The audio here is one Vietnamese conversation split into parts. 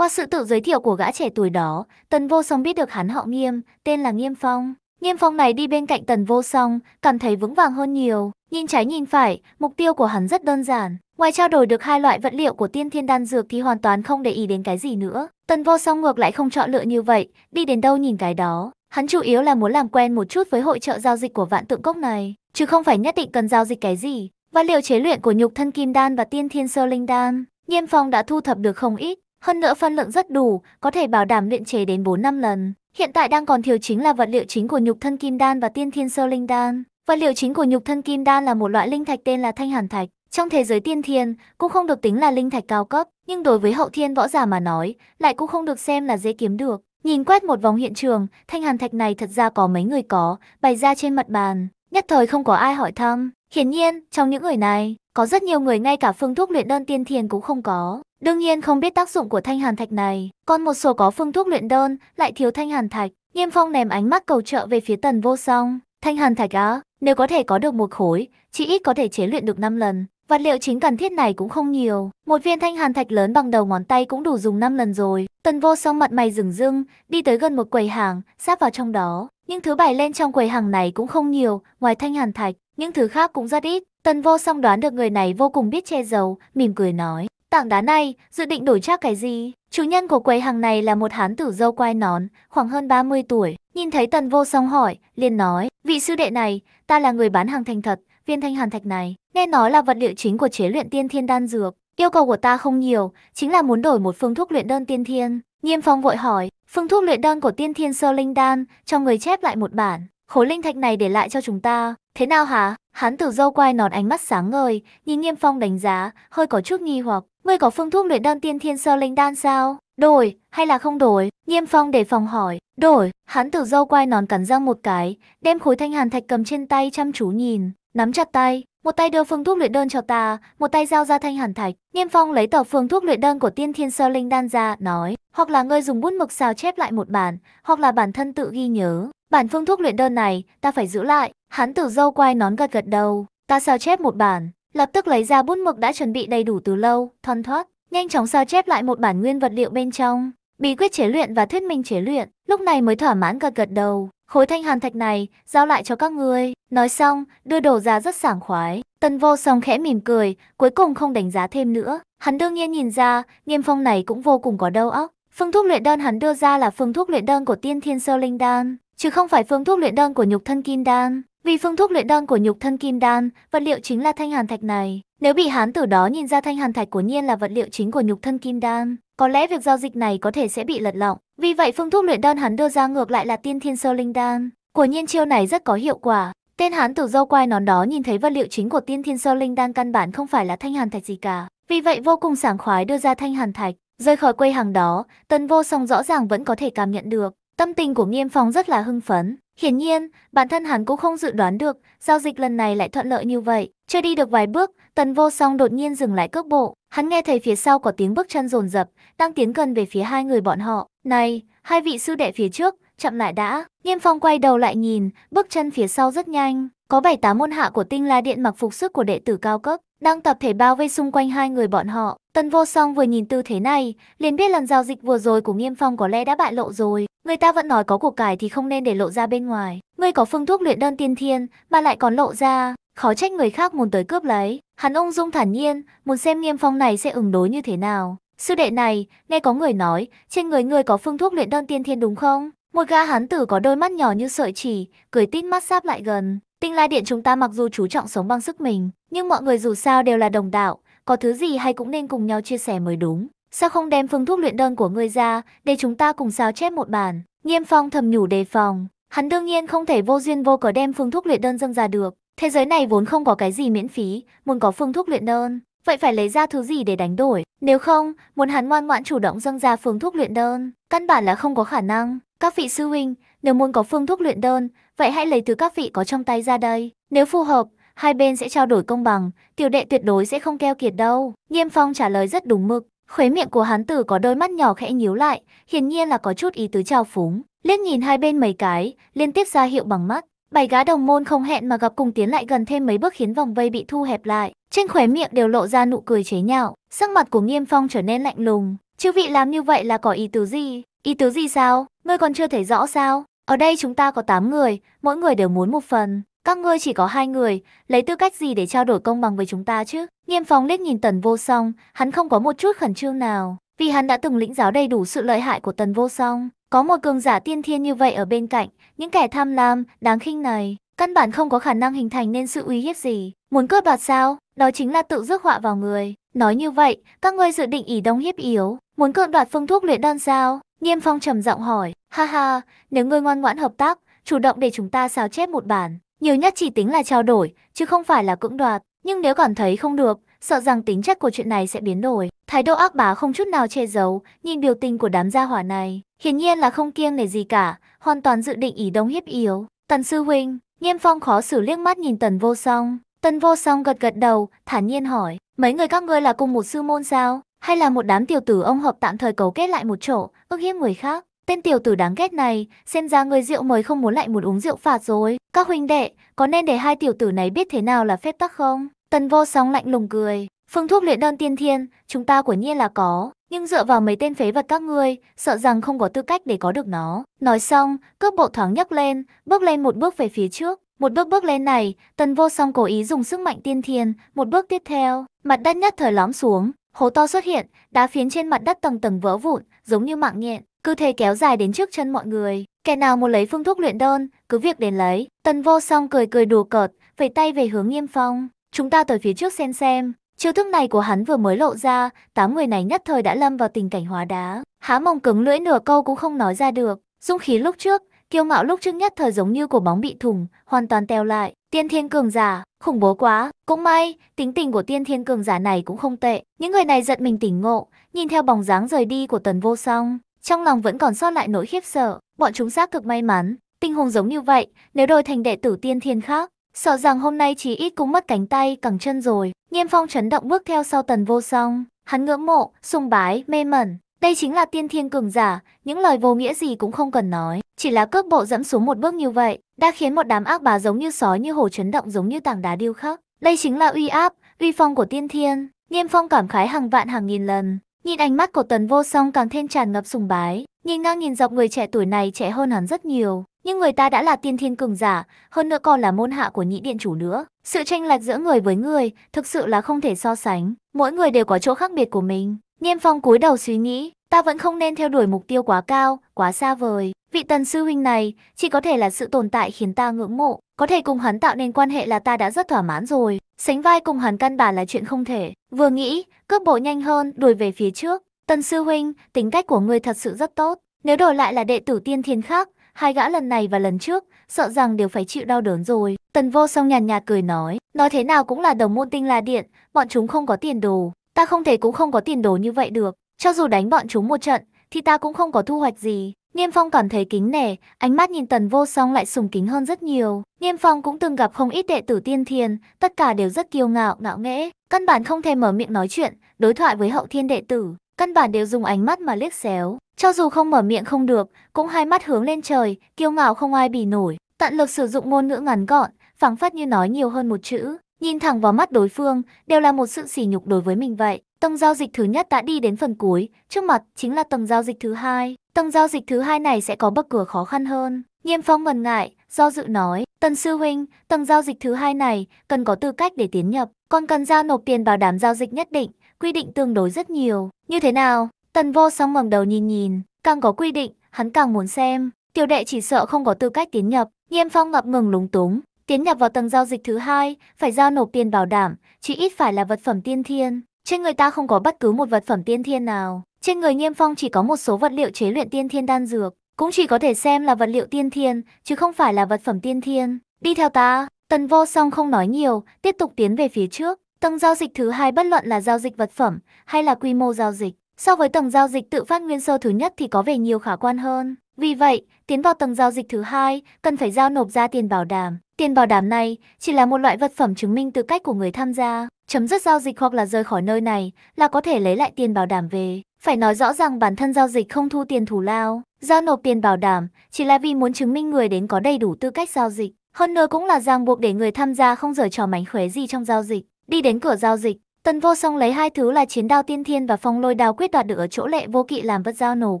Qua sự tự giới thiệu của gã trẻ tuổi đó, Tần Vô Song biết được hắn họ Nghiêm, tên là Nghiêm Phong. Nghiêm Phong này đi bên cạnh Tần Vô Song, cảm thấy vững vàng hơn nhiều. Nhìn trái nhìn phải, mục tiêu của hắn rất đơn giản. Ngoài trao đổi được hai loại vật liệu của tiên thiên đan dược thì hoàn toàn không để ý đến cái gì nữa. Tần Vô Song ngược lại không chọn lựa như vậy, đi đến đâu nhìn cái đó. Hắn chủ yếu là muốn làm quen một chút với hội trợ giao dịch của vạn tượng cốc này, chứ không phải nhất định cần giao dịch cái gì. Và liệu chế luyện của nhục thân kim đan và tiên thiên sơ linh đan, Nghiêm Phong đã thu thập được không ít, hơn nữa phân lượng rất đủ, có thể bảo đảm luyện chế đến 4 năm lần. Hiện tại đang còn thiếu chính là vật liệu chính của nhục thân kim đan và tiên thiên sơ linh đan. Vật liệu chính của nhục thân kim đan là một loại linh thạch tên là thanh hàn thạch. Trong thế giới tiên thiên, cũng không được tính là linh thạch cao cấp, nhưng đối với hậu thiên võ giả mà nói, lại cũng không được xem là dễ kiếm được. Nhìn quét một vòng hiện trường, thanh hàn thạch này thật ra có mấy người có, bày ra trên mặt bàn, nhất thời không có ai hỏi thăm. Hiển nhiên, trong những người này, có rất nhiều người ngay cả phương thuốc luyện đơn tiên thiên cũng không có. Đương nhiên không biết tác dụng của thanh hàn thạch này, còn một số có phương thuốc luyện đơn, lại thiếu thanh hàn thạch. Nghiêm phong ném ánh mắt cầu trợ về phía tần vô song. Thanh hàn thạch á, nếu có thể có được một khối, chỉ ít có thể chế luyện được 5 lần. Vật liệu chính cần thiết này cũng không nhiều, một viên thanh hàn thạch lớn bằng đầu ngón tay cũng đủ dùng 5 lần rồi. Tần vô song mặt mày rừng rưng, đi tới gần một quầy hàng, sát vào trong đó. Những thứ bày lên trong quầy hàng này cũng không nhiều, ngoài thanh hàn thạch, những thứ khác cũng rất ít. Tần vô song đoán được người này vô cùng biết che giấu, mỉm cười nói, Tảng đá này, dự định đổi chắc cái gì? Chủ nhân của quầy hàng này là một hán tử dâu quai nón, khoảng hơn 30 tuổi. Nhìn thấy tần vô song hỏi, liền nói, vị sư đệ này, ta là người bán hàng thành thật, viên thanh hàn thạch này. Nghe nói là vật liệu chính của chế luyện tiên thiên đan dược. Yêu cầu của ta không nhiều, chính là muốn đổi một phương thuốc luyện đơn tiên thiên. Nghiêm phong vội hỏi, phương thuốc luyện đơn của tiên thiên sơ linh đan, cho người chép lại một bản. Khối linh thạch này để lại cho chúng ta. Thế nào hả? Hắn tử dâu quai nọt ánh mắt sáng ngời, nhìn Nghiêm Phong đánh giá, hơi có chút nghi hoặc. Ngươi có phương thuốc luyện đan tiên thiên sơ linh đan sao? Đổi, hay là không đổi? Nghiêm Phong để phòng hỏi. Đổi, hắn tử dâu quai nón cắn răng một cái, đem khối thanh hàn thạch cầm trên tay chăm chú nhìn, nắm chặt tay. Một tay đưa phương thuốc luyện đơn cho ta, một tay giao ra thanh hàn thạch. Nghiêm Phong lấy tờ phương thuốc luyện đơn của tiên thiên sơ linh đan ra, nói. Hoặc là ngươi dùng bút mực xào chép lại một bản, hoặc là bản thân tự ghi nhớ. Bản phương thuốc luyện đơn này, ta phải giữ lại. Hắn tử dâu quay nón gật gật đầu. Ta sao chép một bản, lập tức lấy ra bút mực đã chuẩn bị đầy đủ từ lâu, thon thoát. Nhanh chóng sao chép lại một bản nguyên vật liệu bên trong. Bí quyết chế luyện và thuyết minh chế luyện, lúc này mới thỏa mãn gật gật đầu. Khối thanh hàn thạch này, giao lại cho các ngươi. Nói xong, đưa đồ ra rất sảng khoái. Tần vô song khẽ mỉm cười, cuối cùng không đánh giá thêm nữa. Hắn đương nhiên nhìn ra, nghiêm phong này cũng vô cùng có đầu óc. Phương thuốc luyện đơn hắn đưa ra là phương thuốc luyện đơn của tiên thiên sơ linh đan chứ không phải phương thuốc luyện đan của nhục thân kim đan. Vì phương thuốc luyện đan của nhục thân kim đan, vật liệu chính là thanh hàn thạch này. Nếu bị hán tử đó nhìn ra thanh hàn thạch của nhiên là vật liệu chính của nhục thân kim đan, có lẽ việc giao dịch này có thể sẽ bị lật lọng. Vì vậy phương thuốc luyện đan hắn đưa ra ngược lại là tiên thiên sơ linh đan. Của nhiên chiêu này rất có hiệu quả. Tên hán tử dâu quai nón đó nhìn thấy vật liệu chính của tiên thiên sơ linh đan căn bản không phải là thanh hàn thạch gì cả. Vì vậy vô cùng sảng khoái đưa ra thanh hàn thạch. Rời khỏi quê hàng đó, tần vô song rõ ràng vẫn có thể cảm nhận được, Tâm tình của Nghiêm Phong rất là hưng phấn. Hiển nhiên, bản thân hắn cũng không dự đoán được, giao dịch lần này lại thuận lợi như vậy. Chưa đi được vài bước, Tần Vô Song đột nhiên dừng lại cước bộ. Hắn nghe thấy phía sau có tiếng bước chân rồn rập, đang tiến gần về phía hai người bọn họ. Này, hai vị sư đệ phía trước, chậm lại đã. Nghiêm Phong quay đầu lại nhìn, bước chân phía sau rất nhanh. Có bảy tám môn hạ của tinh la điện mặc phục sức của đệ tử cao cấp, đang tập thể bao vây xung quanh hai người bọn họ. Tần Vô Song vừa nhìn tư thế này, liền biết lần giao dịch vừa rồi của Nghiêm Phong có lẽ đã bại lộ rồi người ta vẫn nói có củ cải thì không nên để lộ ra bên ngoài. Ngươi có phương thuốc luyện đơn tiên thiên, mà lại còn lộ ra, khó trách người khác muốn tới cướp lấy. Hắn ung dung thản nhiên, muốn xem nghiêm phong này sẽ ứng đối như thế nào. Sư đệ này, nghe có người nói, trên người ngươi có phương thuốc luyện đơn tiên thiên đúng không? Một gã hán tử có đôi mắt nhỏ như sợi chỉ, cười tít mắt sáp lại gần. Tinh lai điện chúng ta mặc dù chú trọng sống bằng sức mình, nhưng mọi người dù sao đều là đồng đạo, có thứ gì hay cũng nên cùng nhau chia sẻ mới đúng. Sao không đem phương thuốc luyện đơn của ngươi ra, để chúng ta cùng sao chép một bản? Nghiêm phong thầm nhủ đề phòng. Hắn đương nhiên không thể vô duyên vô cớ đem phương thuốc luyện đơn dâng ra được. Thế giới này vốn không có cái gì miễn phí, muốn có phương thuốc luyện đơn. Vậy phải lấy ra thứ gì để đánh đổi? Nếu không, muốn hắn ngoan ngoãn chủ động dâng ra phương thuốc luyện đơn, căn bản là không có khả năng. Các vị sư huynh, nếu muốn có phương thuốc luyện đơn, vậy hãy lấy từ các vị có trong tay ra đây. Nếu phù hợp, hai bên sẽ trao đổi công bằng, tiểu đệ tuyệt đối sẽ không keo kiệt đâu. Nghiêm Phong trả lời rất đúng mực, Khuế miệng của hắn tử có đôi mắt nhỏ khẽ nhíu lại, hiển nhiên là có chút ý tứ trao phúng. liên nhìn hai bên mấy cái, liên tiếp ra hiệu bằng mắt. Bảy gã đồng môn không hẹn mà gặp cùng tiến lại gần thêm mấy bước khiến vòng vây bị thu hẹp lại. Trên khóe miệng đều lộ ra nụ cười chế nhạo, sắc mặt của Nghiêm Phong trở nên lạnh lùng. Chư vị làm như vậy là có ý tứ gì? Ý tứ gì sao? Ngươi còn chưa thấy rõ sao? Ở đây chúng ta có 8 người, mỗi người đều muốn một phần. Các ngươi chỉ có hai người, lấy tư cách gì để trao đổi công bằng với chúng ta chứ? Nghiêm phóng liếc nhìn tần vô song, hắn không có một chút khẩn trương nào, vì hắn đã từng lĩnh giáo đầy đủ sự lợi hại của tần vô song. Có một cường giả tiên thiên như vậy ở bên cạnh, những kẻ tham lam, đáng khinh này, căn bản không có khả năng hình thành nên sự uy hiếp gì. Muốn cướp đoạt sao? Đó chính là tự rước họa vào người. Nói như vậy, các ngươi dự định ỉ đông hiếp yếu, muốn cưỡng đoạt phương thuốc luyện đan sao? Nghiêm Phong trầm giọng hỏi, ha ha, nếu ngươi ngoan ngoãn hợp tác, chủ động để chúng ta xào chép một bản, nhiều nhất chỉ tính là trao đổi, chứ không phải là cưỡng đoạt. Nhưng nếu cảm thấy không được, sợ rằng tính chất của chuyện này sẽ biến đổi. Thái độ ác bá không chút nào che giấu, nhìn biểu tình của đám gia hỏa này, hiển nhiên là không kiêng nể gì cả, hoàn toàn dự định ý đông hiếp yếu. Tần sư huynh, Nghiêm Phong khó xử liếc mắt nhìn Tần Vô Song. Tần Vô Song gật gật đầu, thản nhiên hỏi, mấy người các ngươi là cùng một sư môn sao? Hay là một đám tiểu tử ông hợp tạm thời cấu kết lại một chỗ, ức hiếp người khác? Tên tiểu tử đáng ghét này, xem ra người rượu mới không muốn lại muốn uống rượu phạt rồi. Các huynh đệ, có nên để hai tiểu tử này biết thế nào là phép tắc không? Tần vô sóng lạnh lùng cười. Phương thuốc luyện đơn tiên thiên, chúng ta của nhiên là có. Nhưng dựa vào mấy tên phế vật các ngươi, sợ rằng không có tư cách để có được nó. Nói xong, cướp bộ thoáng nhấc lên, bước lên một bước về phía trước. Một bước bước lên này, tần vô song cố ý dùng sức mạnh tiên thiên, một bước tiếp theo, mặt đất nhất thời lõm xuống, hố to xuất hiện, đá phiến trên mặt đất tầng tầng vỡ vụn, giống như mạng nhện cứ thế kéo dài đến trước chân mọi người. Kẻ nào muốn lấy phương thuốc luyện đơn, cứ việc đến lấy. Tần vô song cười cười đùa cợt, vẩy tay về hướng nghiêm phong. Chúng ta tới phía trước xem xem. Chiêu thức này của hắn vừa mới lộ ra, tám người này nhất thời đã lâm vào tình cảnh hóa đá. Há mông cứng lưỡi nửa câu cũng không nói ra được. Dung khí lúc trước, kiêu ngạo lúc trước nhất thời giống như của bóng bị thủng, hoàn toàn teo lại. Tiên thiên cường giả, khủng bố quá. Cũng may, tính tình của tiên thiên cường giả này cũng không tệ. Những người này giật mình tỉnh ngộ, nhìn theo bóng dáng rời đi của tần vô song. Trong lòng vẫn còn sót lại nỗi khiếp sợ, bọn chúng xác thực may mắn, tình huống giống như vậy, nếu đổi thành đệ tử tiên thiên khác, sợ rằng hôm nay chỉ ít cũng mất cánh tay, cẳng chân rồi. Nghiêm Phong chấn động bước theo sau Tần Vô Song, hắn ngưỡng mộ, sùng bái, mê mẩn. Đây chính là tiên thiên cường giả, những lời vô nghĩa gì cũng không cần nói, chỉ là cước bộ dẫm xuống một bước như vậy, đã khiến một đám ác bá giống như sói như hổ chấn động giống như tảng đá điêu khắc. Đây chính là uy áp, uy phong của tiên thiên. Nghiêm Phong cảm khái hàng vạn hàng nghìn lần, Nhìn ánh mắt của Tần Vô Song càng thêm tràn ngập sùng bái, nhìn ngang nhìn dọc người trẻ tuổi này trẻ hơn hắn rất nhiều, nhưng người ta đã là tiên thiên cường giả, hơn nữa còn là môn hạ của nhị điện chủ nữa. Sự tranh lệch giữa người với người thực sự là không thể so sánh, mỗi người đều có chỗ khác biệt của mình. Niêm Phong cúi đầu suy nghĩ, ta vẫn không nên theo đuổi mục tiêu quá cao, quá xa vời. Vị tần sư huynh này chỉ có thể là sự tồn tại khiến ta ngưỡng mộ, có thể cùng hắn tạo nên quan hệ là ta đã rất thỏa mãn rồi. Sánh vai cùng hắn căn bản là chuyện không thể. Vừa nghĩ, cước bộ nhanh hơn, đuổi về phía trước. tần sư huynh, tính cách của ngươi thật sự rất tốt. Nếu đổi lại là đệ tử tiên thiên khác, hai gã lần này và lần trước, sợ rằng đều phải chịu đau đớn rồi. Tần vô song nhàn nhạt cười nói, nói thế nào cũng là đồng môn tinh la điện, bọn chúng không có tiền đồ. Ta không thể cũng không có tiền đồ như vậy được. Cho dù đánh bọn chúng một trận, thì ta cũng không có thu hoạch gì. Niêm Phong cảm thấy kính nể, ánh mắt nhìn Tần Vô Song lại sùng kính hơn rất nhiều. Niêm Phong cũng từng gặp không ít đệ tử tiên thiền, tất cả đều rất kiêu ngạo, ngạo nghễ, căn bản không thể mở miệng nói chuyện, đối thoại với hậu thiên đệ tử, căn bản đều dùng ánh mắt mà liếc xéo. Cho dù không mở miệng không được, cũng hai mắt hướng lên trời, kiêu ngạo không ai bì nổi. Tận lực sử dụng ngôn ngữ ngắn gọn, phảng phất như nói nhiều hơn một chữ, nhìn thẳng vào mắt đối phương, đều là một sự sỉ nhục đối với mình vậy. Tầng giao dịch thứ nhất đã đi đến phần cuối, trước mặt chính là tầng giao dịch thứ hai. Tầng giao dịch thứ hai này sẽ có bậc cửa khó khăn hơn. Nghiêm Phong ngần ngại, do dự nói, Tần Sư Huynh, tầng giao dịch thứ hai này cần có tư cách để tiến nhập, còn cần giao nộp tiền bảo đảm giao dịch nhất định, quy định tương đối rất nhiều. Như thế nào? Tần vô song ngẩng đầu nhìn nhìn, càng có quy định, hắn càng muốn xem. Tiểu đệ chỉ sợ không có tư cách tiến nhập, Nghiêm Phong ngập ngừng lúng túng. Tiến nhập vào tầng giao dịch thứ hai, phải giao nộp tiền bảo đảm, chỉ ít phải là vật phẩm tiên thiên. Trên người ta không có bất cứ một vật phẩm tiên thiên nào. Trên người Nghiêm Phong chỉ có một số vật liệu chế luyện tiên thiên đan dược, cũng chỉ có thể xem là vật liệu tiên thiên, chứ không phải là vật phẩm tiên thiên. Đi theo ta, Tần Vô Song không nói nhiều, tiếp tục tiến về phía trước. Tầng giao dịch thứ hai bất luận là giao dịch vật phẩm hay là quy mô giao dịch, so với tầng giao dịch tự phát nguyên sơ thứ nhất thì có vẻ nhiều khả quan hơn. Vì vậy, tiến vào tầng giao dịch thứ hai, cần phải giao nộp ra tiền bảo đảm. Tiền bảo đảm này chỉ là một loại vật phẩm chứng minh tư cách của người tham gia. Chấm dứt giao dịch hoặc là rời khỏi nơi này là có thể lấy lại tiền bảo đảm về phải nói rõ rằng bản thân giao dịch không thu tiền thủ lao, giao nộp tiền bảo đảm, chỉ là vì muốn chứng minh người đến có đầy đủ tư cách giao dịch. Hơn nữa cũng là ràng buộc để người tham gia không giở trò mánh khóe gì trong giao dịch. Đi đến cửa giao dịch, Tần Vô Song lấy hai thứ là chiến đao tiên thiên và phong lôi đao quyết đoạt được ở chỗ lệ vô kỵ làm vật giao nộp.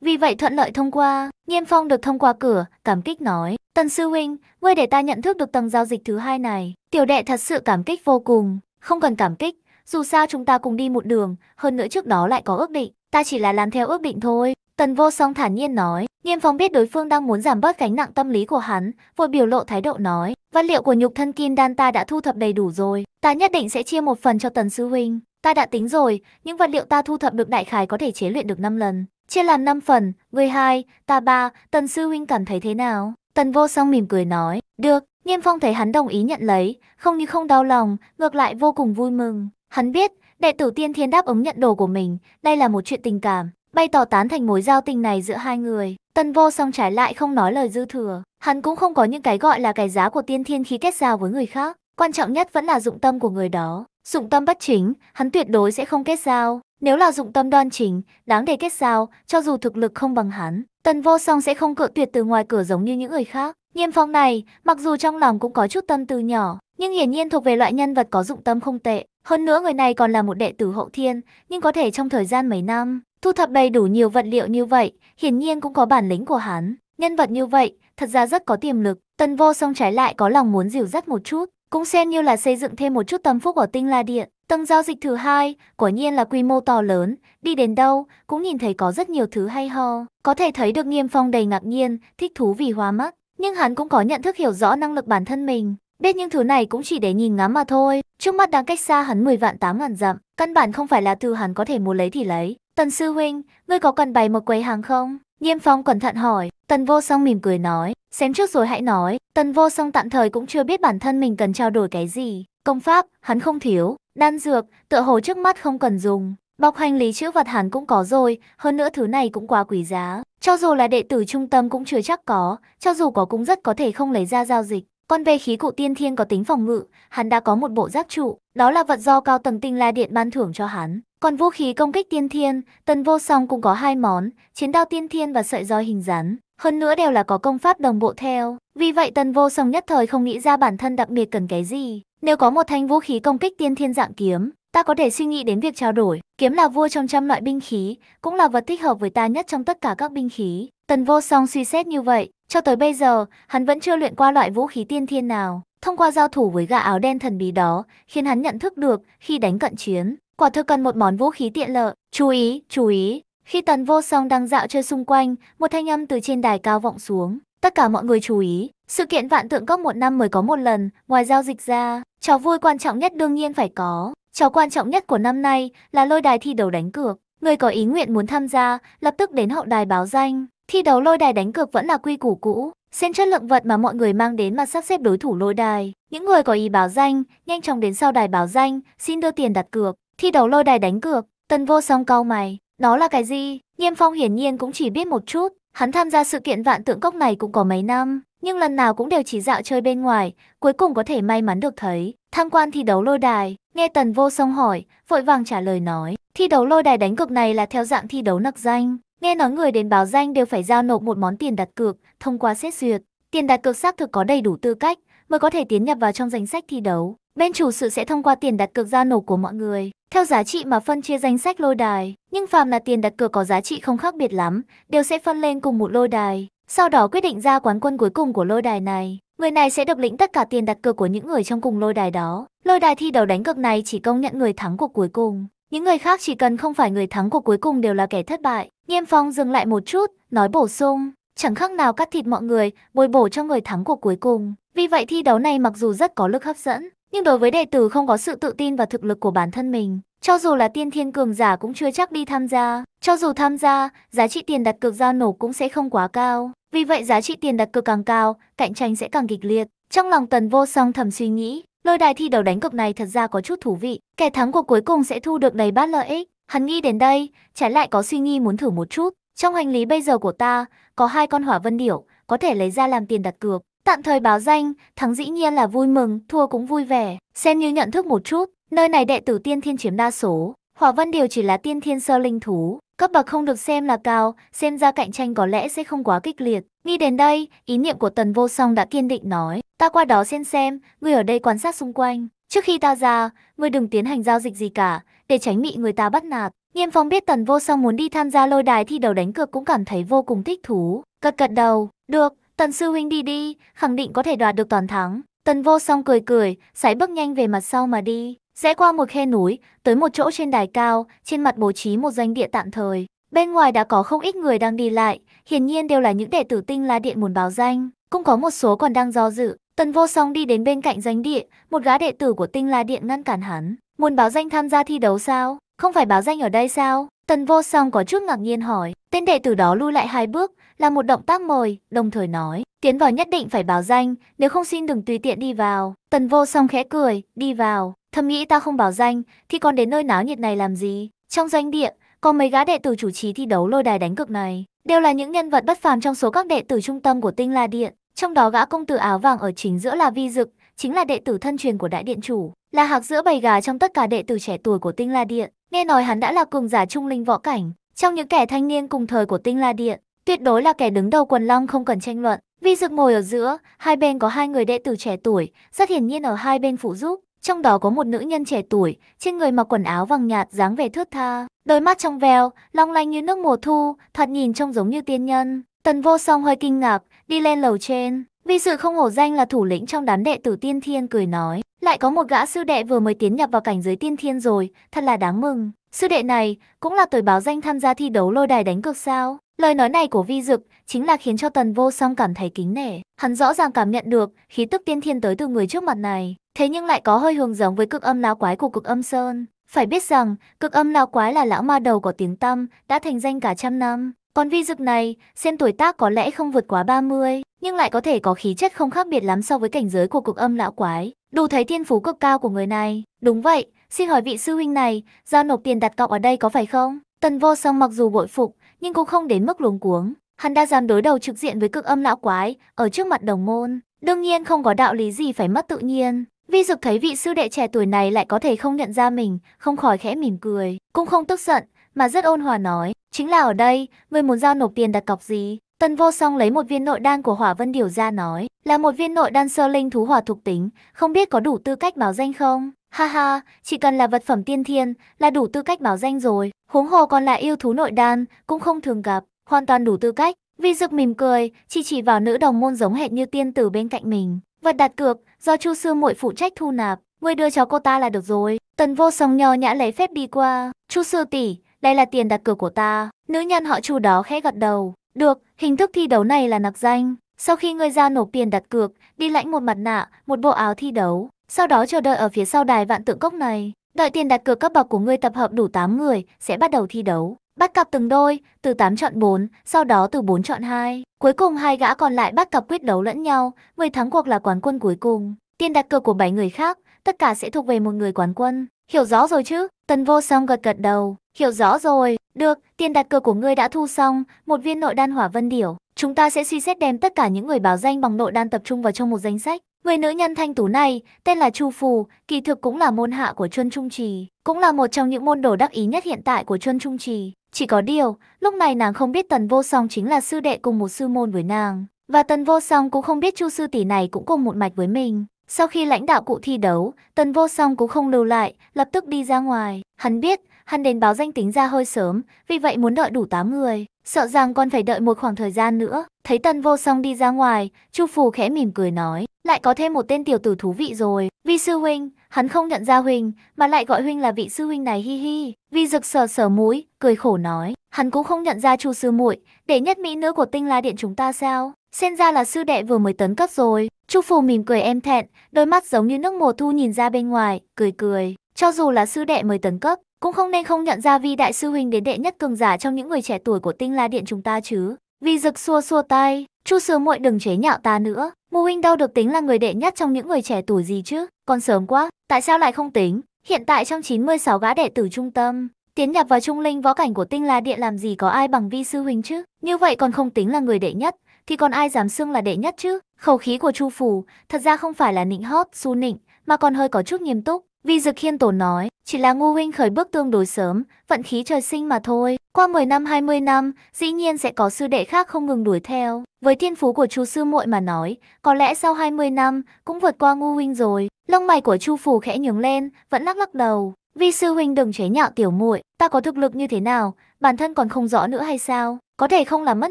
Vì vậy thuận lợi thông qua, Nghiêm Phong được thông qua cửa, cảm kích nói, Tần Sư Huynh, ngươi để ta nhận thức được tầng giao dịch thứ hai này, tiểu đệ thật sự cảm kích vô cùng, không cần cảm kích, dù sao chúng ta cùng đi một đường, hơn nữa trước đó lại có ước định, ta chỉ là làm theo ước định thôi. Tần vô song thản nhiên nói, nghiêm phong biết đối phương đang muốn giảm bớt gánh nặng tâm lý của hắn, vội biểu lộ thái độ nói, vật liệu của nhục thân kim đan ta đã thu thập đầy đủ rồi, ta nhất định sẽ chia một phần cho tần sư huynh. Ta đã tính rồi, những vật liệu ta thu thập được đại khái có thể chế luyện được 5 lần. Chia làm 5 phần, người hai, ta ba, tần sư huynh cảm thấy thế nào? Tần vô song mỉm cười nói, được, nghiêm phong thấy hắn đồng ý nhận lấy, không như không đau lòng, ngược lại vô cùng vui mừng. Hắn biết, Đệ tử Tiên Thiên đáp ứng nhận đồ của mình, đây là một chuyện tình cảm, bày tỏ tán thành mối giao tình này giữa hai người. Tần Vô song trái lại không nói lời dư thừa, hắn cũng không có những cái gọi là cái giá của Tiên Thiên khi kết giao với người khác, quan trọng nhất vẫn là dụng tâm của người đó. Dụng tâm bất chính, hắn tuyệt đối sẽ không kết giao. Nếu là dụng tâm đoan chính, đáng để kết giao, cho dù thực lực không bằng hắn, Tần Vô Song sẽ không cự tuyệt từ ngoài cửa giống như những người khác. Nghiêm Phong này, mặc dù trong lòng cũng có chút tâm tư nhỏ, nhưng hiển nhiên thuộc về loại nhân vật có dụng tâm không tệ. Hơn nữa người này còn là một đệ tử hậu thiên, nhưng có thể trong thời gian mấy năm, thu thập đầy đủ nhiều vật liệu như vậy, hiển nhiên cũng có bản lĩnh của hắn. Nhân vật như vậy, thật ra rất có tiềm lực, tần vô song trái lại có lòng muốn dìu dắt một chút, cũng xem như là xây dựng thêm một chút tâm phúc ở tinh la điện. Tầng giao dịch thứ hai, quả nhiên là quy mô to lớn, đi đến đâu cũng nhìn thấy có rất nhiều thứ hay ho. Có thể thấy được Nghiêm Phong đầy ngạc nhiên, thích thú vì hóa mắt, nhưng hắn cũng có nhận thức hiểu rõ năng lực bản thân mình. Biết những thứ này cũng chỉ để nhìn ngắm mà thôi, trước mắt đang cách xa hắn 10 vạn 8 ngàn dặm, căn bản không phải là thứ hắn có thể muốn lấy thì lấy. Tần sư huynh, ngươi có cần bày một quầy hàng không? Nhiêm phong cẩn thận hỏi, tần vô song mỉm cười nói, xem trước rồi hãy nói, tần vô song tạm thời cũng chưa biết bản thân mình cần trao đổi cái gì. Công pháp, hắn không thiếu, đan dược, tựa hồ trước mắt không cần dùng. Bọc hành lý chữ vật hắn cũng có rồi, hơn nữa thứ này cũng quá quý giá. Cho dù là đệ tử trung tâm cũng chưa chắc có, cho dù có cũng rất có thể không lấy ra giao dịch. Con về khí cụ tiên thiên có tính phòng ngự, hắn đã có một bộ giác trụ, đó là vật do cao tầng tinh la điện ban thưởng cho hắn. Còn vũ khí công kích tiên thiên, tần vô song cũng có hai món, chiến đao tiên thiên và sợi roi hình rắn. Hơn nữa đều là có công pháp đồng bộ theo. Vì vậy tần vô song nhất thời không nghĩ ra bản thân đặc biệt cần cái gì. Nếu có một thanh vũ khí công kích tiên thiên dạng kiếm, ta có thể suy nghĩ đến việc trao đổi. Kiếm là vua trong trăm loại binh khí, cũng là vật thích hợp với ta nhất trong tất cả các binh khí. Tần vô song suy xét như vậy, cho tới bây giờ, hắn vẫn chưa luyện qua loại vũ khí tiên thiên nào. Thông qua giao thủ với gã áo đen thần bí đó, khiến hắn nhận thức được khi đánh cận chiến, quả thực cần một món vũ khí tiện lợi. Chú ý, chú ý. Khi Tần Vô Song đang dạo chơi xung quanh, một thanh âm từ trên đài cao vọng xuống. Tất cả mọi người chú ý, sự kiện vạn tượng cốc một năm mới có một lần, ngoài giao dịch ra, trò vui quan trọng nhất đương nhiên phải có. Trò quan trọng nhất của năm nay là lôi đài thi đấu đánh cược. Người có ý nguyện muốn tham gia, lập tức đến hậu đài báo danh. Thi đấu lôi đài đánh cược vẫn là quy củ cũ, xem chất lượng vật mà mọi người mang đến mà sắp xếp đối thủ lôi đài. Những người có ý báo danh, nhanh chóng đến sau đài báo danh, xin đưa tiền đặt cược. Thi đấu lôi đài đánh cược, Tần Vô Song cau mày, nó là cái gì? Nghiêm Phong hiển nhiên cũng chỉ biết một chút, hắn tham gia sự kiện vạn tượng cốc này cũng có mấy năm, nhưng lần nào cũng đều chỉ dạo chơi bên ngoài, cuối cùng có thể may mắn được thấy. Tham quan thi đấu lôi đài, nghe Tần Vô Song hỏi, vội vàng trả lời nói, thi đấu lôi đài đánh cược này là theo dạng thi đấu nặc danh, Nghe nói người đến báo danh đều phải giao nộp một món tiền đặt cược, thông qua xét duyệt. Tiền đặt cược xác thực có đầy đủ tư cách mới có thể tiến nhập vào trong danh sách thi đấu. Bên chủ sự sẽ thông qua tiền đặt cược giao nộp của mọi người, theo giá trị mà phân chia danh sách lôi đài. Nhưng phàm là tiền đặt cược có giá trị không khác biệt lắm, đều sẽ phân lên cùng một lôi đài. Sau đó quyết định ra quán quân cuối cùng của lôi đài này. Người này sẽ độc lĩnh tất cả tiền đặt cược của những người trong cùng lôi đài đó. Lôi đài thi đấu đánh cược này chỉ công nhận người thắng cuộc cuối cùng. Những người khác chỉ cần không phải người thắng của cuối cùng đều là kẻ thất bại. Nghiêm Phong dừng lại một chút, nói bổ sung, chẳng khác nào cắt thịt mọi người, bồi bổ cho người thắng cuộc cuối cùng. Vì vậy thi đấu này mặc dù rất có lực hấp dẫn, nhưng đối với đệ tử không có sự tự tin và thực lực của bản thân mình, cho dù là tiên thiên cường giả cũng chưa chắc đi tham gia. Cho dù tham gia, giá trị tiền đặt cược giao nổ cũng sẽ không quá cao. Vì vậy giá trị tiền đặt cược càng cao, cạnh tranh sẽ càng kịch liệt. Trong lòng tần vô song thầm suy nghĩ, Lôi đài thi đấu đánh cược này thật ra có chút thú vị, kẻ thắng cuộc cuối cùng sẽ thu được đầy bát lợi ích. Hắn nghĩ đến đây, trái lại có suy nghĩ muốn thử một chút. Trong hành lý bây giờ của ta, có hai con hỏa vân điểu, có thể lấy ra làm tiền đặt cược. Tạm thời báo danh, thắng dĩ nhiên là vui mừng, thua cũng vui vẻ, xem như nhận thức một chút. Nơi này đệ tử tiên thiên chiếm đa số, Hỏa Vân Điều chỉ là tiên thiên sơ linh thú, cấp bậc không được xem là cao, xem ra cạnh tranh có lẽ sẽ không quá kịch liệt. Nghĩ đến đây, ý niệm của Tần Vô Song đã kiên định nói, ta qua đó xem xem, ngươi ở đây quan sát xung quanh. Trước khi ta ra, ngươi đừng tiến hành giao dịch gì cả, để tránh bị người ta bắt nạt. Nghiêm Phong biết Tần Vô Song muốn đi tham gia lôi đài thi đầu đánh cược cũng cảm thấy vô cùng thích thú, cật cật đầu, được, Tần Sư Huynh đi đi, khẳng định có thể đoạt được toàn thắng. Tần Vô Song cười cười, sải bước nhanh về mặt sau mà đi. Rẽ qua một khe núi, tới một chỗ trên đài cao, trên mặt bố trí một danh địa tạm thời. Bên ngoài đã có không ít người đang đi lại, hiển nhiên đều là những đệ tử tinh la điện muốn báo danh, cũng có một số còn đang do dự. Tần vô song đi đến bên cạnh danh địa, một gã đệ tử của tinh la điện ngăn cản hắn. Muốn báo danh tham gia thi đấu sao? Không phải báo danh ở đây sao? Tần vô song có chút ngạc nhiên hỏi. Tên đệ tử đó lui lại hai bước, là một động tác mời, đồng thời nói. Tiến vào nhất định phải báo danh, nếu không xin đừng tùy tiện đi vào. Tần vô song khẽ cười, đi vào. Thầm nghĩ ta không báo danh, thì còn đến nơi náo nhiệt này làm gì? Trong danh địa, có mấy gã đệ tử chủ trì thi đấu lôi đài đánh cực này, đều là những nhân vật bất phàm trong số các đệ tử trung tâm của Tinh La Điện, trong đó gã công tử áo vàng ở chính giữa là Vi Dực, chính là đệ tử thân truyền của đại điện chủ, là hạc giữa bầy gà trong tất cả đệ tử trẻ tuổi của Tinh La Điện, nghe nói hắn đã là cường giả trung linh võ cảnh, trong những kẻ thanh niên cùng thời của Tinh La Điện, tuyệt đối là kẻ đứng đầu quần long không cần tranh luận. Vi Dực ngồi ở giữa, hai bên có hai người đệ tử trẻ tuổi, rất hiển nhiên ở hai bên phụ giúp, trong đó có một nữ nhân trẻ tuổi, trên người mặc quần áo vàng nhạt dáng vẻ thướt tha, đôi mắt trong veo, long lanh như nước mùa thu, thoạt nhìn trông giống như tiên nhân. Tần vô song hơi kinh ngạc, đi lên lầu trên. Vì sự không hổ danh là thủ lĩnh trong đám đệ tử tiên thiên cười nói, lại có một gã sư đệ vừa mới tiến nhập vào cảnh giới tiên thiên rồi, thật là đáng mừng. Sư đệ này cũng là tuổi báo danh tham gia thi đấu lôi đài đánh cược sao? Lời nói này của Vi Dực chính là khiến cho tần vô song cảm thấy kính nể. Hắn rõ ràng cảm nhận được khí tức tiên thiên tới từ người trước mặt này, thế nhưng lại có hơi hương giống với cực âm lão quái của cực âm sơn. Phải biết rằng, cực âm lão quái là lão ma đầu có tiếng tăm, đã thành danh cả trăm năm. Còn vi dực này, xem tuổi tác có lẽ không vượt quá 30, nhưng lại có thể có khí chất không khác biệt lắm so với cảnh giới của cực âm lão quái. Đủ thấy thiên phú cực cao của người này. Đúng vậy, xin hỏi vị sư huynh này, giao nộp tiền đặt cọc ở đây có phải không? Tần vô song mặc dù bội phục, nhưng cũng không đến mức luống cuống. Hắn đã dám đối đầu trực diện với cực âm lão quái ở trước mặt đồng môn. Đương nhiên không có đạo lý gì phải mất tự nhiên. Vi Dực thấy vị sư đệ trẻ tuổi này lại có thể không nhận ra mình, không khỏi khẽ mỉm cười, cũng không tức giận, mà rất ôn hòa nói. Chính là ở đây, người muốn giao nộp tiền đặt cọc gì? Tân vô song lấy một viên nội đan của hỏa vân điều ra nói, là một viên nội đan sơ linh thú hỏa thuộc tính, không biết có đủ tư cách báo danh không? Ha ha, chỉ cần là vật phẩm tiên thiên là đủ tư cách báo danh rồi, huống hồ còn là yêu thú nội đan, cũng không thường gặp hoàn toàn đủ tư cách. Vi Dực mỉm cười, chỉ chỉ vào nữ đồng môn giống hệt như tiên tử bên cạnh mình. Vật đặt cược, do Chu sư muội phụ trách thu nạp, ngươi đưa cho cô ta là được rồi. Tần vô song nho nhã lấy phép đi qua. Chu sư tỷ, đây là tiền đặt cược của ta. Nữ nhân họ Chu đó khẽ gật đầu. Được, hình thức thi đấu này là nặc danh. Sau khi ngươi ra nộp tiền đặt cược, đi lãnh một mặt nạ, một bộ áo thi đấu. Sau đó chờ đợi ở phía sau đài vạn tượng cốc này. Đợi tiền đặt cược các bậc của ngươi tập hợp đủ 8 người, sẽ bắt đầu thi đấu. Bắt cặp từng đôi, từ 8 chọn 4, sau đó từ 4 chọn 2. Cuối cùng hai gã còn lại bắt cặp quyết đấu lẫn nhau, người thắng cuộc là quán quân cuối cùng. Tiền đặt cược của 7 người khác, tất cả sẽ thuộc về một người quán quân. Hiểu rõ rồi chứ? Tần vô song gật gật đầu. Hiểu rõ rồi, được, tiền đặt cược của ngươi đã thu xong, một viên nội đan hỏa vân điểu. Chúng ta sẽ suy xét đem tất cả những người báo danh bằng nội đan tập trung vào trong một danh sách. Người nữ nhân thanh tú này, tên là Chu Phù, kỳ thực cũng là môn hạ của Chuân Trung Trì, cũng là một trong những môn đồ đắc ý nhất hiện tại của Chuân Trung Trì. Chỉ có điều, lúc này nàng không biết Tần Vô Song chính là sư đệ cùng một sư môn với nàng, và Tần Vô Song cũng không biết Chu sư tỷ này cũng cùng một mạch với mình. Sau khi lãnh đạo cụ thi đấu, Tần Vô Song cũng không lưu lại, lập tức đi ra ngoài. Hắn biết, hắn đến báo danh tính ra hơi sớm, vì vậy muốn đợi đủ 8 người. Sợ rằng còn phải đợi một khoảng thời gian nữa. Thấy tần vô song đi ra ngoài, Chu Phù khẽ mỉm cười nói. Lại có thêm một tên tiểu tử thú vị rồi. Vi sư huynh, hắn không nhận ra huynh, mà lại gọi huynh là vị sư huynh này hi hi. Vi rực sờ sờ mũi, cười khổ nói. Hắn cũng không nhận ra chu sư muội, để nhất mỹ nữ của tinh la điện chúng ta sao? Xem ra là sư đệ vừa mới tấn cấp rồi. Chu Phù mỉm cười em thẹn, đôi mắt giống như nước mùa thu nhìn ra bên ngoài, cười cười. Cho dù là sư đệ mới tấn cấp, cũng không nên không nhận ra vi đại sư huynh đến đệ nhất cường giả trong những người trẻ tuổi của tinh la điện chúng ta chứ. Vi rực xua xua tay, chu sứ muội đừng chế nhạo ta nữa. Mô huynh đâu được tính là người đệ nhất trong những người trẻ tuổi gì chứ, còn sớm quá, tại sao lại không tính? Hiện tại trong 96 gã đệ tử trung tâm, tiến nhập vào trung linh võ cảnh của tinh la điện làm gì có ai bằng vi sư huynh chứ? Như vậy còn không tính là người đệ nhất, thì còn ai dám xưng là đệ nhất chứ? Khẩu khí của Chu Phủ thật ra không phải là nịnh hót, su nịnh, mà còn hơi có chút nghiêm túc. Vi Dực Hiên Tổ nói, chỉ là Ngô Huynh khởi bước tương đối sớm, vận khí trời sinh mà thôi. Qua 10 năm 20 năm, dĩ nhiên sẽ có sư đệ khác không ngừng đuổi theo. Với thiên phú của chú sư muội mà nói, có lẽ sau 20 năm cũng vượt qua Ngô Huynh rồi. Lông mày của Chu Phù khẽ nhướng lên, vẫn lắc lắc đầu. Vi sư huynh đừng chế nhạo tiểu muội, ta có thực lực như thế nào, bản thân còn không rõ nữa hay sao? Có thể không làm mất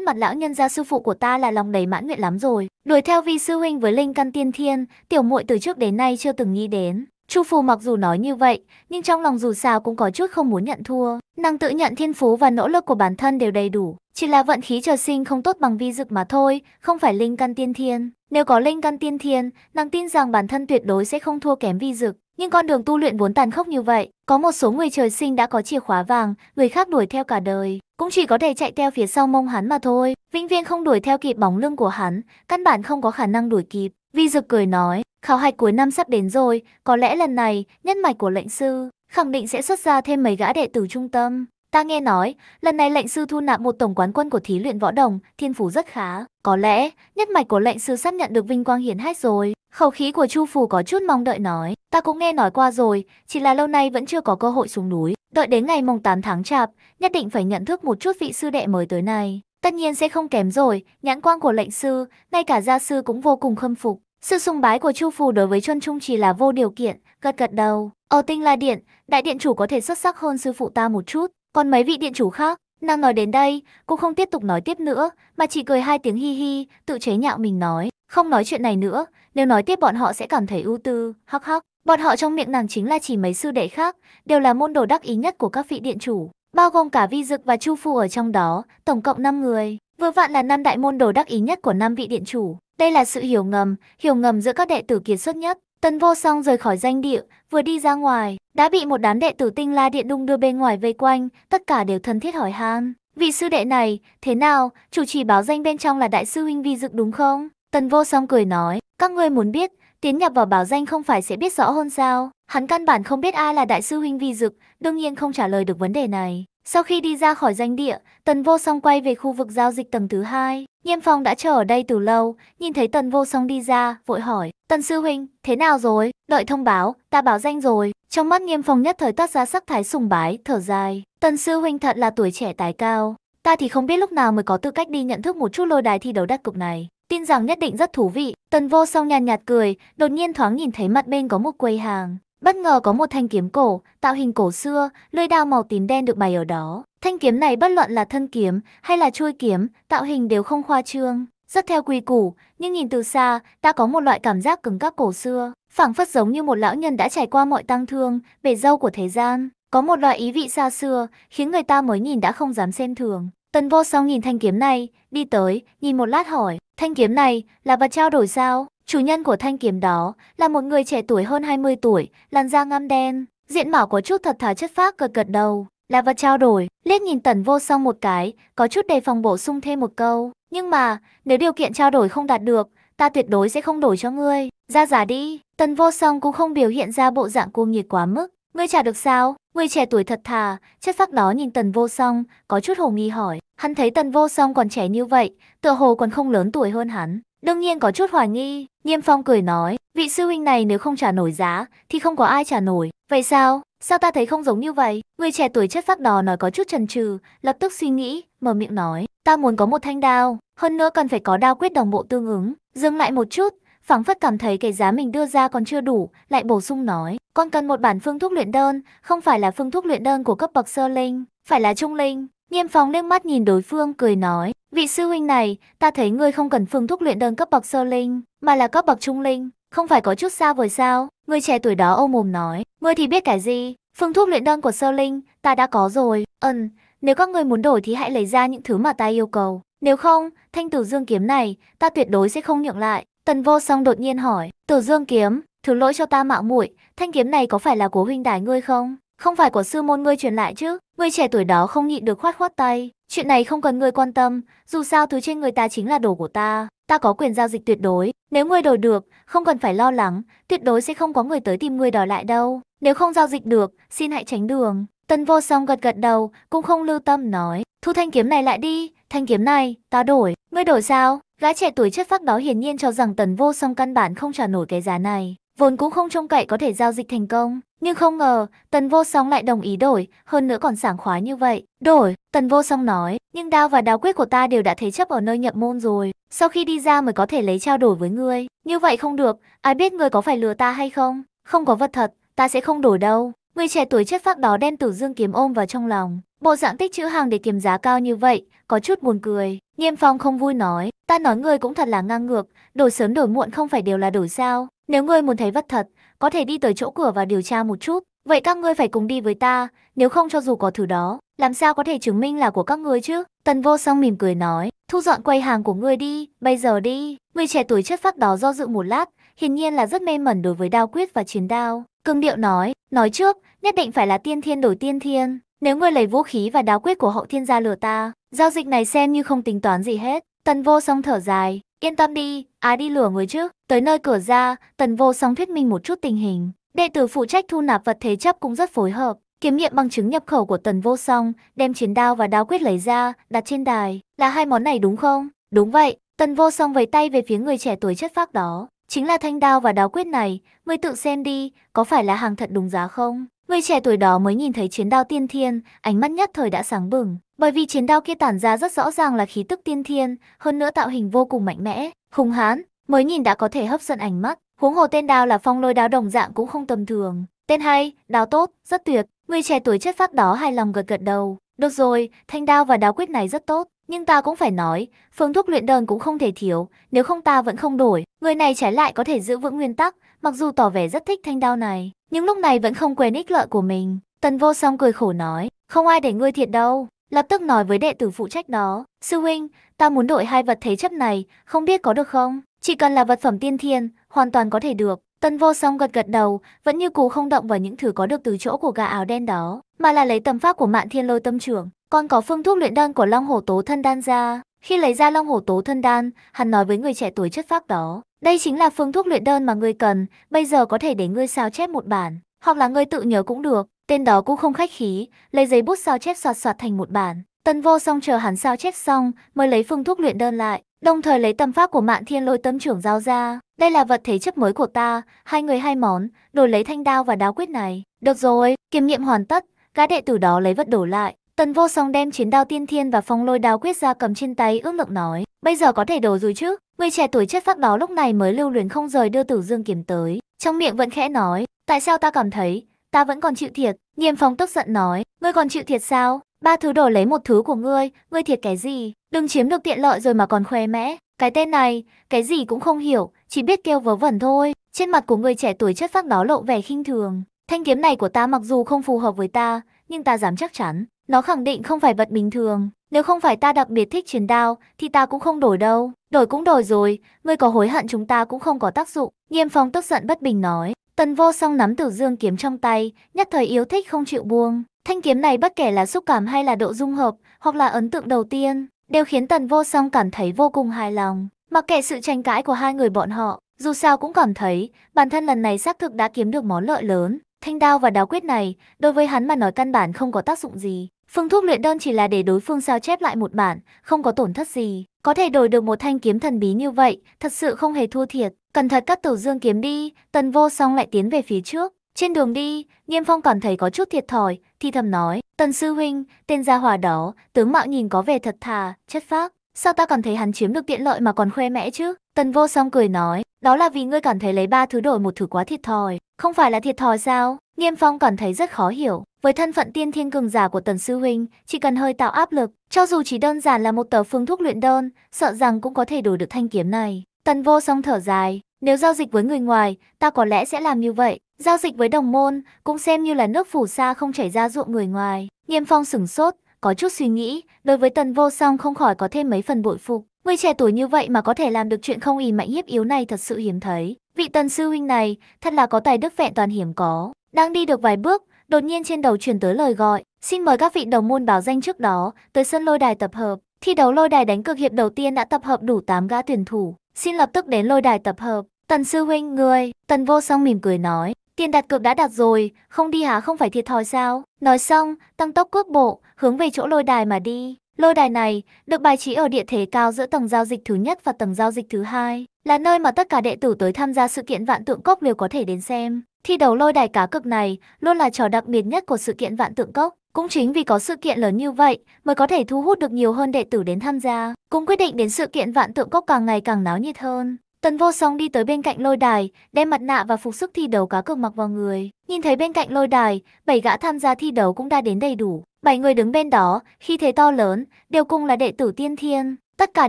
mặt lão nhân gia sư phụ của ta là lòng đầy mãn nguyện lắm rồi. Đuổi theo vi sư huynh với linh căn tiên thiên, tiểu muội từ trước đến nay chưa từng nghĩ đến. Chu Phù mặc dù nói như vậy, nhưng trong lòng dù sao cũng có chút không muốn nhận thua. Nàng tự nhận thiên phú và nỗ lực của bản thân đều đầy đủ, chỉ là vận khí trời sinh không tốt bằng vi dực mà thôi, không phải linh căn tiên thiên. Nếu có linh căn tiên thiên, nàng tin rằng bản thân tuyệt đối sẽ không thua kém vi dực. Nhưng con đường tu luyện vốn tàn khốc như vậy, có một số người trời sinh đã có chìa khóa vàng, người khác đuổi theo cả đời, cũng chỉ có thể chạy theo phía sau mông hắn mà thôi, vĩnh Viên không đuổi theo kịp bóng lưng của hắn, căn bản không có khả năng đuổi kịp. Vi Dực cười nói, Khảo hạch cuối năm sắp đến rồi, có lẽ lần này, nhân mạch của lệnh sư khẳng định sẽ xuất ra thêm mấy gã đệ tử trung tâm. Ta nghe nói, lần này lệnh sư thu nạp một tổng quán quân của thí luyện võ đồng, thiên phú rất khá. Có lẽ, nhất mạch của lệnh sư sắp nhận được vinh quang hiển hách rồi. Khẩu khí của Chu Phù có chút mong đợi nói. Ta cũng nghe nói qua rồi, chỉ là lâu nay vẫn chưa có cơ hội xuống núi. Đợi đến ngày mùng 8 tháng chạp, nhất định phải nhận thức một chút vị sư đệ mới tới này. Tất nhiên sẽ không kém rồi, nhãn quang của lệnh sư, ngay cả gia sư cũng vô cùng khâm phục. Sự sùng bái của Chu Phù đối với Chuân Trung chỉ là vô điều kiện, gật gật đầu. Ở tinh la điện, đại điện chủ có thể xuất sắc hơn sư phụ ta một chút, còn mấy vị điện chủ khác, nàng nói đến đây, cũng không tiếp tục nói tiếp nữa, mà chỉ cười hai tiếng hi hi, tự chế nhạo mình nói, không nói chuyện này nữa, nếu nói tiếp bọn họ sẽ cảm thấy ưu tư, hắc hắc. Bọn họ trong miệng nàng chính là chỉ mấy sư đệ khác, đều là môn đồ đắc ý nhất của các vị điện chủ, bao gồm cả Vi Dực và Chu Phù ở trong đó, tổng cộng 5 người. Vừa vạn là năm đại môn đồ đắc ý nhất của năm vị điện chủ. Đây là sự hiểu ngầm, hiểu ngầm giữa các đệ tử kiệt xuất nhất. Tần vô song rời khỏi danh địa, vừa đi ra ngoài, đã bị một đám đệ tử tinh la điện đung đưa bên ngoài vây quanh, tất cả đều thân thiết hỏi han. Vị sư đệ này, thế nào, chủ trì báo danh bên trong là đại sư huynh vi dực đúng không? Tần vô song cười nói, các ngươi muốn biết, tiến nhập vào báo danh không phải sẽ biết rõ hơn sao? Hắn căn bản không biết ai là đại sư huynh vi dực, đương nhiên không trả lời được vấn đề này. Sau khi đi ra khỏi danh địa, Tần Vô Song quay về khu vực giao dịch tầng thứ hai. Nghiêm Phong đã chờ ở đây từ lâu, nhìn thấy Tần Vô Song đi ra, vội hỏi, Tần Sư Huynh, thế nào rồi? Đợi thông báo, ta báo danh rồi. Trong mắt Nghiêm Phong nhất thời toát ra sắc thái sùng bái, thở dài. Tần Sư Huynh thật là tuổi trẻ tài cao. Ta thì không biết lúc nào mới có tư cách đi nhận thức một chút lôi đài thi đấu đặc cục này. Tin rằng nhất định rất thú vị. Tần Vô Song nhàn nhạt cười, đột nhiên thoáng nhìn thấy mặt bên có một quầy hàng. Bất ngờ có một thanh kiếm cổ, tạo hình cổ xưa, lưỡi dao màu tím đen được bày ở đó. Thanh kiếm này bất luận là thân kiếm hay là chuôi kiếm, tạo hình đều không khoa trương, rất theo quy củ, nhưng nhìn từ xa, ta có một loại cảm giác cứng các cổ xưa, phảng phất giống như một lão nhân đã trải qua mọi tăng thương, bể dâu của thế gian, có một loại ý vị xa xưa, khiến người ta mới nhìn đã không dám xem thường. Tần Vô sau nhìn thanh kiếm này, đi tới, nhìn một lát hỏi, thanh kiếm này là vật trao đổi sao? Chủ nhân của thanh kiếm đó là một người trẻ tuổi hơn 20 tuổi, làn da ngăm đen, diện mạo có chút thật thà chất phác gật cật đầu. Là vật trao đổi, liếc nhìn tần vô song một cái, có chút đề phòng bổ sung thêm một câu. Nhưng mà, nếu điều kiện trao đổi không đạt được, ta tuyệt đối sẽ không đổi cho ngươi. Ra giả đi, tần vô song cũng không biểu hiện ra bộ dạng cuồng nhiệt quá mức. Ngươi trả được sao? Người trẻ tuổi thật thà, chất phác đó nhìn tần vô song, có chút hồ nghi hỏi. Hắn thấy tần vô song còn trẻ như vậy, tựa hồ còn không lớn tuổi hơn hắn. Đương nhiên có chút hoài nghi, Nghiêm Phong cười nói, vị sư huynh này nếu không trả nổi giá, thì không có ai trả nổi. Vậy sao? Sao ta thấy không giống như vậy? Người trẻ tuổi chất phác đó nói có chút chần chừ, lập tức suy nghĩ, mở miệng nói, ta muốn có một thanh đao, hơn nữa cần phải có đao quyết đồng bộ tương ứng. Dừng lại một chút, phảng phất cảm thấy cái giá mình đưa ra còn chưa đủ, lại bổ sung nói, con cần một bản phương thuốc luyện đơn, không phải là phương thuốc luyện đơn của cấp bậc sơ linh, phải là trung linh. Nghiêm Phong liếc mắt nhìn đối phương cười nói, Vị sư huynh này, ta thấy ngươi không cần phương thuốc luyện đơn cấp bậc sơ linh, mà là cấp bậc trung linh, không phải có chút xa vời sao? Ngươi trẻ tuổi đó ôm mồm nói, ngươi thì biết cái gì? Phương thuốc luyện đơn của sơ linh, ta đã có rồi. Ừm, nếu các ngươi muốn đổi thì hãy lấy ra những thứ mà ta yêu cầu. Nếu không, thanh tử dương kiếm này, ta tuyệt đối sẽ không nhượng lại. Tần vô song đột nhiên hỏi, tử dương kiếm, thứ lỗi cho ta mạo muội, thanh kiếm này có phải là của huynh đài ngươi không? Không phải của sư môn ngươi truyền lại chứ? Người trẻ tuổi đó không nhịn được khoát khoát tay. Chuyện này không cần ngươi quan tâm, dù sao thứ trên người ta chính là đồ của ta. Ta có quyền giao dịch tuyệt đối, nếu ngươi đổi được, không cần phải lo lắng, tuyệt đối sẽ không có người tới tìm ngươi đòi lại đâu. Nếu không giao dịch được, xin hãy tránh đường. Tân vô song gật gật đầu, cũng không lưu tâm nói, thu thanh kiếm này lại đi, thanh kiếm này, ta đổi, ngươi đổi sao? Gái trẻ tuổi chất phác đó hiển nhiên cho rằng tần vô song căn bản không trả nổi cái giá này vốn cũng không trông cậy có thể giao dịch thành công. Nhưng không ngờ, tần vô song lại đồng ý đổi, hơn nữa còn sảng khoái như vậy. Đổi, tần vô song nói, nhưng đao và đao quyết của ta đều đã thế chấp ở nơi nhập môn rồi. Sau khi đi ra mới có thể lấy trao đổi với ngươi. Như vậy không được, ai biết ngươi có phải lừa ta hay không? Không có vật thật, ta sẽ không đổi đâu. Người trẻ tuổi chất phác đó đem tử dương kiếm ôm vào trong lòng. Bộ dạng tích chữ hàng để kiếm giá cao như vậy, có chút buồn cười. Nghiêm phong không vui nói, Ta nói ngươi cũng thật là ngang ngược, đổi sớm đổi muộn không phải đều là đổi sao. Nếu ngươi muốn thấy vật thật, có thể đi tới chỗ cửa và điều tra một chút. Vậy các ngươi phải cùng đi với ta, nếu không cho dù có thứ đó, làm sao có thể chứng minh là của các ngươi chứ? Tần vô song mỉm cười nói, thu dọn quầy hàng của ngươi đi, bây giờ đi. Người trẻ tuổi chất phác đó do dự một lát, hiển nhiên là rất mê mẩn đối với đao quyết và chiến đao. Cương điệu nói, nói trước, nhất định phải là tiên thiên đổi tiên thiên. Nếu ngươi lấy vũ khí và đao quyết của hậu thiên gia lừa ta, giao dịch này xem như không tính toán gì hết. Tần vô song thở dài, yên tâm đi, á đi lửa người chứ. Tới nơi cửa ra, tần vô song thuyết minh một chút tình hình. Đệ tử phụ trách thu nạp vật thế chấp cũng rất phối hợp, kiểm nghiệm bằng chứng nhập khẩu của tần vô song, đem chiến đao và đao quyết lấy ra, đặt trên đài. Là hai món này đúng không? Đúng vậy, tần vô song vẫy tay về phía người trẻ tuổi chất phác đó. Chính là thanh đao và đao quyết này, ngươi tự xem đi, có phải là hàng thật đúng giá không? Người trẻ tuổi đó mới nhìn thấy chiến đao tiên thiên, ánh mắt nhất thời đã sáng bừng. Bởi vì chiến đao kia tản ra rất rõ ràng là khí tức tiên thiên, hơn nữa tạo hình vô cùng mạnh mẽ, hùng hán. mới nhìn đã có thể hấp dẫn ánh mắt. Huống hồ tên đao là phong lôi đao đồng dạng cũng không tầm thường. Tên hay, đao tốt, rất tuyệt. Người trẻ tuổi chất phát đó hài lòng gật gật đầu. Được rồi, thanh đao và đao quyết này rất tốt. Nhưng ta cũng phải nói, phương thuốc luyện đơn cũng không thể thiếu, nếu không ta vẫn không đổi. Người này trái lại có thể giữ vững nguyên tắc, mặc dù tỏ vẻ rất thích thanh đao này nhưng lúc này vẫn không quên ích lợi của mình. Tần vô song cười khổ nói, không ai để ngươi thiệt đâu. Lập tức nói với đệ tử phụ trách đó, sư huynh, ta muốn đổi hai vật thế chấp này, không biết có được không? Chỉ cần là vật phẩm tiên thiên, hoàn toàn có thể được. Tần vô song gật gật đầu, vẫn như cũ không động vào những thứ có được từ chỗ của gà áo đen đó, mà là lấy tầm pháp của mạn thiên lôi tâm trưởng, còn có phương thuốc luyện đan của long hổ tố thân đan ra. Khi lấy ra long hổ tố thân đan, hắn nói với người trẻ tuổi chất phác đó, đây chính là phương thuốc luyện đơn mà ngươi cần, bây giờ có thể để ngươi sao chép một bản, hoặc là ngươi tự nhớ cũng được, tên đó cũng không khách khí, lấy giấy bút sao chép soạt soạt thành một bản. tân vô song chờ hắn sao chép xong, mới lấy phương thuốc luyện đơn lại, đồng thời lấy tâm pháp của mạng thiên lôi tâm trưởng giao ra. Đây là vật thế chấp mới của ta, hai người hai món, đổi lấy thanh đao và đáo quyết này. Được rồi, kiểm nghiệm hoàn tất, gã đệ tử đó lấy vật đổ lại, Tần vô song đem chiến đao tiên thiên và phong lôi đao quyết ra cầm trên tay ước lượng nói. Bây giờ có thể đổ rồi chứ. Người trẻ tuổi chất phát đó lúc này mới lưu luyến không rời đưa tử dương kiếm tới. Trong miệng vẫn khẽ nói. Tại sao ta cảm thấy ta vẫn còn chịu thiệt. Nghiêm phong tức giận nói. Ngươi còn chịu thiệt sao? Ba thứ đổi lấy một thứ của ngươi. Ngươi thiệt cái gì? Đừng chiếm được tiện lợi rồi mà còn khoe mẽ. Cái tên này, cái gì cũng không hiểu, chỉ biết kêu vớ vẩn thôi. Trên mặt của người trẻ tuổi chất phát đó lộ vẻ khinh thường. Thanh kiếm này của ta mặc dù không phù hợp với ta, nhưng ta dám chắc chắn, nó khẳng định không phải vật bình thường. Nếu không phải ta đặc biệt thích chiến đao, thì ta cũng không đổi đâu. Đổi cũng đổi rồi, ngươi có hối hận chúng ta cũng không có tác dụng. Nghiêm phong tức giận bất bình nói. Tần vô song nắm tử dương kiếm trong tay, nhất thời yếu thích không chịu buông. Thanh kiếm này bất kể là xúc cảm hay là độ dung hợp, hoặc là ấn tượng đầu tiên, đều khiến tần vô song cảm thấy vô cùng hài lòng. Mặc kệ sự tranh cãi của hai người bọn họ, dù sao cũng cảm thấy bản thân lần này xác thực đã kiếm được món lợi lớn. Thanh đao và đáo quyết này, đối với hắn mà nói căn bản không có tác dụng gì. Phương thuốc luyện đơn chỉ là để đối phương sao chép lại một bản, không có tổn thất gì. Có thể đổi được một thanh kiếm thần bí như vậy, thật sự không hề thua thiệt. Cẩn thận cắt tử dương kiếm đi, tần vô song lại tiến về phía trước. Trên đường đi, Nghiêm Phong cảm thấy có chút thiệt thòi, thì thầm nói, Tần Sư Huynh, tên gia hòa đó, tướng mạo nhìn có vẻ thật thà, chất phác. Sao ta cảm thấy hắn chiếm được tiện lợi mà còn khoe mẽ chứ? Tần Vô Song cười nói, đó là vì ngươi cảm thấy lấy ba thứ đổi một thứ quá thiệt thòi, không phải là thiệt thòi sao? Nghiêm Phong cảm thấy rất khó hiểu, với thân phận tiên thiên cường giả của Tần Sư Huynh, chỉ cần hơi tạo áp lực, cho dù chỉ đơn giản là một tờ phương thuốc luyện đơn, sợ rằng cũng có thể đổi được thanh kiếm này. Tần vô song thở dài, nếu giao dịch với người ngoài, ta có lẽ sẽ làm như vậy. Giao dịch với đồng môn, cũng xem như là nước phủ xa không chảy ra ruộng người ngoài. Nghiêm phong sửng sốt, có chút suy nghĩ, đối với tần vô song không khỏi có thêm mấy phần bội phục. Người trẻ tuổi như vậy mà có thể làm được chuyện không ì mạnh hiếp yếu này thật sự hiếm thấy. Vị tần sư huynh này, thật là có tài đức vẹn toàn hiếm có. Đang đi được vài bước, Đột nhiên trên đầu truyền tới lời gọi, xin mời các vị đồng môn báo danh trước đó, tới sân lôi đài tập hợp. Thi đấu lôi đài đánh cược hiệp đầu tiên đã tập hợp đủ 8 gã tuyển thủ, xin lập tức đến lôi đài tập hợp. Tần sư huynh người, Tần vô song mỉm cười nói, tiền đặt cược đã đặt rồi, không đi hả không phải thiệt thòi sao? Nói xong, tăng tốc cước bộ, hướng về chỗ lôi đài mà đi. Lôi đài này được bài trí ở địa thế cao giữa tầng giao dịch thứ nhất và tầng giao dịch thứ hai, là nơi mà tất cả đệ tử tới tham gia sự kiện vạn tượng cốc đều có thể đến xem. Thi đấu lôi đài cá cực này luôn là trò đặc biệt nhất của sự kiện vạn tượng cốc. Cũng chính vì có sự kiện lớn như vậy mới có thể thu hút được nhiều hơn đệ tử đến tham gia, cũng quyết định đến sự kiện vạn tượng cốc càng ngày càng náo nhiệt hơn. Tần vô song đi tới bên cạnh lôi đài, đem mặt nạ và phục sức thi đấu cá cược mặc vào người. Nhìn thấy bên cạnh lôi đài, bảy gã tham gia thi đấu cũng đã đến đầy đủ. Bảy người đứng bên đó, khi thế to lớn, đều cùng là đệ tử tiên thiên. Tất cả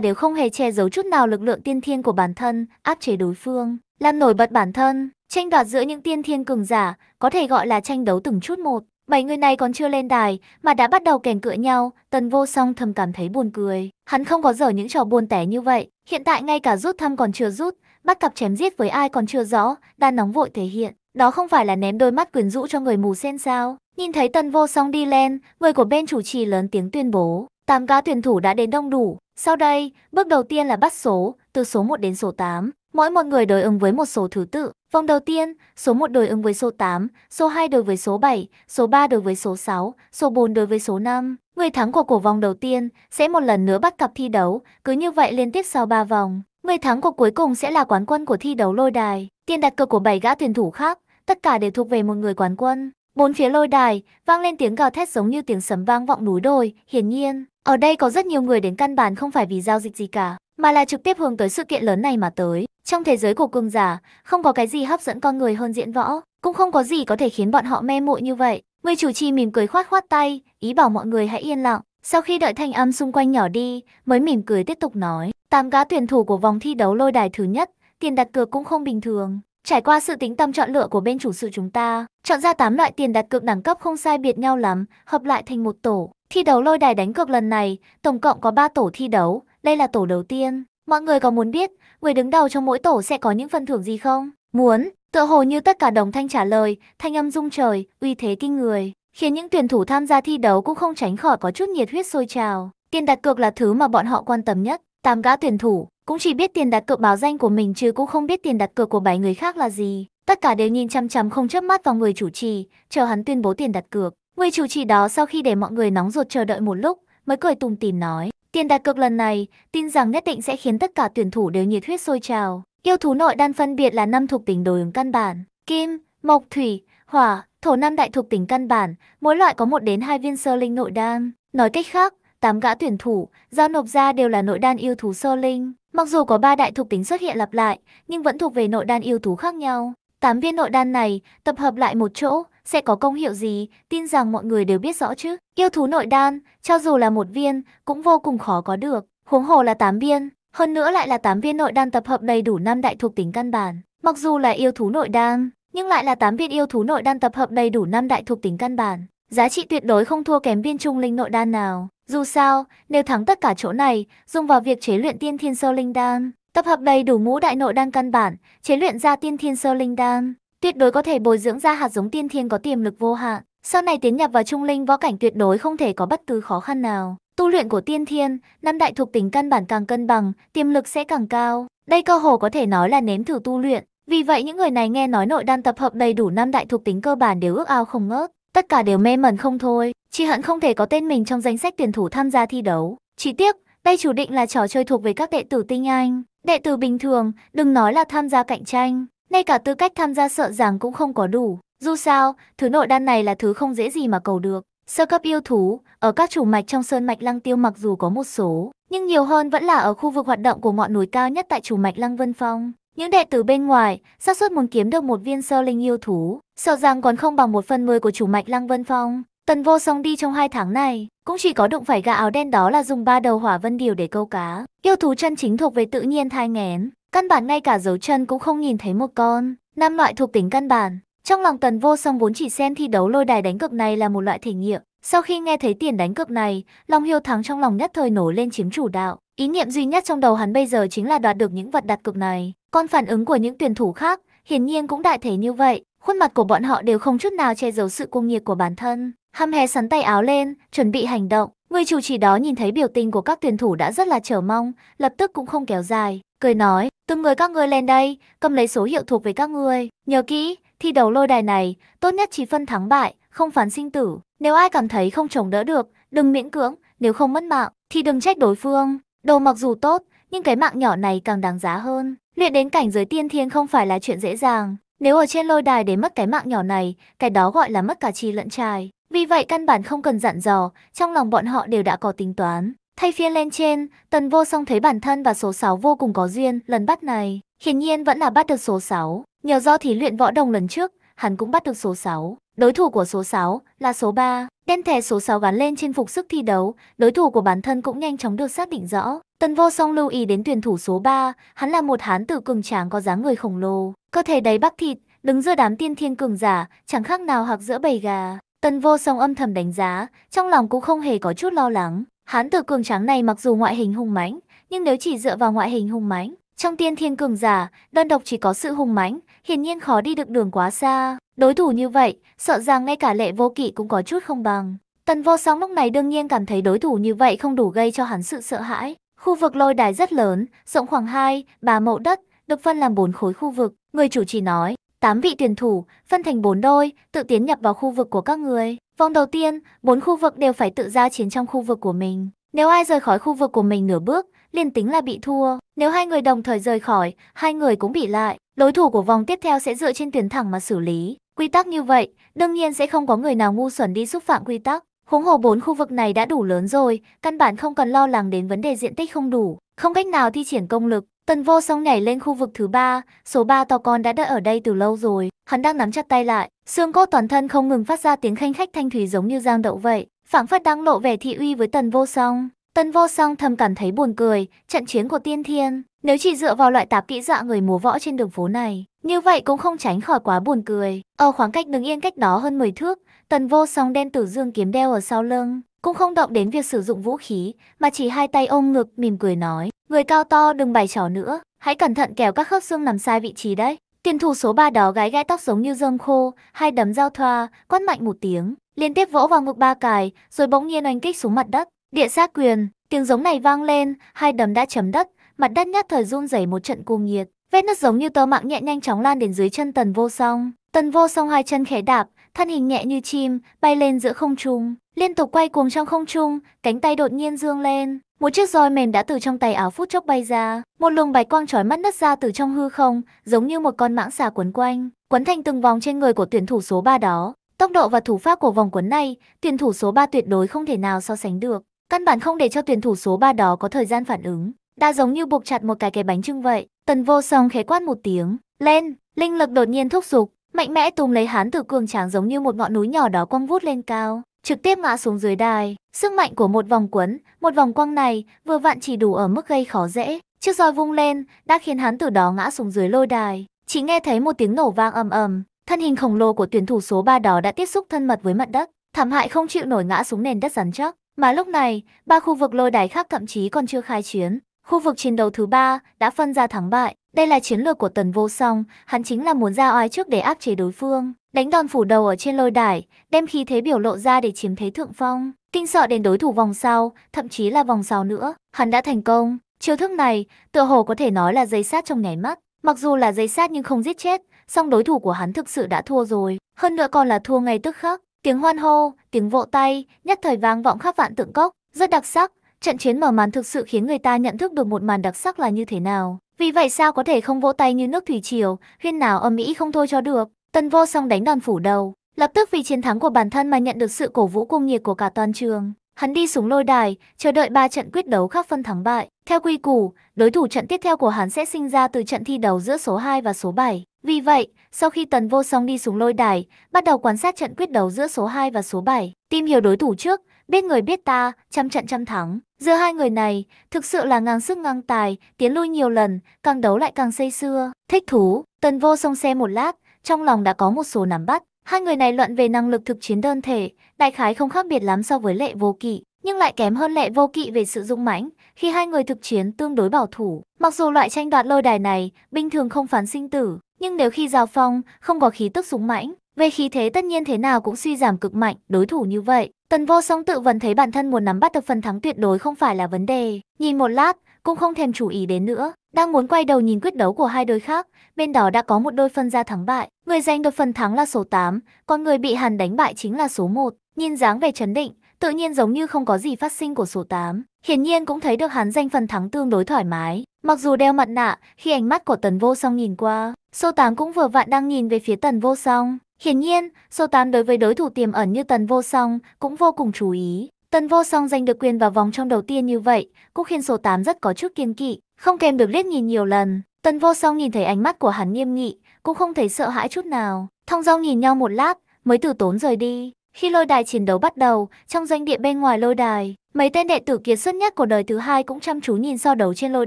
đều không hề che giấu chút nào lực lượng tiên thiên của bản thân, áp chế đối phương, làm nổi bật bản thân. Tranh đoạt giữa những tiên thiên cường giả, có thể gọi là tranh đấu từng chút một. Bảy người này còn chưa lên đài mà đã bắt đầu kèn cựa nhau, Tần Vô Song thầm cảm thấy buồn cười. Hắn không có dở những trò buồn tẻ như vậy, hiện tại ngay cả rút thăm còn chưa rút, bắt cặp chém giết với ai còn chưa rõ, đang nóng vội thể hiện. Đó không phải là ném đôi mắt quyến rũ cho người mù sen sao? Nhìn thấy Tần Vô Song đi lên, người của bên chủ trì lớn tiếng tuyên bố, tám cá tuyển thủ đã đến đông đủ. Sau đây, bước đầu tiên là bắt số, từ số 1 đến số 8. Mỗi một người đối ứng với một số thứ tự. Vòng đầu tiên, số 1 đối ứng với số 8, số 2 đối với số 7, số 3 đối với số 6, số 4 đối với số 5. Người thắng của cuộc vòng đầu tiên sẽ một lần nữa bắt cặp thi đấu, cứ như vậy liên tiếp sau 3 vòng. Người thắng cuộc cuối cùng sẽ là quán quân của thi đấu lôi đài. Tiền đặt cược của 7 gã tuyển thủ khác, tất cả đều thuộc về một người quán quân. Bốn phía lôi đài vang lên tiếng gào thét giống như tiếng sấm vang vọng núi đồi, hiển nhiên, ở đây có rất nhiều người đến căn bản không phải vì giao dịch gì cả, mà là trực tiếp hướng tới sự kiện lớn này mà tới. Trong thế giới của cường giả, không có cái gì hấp dẫn con người hơn diễn võ, cũng không có gì có thể khiến bọn họ mê muội như vậy. Người chủ trì mỉm cười khoát khoát tay, ý bảo mọi người hãy yên lặng. Sau khi đợi thanh âm xung quanh nhỏ đi, mới mỉm cười tiếp tục nói. Tám gã tuyển thủ của vòng thi đấu lôi đài thứ nhất, tiền đặt cược cũng không bình thường. Trải qua sự tính tâm chọn lựa của bên chủ sự chúng ta, chọn ra tám loại tiền đặt cược đẳng cấp không sai biệt nhau lắm, hợp lại thành một tổ. Thi đấu lôi đài đánh cược lần này, tổng cộng có ba tổ thi đấu, đây là tổ đầu tiên. Mọi người có muốn biết, người đứng đầu trong mỗi tổ sẽ có những phần thưởng gì không? Muốn, tựa hồ như tất cả đồng thanh trả lời, thanh âm rung trời, uy thế kinh người, khiến những tuyển thủ tham gia thi đấu cũng không tránh khỏi có chút nhiệt huyết sôi trào. Tiền đặt cược là thứ mà bọn họ quan tâm nhất. Tám gã tuyển thủ cũng chỉ biết tiền đặt cược báo danh của mình chứ cũng không biết tiền đặt cược của bảy người khác là gì. Tất cả đều nhìn chăm chăm không chớp mắt vào người chủ trì, chờ hắn tuyên bố tiền đặt cược. Người chủ trì đó sau khi để mọi người nóng ruột chờ đợi một lúc, mới cười tùng tìm nói. Tiền đặt cược lần này, tin rằng nhất định sẽ khiến tất cả tuyển thủ đều nhiệt huyết sôi trào. Yêu thú nội đan phân biệt là năm thuộc tính đồ ứng căn bản, kim, mộc, thủy, hỏa, thổ năm đại thuộc tính căn bản, mỗi loại có một đến hai viên sơ linh nội đan. Nói cách khác, tám gã tuyển thủ giao nộp ra đều là nội đan yêu thú sơ linh. Mặc dù có ba đại thuộc tính xuất hiện lặp lại, nhưng vẫn thuộc về nội đan yêu thú khác nhau. Tám viên nội đan này tập hợp lại một chỗ sẽ có công hiệu gì, tin rằng mọi người đều biết rõ chứ. Yêu thú nội đan, cho dù là một viên, cũng vô cùng khó có được. Huống hồ là tám viên, hơn nữa lại là tám viên nội đan tập hợp đầy đủ năm đại thuộc tính căn bản. Mặc dù là yêu thú nội đan, nhưng lại là tám viên yêu thú nội đan tập hợp đầy đủ năm đại thuộc tính căn bản. Giá trị tuyệt đối không thua kém viên trung linh nội đan nào. Dù sao, nếu thắng tất cả chỗ này, dùng vào việc chế luyện tiên thiên sơ linh đan, Tập hợp đầy đủ ngũ đại nội đan căn bản, chế luyện ra tiên thiên sơ linh đan, tuyệt đối có thể bồi dưỡng ra hạt giống tiên thiên có tiềm lực vô hạn, sau này tiến nhập vào trung linh võ cảnh tuyệt đối không thể có bất cứ khó khăn nào. Tu luyện của tiên thiên, năm đại thuộc tính căn bản càng cân bằng, tiềm lực sẽ càng cao. Đây cơ hồ có thể nói là nếm thử tu luyện. Vì vậy những người này nghe nói nội đan tập hợp đầy đủ năm đại thuộc tính cơ bản đều ước ao không ngớt, tất cả đều mê mẩn không thôi, chỉ hận không thể có tên mình trong danh sách tuyển thủ tham gia thi đấu. Chỉ tiếc, đây chủ định là trò chơi thuộc về các đệ tử tinh anh. Đệ tử bình thường, đừng nói là tham gia cạnh tranh, ngay cả tư cách tham gia sợ rằng cũng không có đủ. Dù sao, thứ nội đan này là thứ không dễ gì mà cầu được. Sơ cấp yêu thú, ở các chủ mạch trong sơn mạch lăng tiêu mặc dù có một số, nhưng nhiều hơn vẫn là ở khu vực hoạt động của ngọn núi cao nhất tại chủ mạch lăng vân phong. Những đệ tử bên ngoài, xác suất muốn kiếm được một viên sơ linh yêu thú, sợ rằng còn không bằng một phần mười của chủ mạch lăng vân phong. Tần vô song đi trong hai tháng này, cũng chỉ có đụng phải gà áo đen đó là dùng ba đầu hỏa vân điều để câu cá. Yêu thú chân chính thuộc về tự nhiên thai nghén, căn bản ngay cả dấu chân cũng không nhìn thấy một con. Năm loại thuộc tính căn bản. Trong lòng tần vô song vốn chỉ xem thi đấu lôi đài đánh cược này là một loại thể nghiệm. Sau khi nghe thấy tiền đánh cược này, lòng hiêu thắng trong lòng nhất thời nổi lên chiếm chủ đạo. Ý niệm duy nhất trong đầu hắn bây giờ chính là đoạt được những vật đặt cược này. Còn phản ứng của những tuyển thủ khác, hiển nhiên cũng đại thể như vậy. Khuôn mặt của bọn họ đều không chút nào che giấu sự cuồng nhiệt của bản thân. Hăm hé sắn tay áo lên, chuẩn bị hành động. Người chủ trì đó nhìn thấy biểu tình của các tuyển thủ đã rất là chờ mong, lập tức cũng không kéo dài, cười nói, từng người các ngươi lên đây, cầm lấy số hiệu thuộc về các ngươi. Nhớ kỹ, thi đấu lôi đài này, tốt nhất chỉ phân thắng bại, không phán sinh tử. Nếu ai cảm thấy không chống đỡ được, đừng miễn cưỡng, nếu không mất mạng, thì đừng trách đối phương. Đồ mặc dù tốt, nhưng cái mạng nhỏ này càng đáng giá hơn. Luyện đến cảnh giới tiên thiên không phải là chuyện dễ dàng. Nếu ở trên lôi đài để mất cái mạng nhỏ này, cái đó gọi là mất cả chi lẫn trài. Vì vậy căn bản không cần dặn dò, trong lòng bọn họ đều đã có tính toán. Thay phiên lên trên, tần vô song thấy bản thân và số 6 vô cùng có duyên, lần bắt này, hiển nhiên vẫn là bắt được số 6. Nhờ do thí luyện võ đồng lần trước, hắn cũng bắt được số 6. Đối thủ của số 6 là số 3. Đem thẻ số 6 gắn lên trên phục sức thi đấu, đối thủ của bản thân cũng nhanh chóng được xác định rõ. Tần vô song lưu ý đến tuyển thủ số 3, hắn là một hán tử cường tráng có dáng người khổng lồ, cơ thể đầy bắp thịt, đứng giữa đám tiên thiên cường giả, chẳng khác nào hạc giữa bầy gà. Tần vô song âm thầm đánh giá, trong lòng cũng không hề có chút lo lắng. Hán tử cường tráng này mặc dù ngoại hình hung mãnh, nhưng nếu chỉ dựa vào ngoại hình hung mãnh, trong tiên thiên cường giả, đơn độc chỉ có sự hung mãnh, hiển nhiên khó đi được đường quá xa. Đối thủ như vậy, sợ rằng ngay cả lệ vô kỵ cũng có chút không bằng. Tần vô song lúc này đương nhiên cảm thấy đối thủ như vậy không đủ gây cho hắn sự sợ hãi. Khu vực lôi đài rất lớn, rộng khoảng 2, 3 mẫu đất, được phân làm 4 khối khu vực. Người chủ chỉ nói, 8 vị tuyển thủ, phân thành 4 đôi, tự tiến nhập vào khu vực của các người. Vòng đầu tiên, 4 khu vực đều phải tự giao chiến trong khu vực của mình. Nếu ai rời khỏi khu vực của mình nửa bước, liền tính là bị thua. Nếu hai người đồng thời rời khỏi, hai người cũng bị lại. Đối thủ của vòng tiếp theo sẽ dựa trên tuyển thẳng mà xử lý. Quy tắc như vậy, đương nhiên sẽ không có người nào ngu xuẩn đi xúc phạm quy tắc. Huống hồ bốn khu vực này đã đủ lớn rồi, căn bản không cần lo lắng đến vấn đề diện tích không đủ, không cách nào thi triển công lực. Tần vô song nhảy lên khu vực thứ ba, số ba to con đã đợi ở đây từ lâu rồi, hắn đang nắm chặt tay lại, xương cốt toàn thân không ngừng phát ra tiếng khanh khách thanh thủy giống như giang đậu vậy, phảng phất đang lộ vẻ thị uy với tần vô song. Tần vô song thầm cảm thấy buồn cười, trận chiến của tiên thiên, nếu chỉ dựa vào loại tạp kỹ dạ người múa võ trên đường phố này, như vậy cũng không tránh khỏi quá buồn cười. Ở khoảng cách đứng yên cách đó hơn 10 thước, tần vô song đen tử dương kiếm đeo ở sau lưng, cũng không động đến việc sử dụng vũ khí, mà chỉ hai tay ôm ngực mỉm cười nói, người cao to đừng bày trò nữa, hãy cẩn thận kẻo các khớp xương nằm sai vị trí đấy. Tiền thủ số 3 đó gái gãi tóc giống như rơm khô, hai đấm giao thoa, quát mạnh một tiếng, liên tiếp vỗ vào ngực ba cài, rồi bỗng nhiên oanh kích xuống mặt đất. Địa sát quyền, tiếng giống này vang lên, hai đấm đã chấm đất, mặt đất nhất thời run rẩy một trận cuồng nhiệt. Vết nứt giống như tơ mạng nhẹ nhanh chóng lan đến dưới chân Tần Vô Song. Tần Vô Song hai chân khẽ đạp, thân hình nhẹ như chim, bay lên giữa không trung liên tục quay cuồng trong không trung, cánh tay đột nhiên dương lên. Một chiếc roi mềm đã từ trong tay áo phút chốc bay ra, một luồng bạch quang chói mắt nứt ra từ trong hư không, giống như một con mãng xà quấn quanh, quấn thành từng vòng trên người của tuyển thủ số 3 đó. Tốc độ và thủ pháp của vòng quấn này, tuyển thủ số 3 tuyệt đối không thể nào so sánh được, căn bản không để cho tuyển thủ số 3 đó có thời gian phản ứng, đã giống như buộc chặt một cái cái bánh trưng vậy. Tần Vô Song khẽ quát một tiếng, "Lên!" Linh lực đột nhiên thúc giục, mạnh mẽ túm lấy hán tử cường tráng giống như một ngọn núi nhỏ đó quăng vút lên cao trực tiếp ngã xuống dưới đài. Sức mạnh của một vòng quấn, một vòng quăng này vừa vặn chỉ đủ ở mức gây khó dễ. Chiếc roi vung lên đã khiến hắn từ đó ngã xuống dưới lôi đài. Chỉ nghe thấy một tiếng nổ vang ầm ầm, thân hình khổng lồ của tuyển thủ số 3 đó đã tiếp xúc thân mật với mặt đất, thảm hại không chịu nổi ngã xuống nền đất rắn chắc. Mà lúc này, ba khu vực lôi đài khác thậm chí còn chưa khai chiến, Khu vực chiến đấu thứ ba đã phân ra thắng bại. Đây là chiến lược của Tần Vô Song, hắn chính là muốn ra oai trước để áp chế đối phương, đánh đòn phủ đầu ở trên lôi đài, đem khí thế biểu lộ ra để chiếm thế thượng phong, kinh sợ đến đối thủ vòng sau, thậm chí là vòng sau nữa. Hắn đã thành công. Chiêu thức này, tựa hồ có thể nói là giấy sát trong nháy mắt. Mặc dù là giấy sát nhưng không giết chết, song đối thủ của hắn thực sự đã thua rồi, hơn nữa còn là thua ngay tức khắc. Tiếng hoan hô, tiếng vỗ tay, nhất thời vang vọng khắp vạn tượng cốc, rất đặc sắc, Trận chiến mở màn thực sự khiến người ta nhận thức được một màn đặc sắc là như thế nào. Vì vậy sao có thể không vỗ tay như nước thủy triều, huyên nào ở mỹ không thôi cho được. Tần vô song đánh đòn phủ đầu, lập tức vì chiến thắng của bản thân mà nhận được sự cổ vũ cuồng nhiệt của cả toàn trường. Hắn đi xuống lôi đài, chờ đợi ba trận quyết đấu khác phân thắng bại. Theo quy củ, đối thủ trận tiếp theo của hắn sẽ sinh ra từ trận thi đấu giữa số 2 và số 7. Vì vậy, sau khi Tần Vô Song đi xuống lôi đài, bắt đầu quan sát trận quyết đấu giữa số 2 và số 7, tìm hiểu đối thủ trước, biết người biết ta, trăm trận trăm thắng. Giữa hai người này, thực sự là ngang sức ngang tài, tiến lui nhiều lần, càng đấu lại càng say xưa. Thích thú, tần vô xông xe một lát, trong lòng đã có một số nắm bắt. Hai người này luận về năng lực thực chiến đơn thể, đại khái không khác biệt lắm so với lệ vô kỵ, nhưng lại kém hơn lệ vô kỵ về sự dung mãnh, khi hai người thực chiến tương đối bảo thủ. Mặc dù loại tranh đoạt lôi đài này bình thường không phán sinh tử, nhưng nếu khi giao phong không có khí tức súng mãnh, về khí thế tất nhiên thế nào cũng suy giảm cực mạnh, đối thủ như vậy. Tần vô song tự vấn thấy bản thân muốn nắm bắt được phần thắng tuyệt đối không phải là vấn đề. Nhìn một lát, cũng không thèm chú ý đến nữa. Đang muốn quay đầu nhìn quyết đấu của hai đôi khác, bên đó đã có một đôi phân ra thắng bại. Người giành được phần thắng là số 8, còn người bị hàn đánh bại chính là số 1. Nhìn dáng về chấn định, tự nhiên giống như không có gì phát sinh của số 8. Hiển nhiên cũng thấy được hắn giành phần thắng tương đối thoải mái. Mặc dù đeo mặt nạ, khi ánh mắt của tần vô song nhìn qua, số 8 cũng vừa vặn đang nhìn về phía tần vô song. Hiển nhiên, số 8 đối với đối thủ tiềm ẩn như Tần Vô Song cũng vô cùng chú ý. Tần Vô Song giành được quyền vào vòng trong đầu tiên như vậy, cũng khiến số 8 rất có chút kiên kỵ, không kèm được liếc nhìn nhiều lần. Tần Vô Song nhìn thấy ánh mắt của hắn nghiêm nghị, cũng không thấy sợ hãi chút nào. Thông dong nhìn nhau một lát, mới từ tốn rời đi. Khi lôi đài chiến đấu bắt đầu, trong doanh địa bên ngoài lôi đài, mấy tên đệ tử kiệt xuất nhất của đời thứ hai cũng chăm chú nhìn so đấu trên lôi